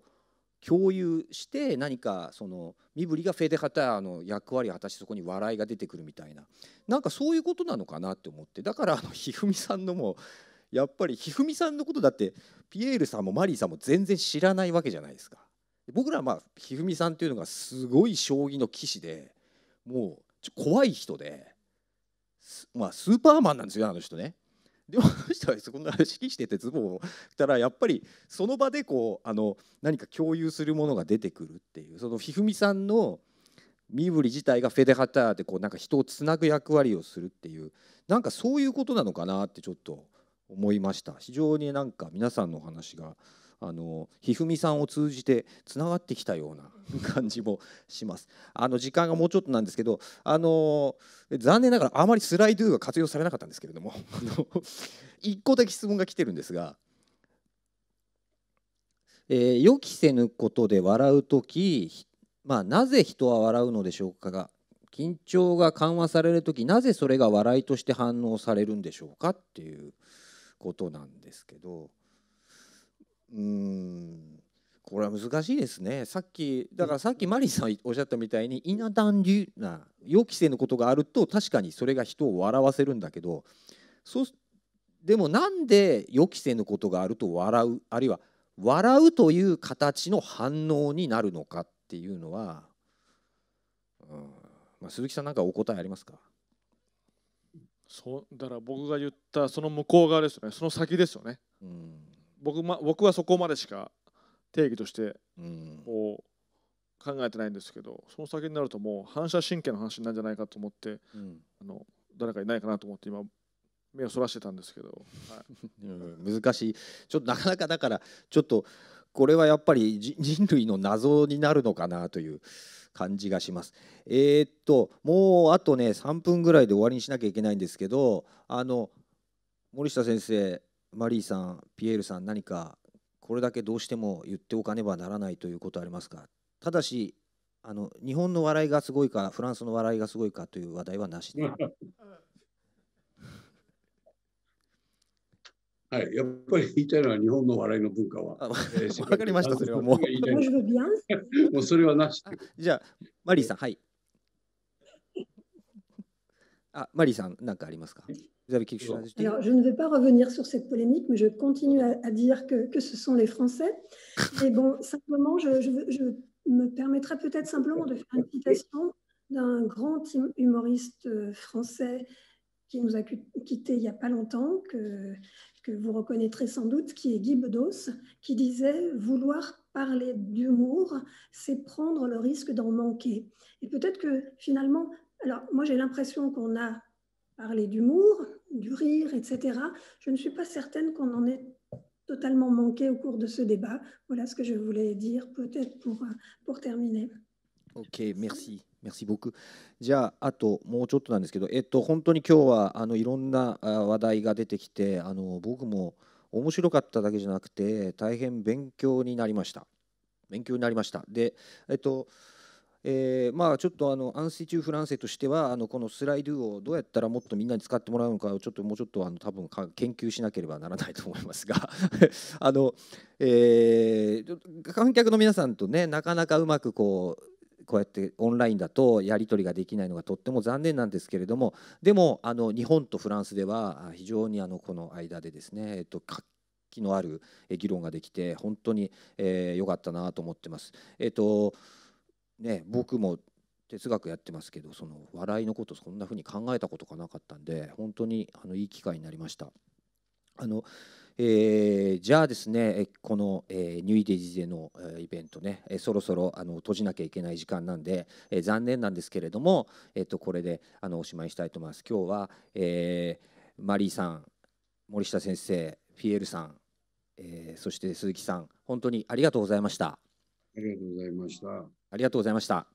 共有して何かその身振りがフェデハターの役割を果たしてそこに笑いが出てくるみたいななんかそういうことなのかなって思ってだからあのひふみさんのもやっぱりひふみさんのことだってピエールさんもマリーさんも全然知らないわけじゃないですか。僕らはまあひふみさんっていうのがすごい将棋の棋士でもう怖い人で、まあ、スーパーマンなんですよあの人ね。でもしたらそこんな指揮しててズボンを着たらやっぱりその場でこうあの何か共有するものが出てくるっていうそのひふみさんの身振り自体がフェデハターでこうなんか人をつなぐ役割をするっていうなんかそういうことなのかなってちょっと思いました非常になんか皆さんのお話があのひふみさんを通じてつながってきたような感じもします。あの時間がもうちょっとなんですけどあの残念ながらあまりスライドゥが活用されなかったんですけれども1 個だけ質問が来てるんですが。えー、予期せぬことで笑う時、まあ、なぜ人は笑うのでしょうかが緊張が緩和される時なぜそれが笑いとして反応されるんでしょうかっていうことなんですけど。うんこれは難しいですねさっきだからさっきマリさんおっしゃったみたいに稲談流な予期せぬことがあると確かにそれが人を笑わせるんだけどそうでもなんで予期せぬことがあると笑うあるいは笑うという形の反応になるのかっていうのは、うんまあ、鈴木さんなんかお答えありますかそうだから僕が言ったその向こう側ですよねその先ですよね。うん僕,、ま、僕はそこまでしか定義としてこう考えてないんですけど、その先になるともう反射神経の話なんじゃないかと思って、うん、あの誰かいないかなと思って今目をそらしてたんですけど、はい、難しいちょっとなかなかだからちょっとこれはやっぱり 人類の謎になるのかなという感じがします。えー、っともうあとね3分ぐらいで終わりにしなきゃいけないんですけどあの森下先生マリーさんピエールさん何かこれだけどうしても言っておかねばならないということありますかただしあの日本の笑いがすごいかフランスの笑いがすごいかという話題はなしではい、やっぱり言いたいのは日本の笑いの文化は。わ、えー、かりました、それはもう。もうそれはなし。じゃあ、マリーさん、はい。あ、マリーさん、何かありますか Vous avez quelque chose à ajouter Alors, je ne vais pas revenir sur cette polémique, mais je continue à, dire que, ce sont les Français. Et bon, simplement, je, me permettrai peut-être simplement de faire une citation d'un grand hum-, humoriste euh, français qui nous a quitté il n'y a pas longtemps, que, que vous reconnaîtrez sans doute, qui est Guy Bedos, qui disait Vouloir parler d'humour, c'est prendre le risque d'en manquer. Et peut-être que finalement, alors moi j'ai l'impression qu'on a parler d'humour, du rire, etc. Je ne suis pas certaine qu'on en ait totalement manqué au cours de ce débat. Voilà ce que je voulais dire peut-être pour, euh, pour terminer. OK, merci. Merci beaucoup. Eh, euh, et... えー、まあちょっとあのアンシチューフランセとしてはあのこのスライドゥをどうやったらもっとみんなに使ってもらうのかをちょっともうちょっとあの多分研究しなければならないと思いますが あの、えー、観客の皆さんとねなかなかうまくこうこうやってオンラインだとやり取りができないのがとっても残念なんですけれどもでもあの日本とフランスでは非常にあのこの間でですね、えっと、活気のある議論ができて本当に良、えー、かったなと思ってます。えっとね僕も哲学やってますけどその笑いのことそんなふうに考えたことがなかったんで本当にあのいい機会になりました。あのえー、じゃあですねこの、えー、ニュイデジゼの、えー、イベントね、えー、そろそろあの閉じなきゃいけない時間なんで、えー、残念なんですけれども、えーと、これであのおしまいしたいと思います。今日は、えー、マリーさん森下先生フィエルさん、えー、そして鈴木さん本当にありがとうございました。ありがとうございました。ありがとうございました。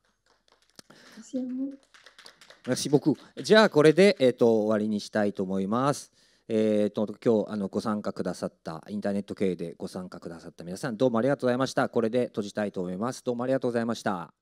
私僕じゃあこれで、えーと、終わりにしたいと思います。えーと今日あのご参加くださったインターネット経由でご参加くださった皆さんどうもありがとうございました。これで閉じたいと思います。どうもありがとうございました。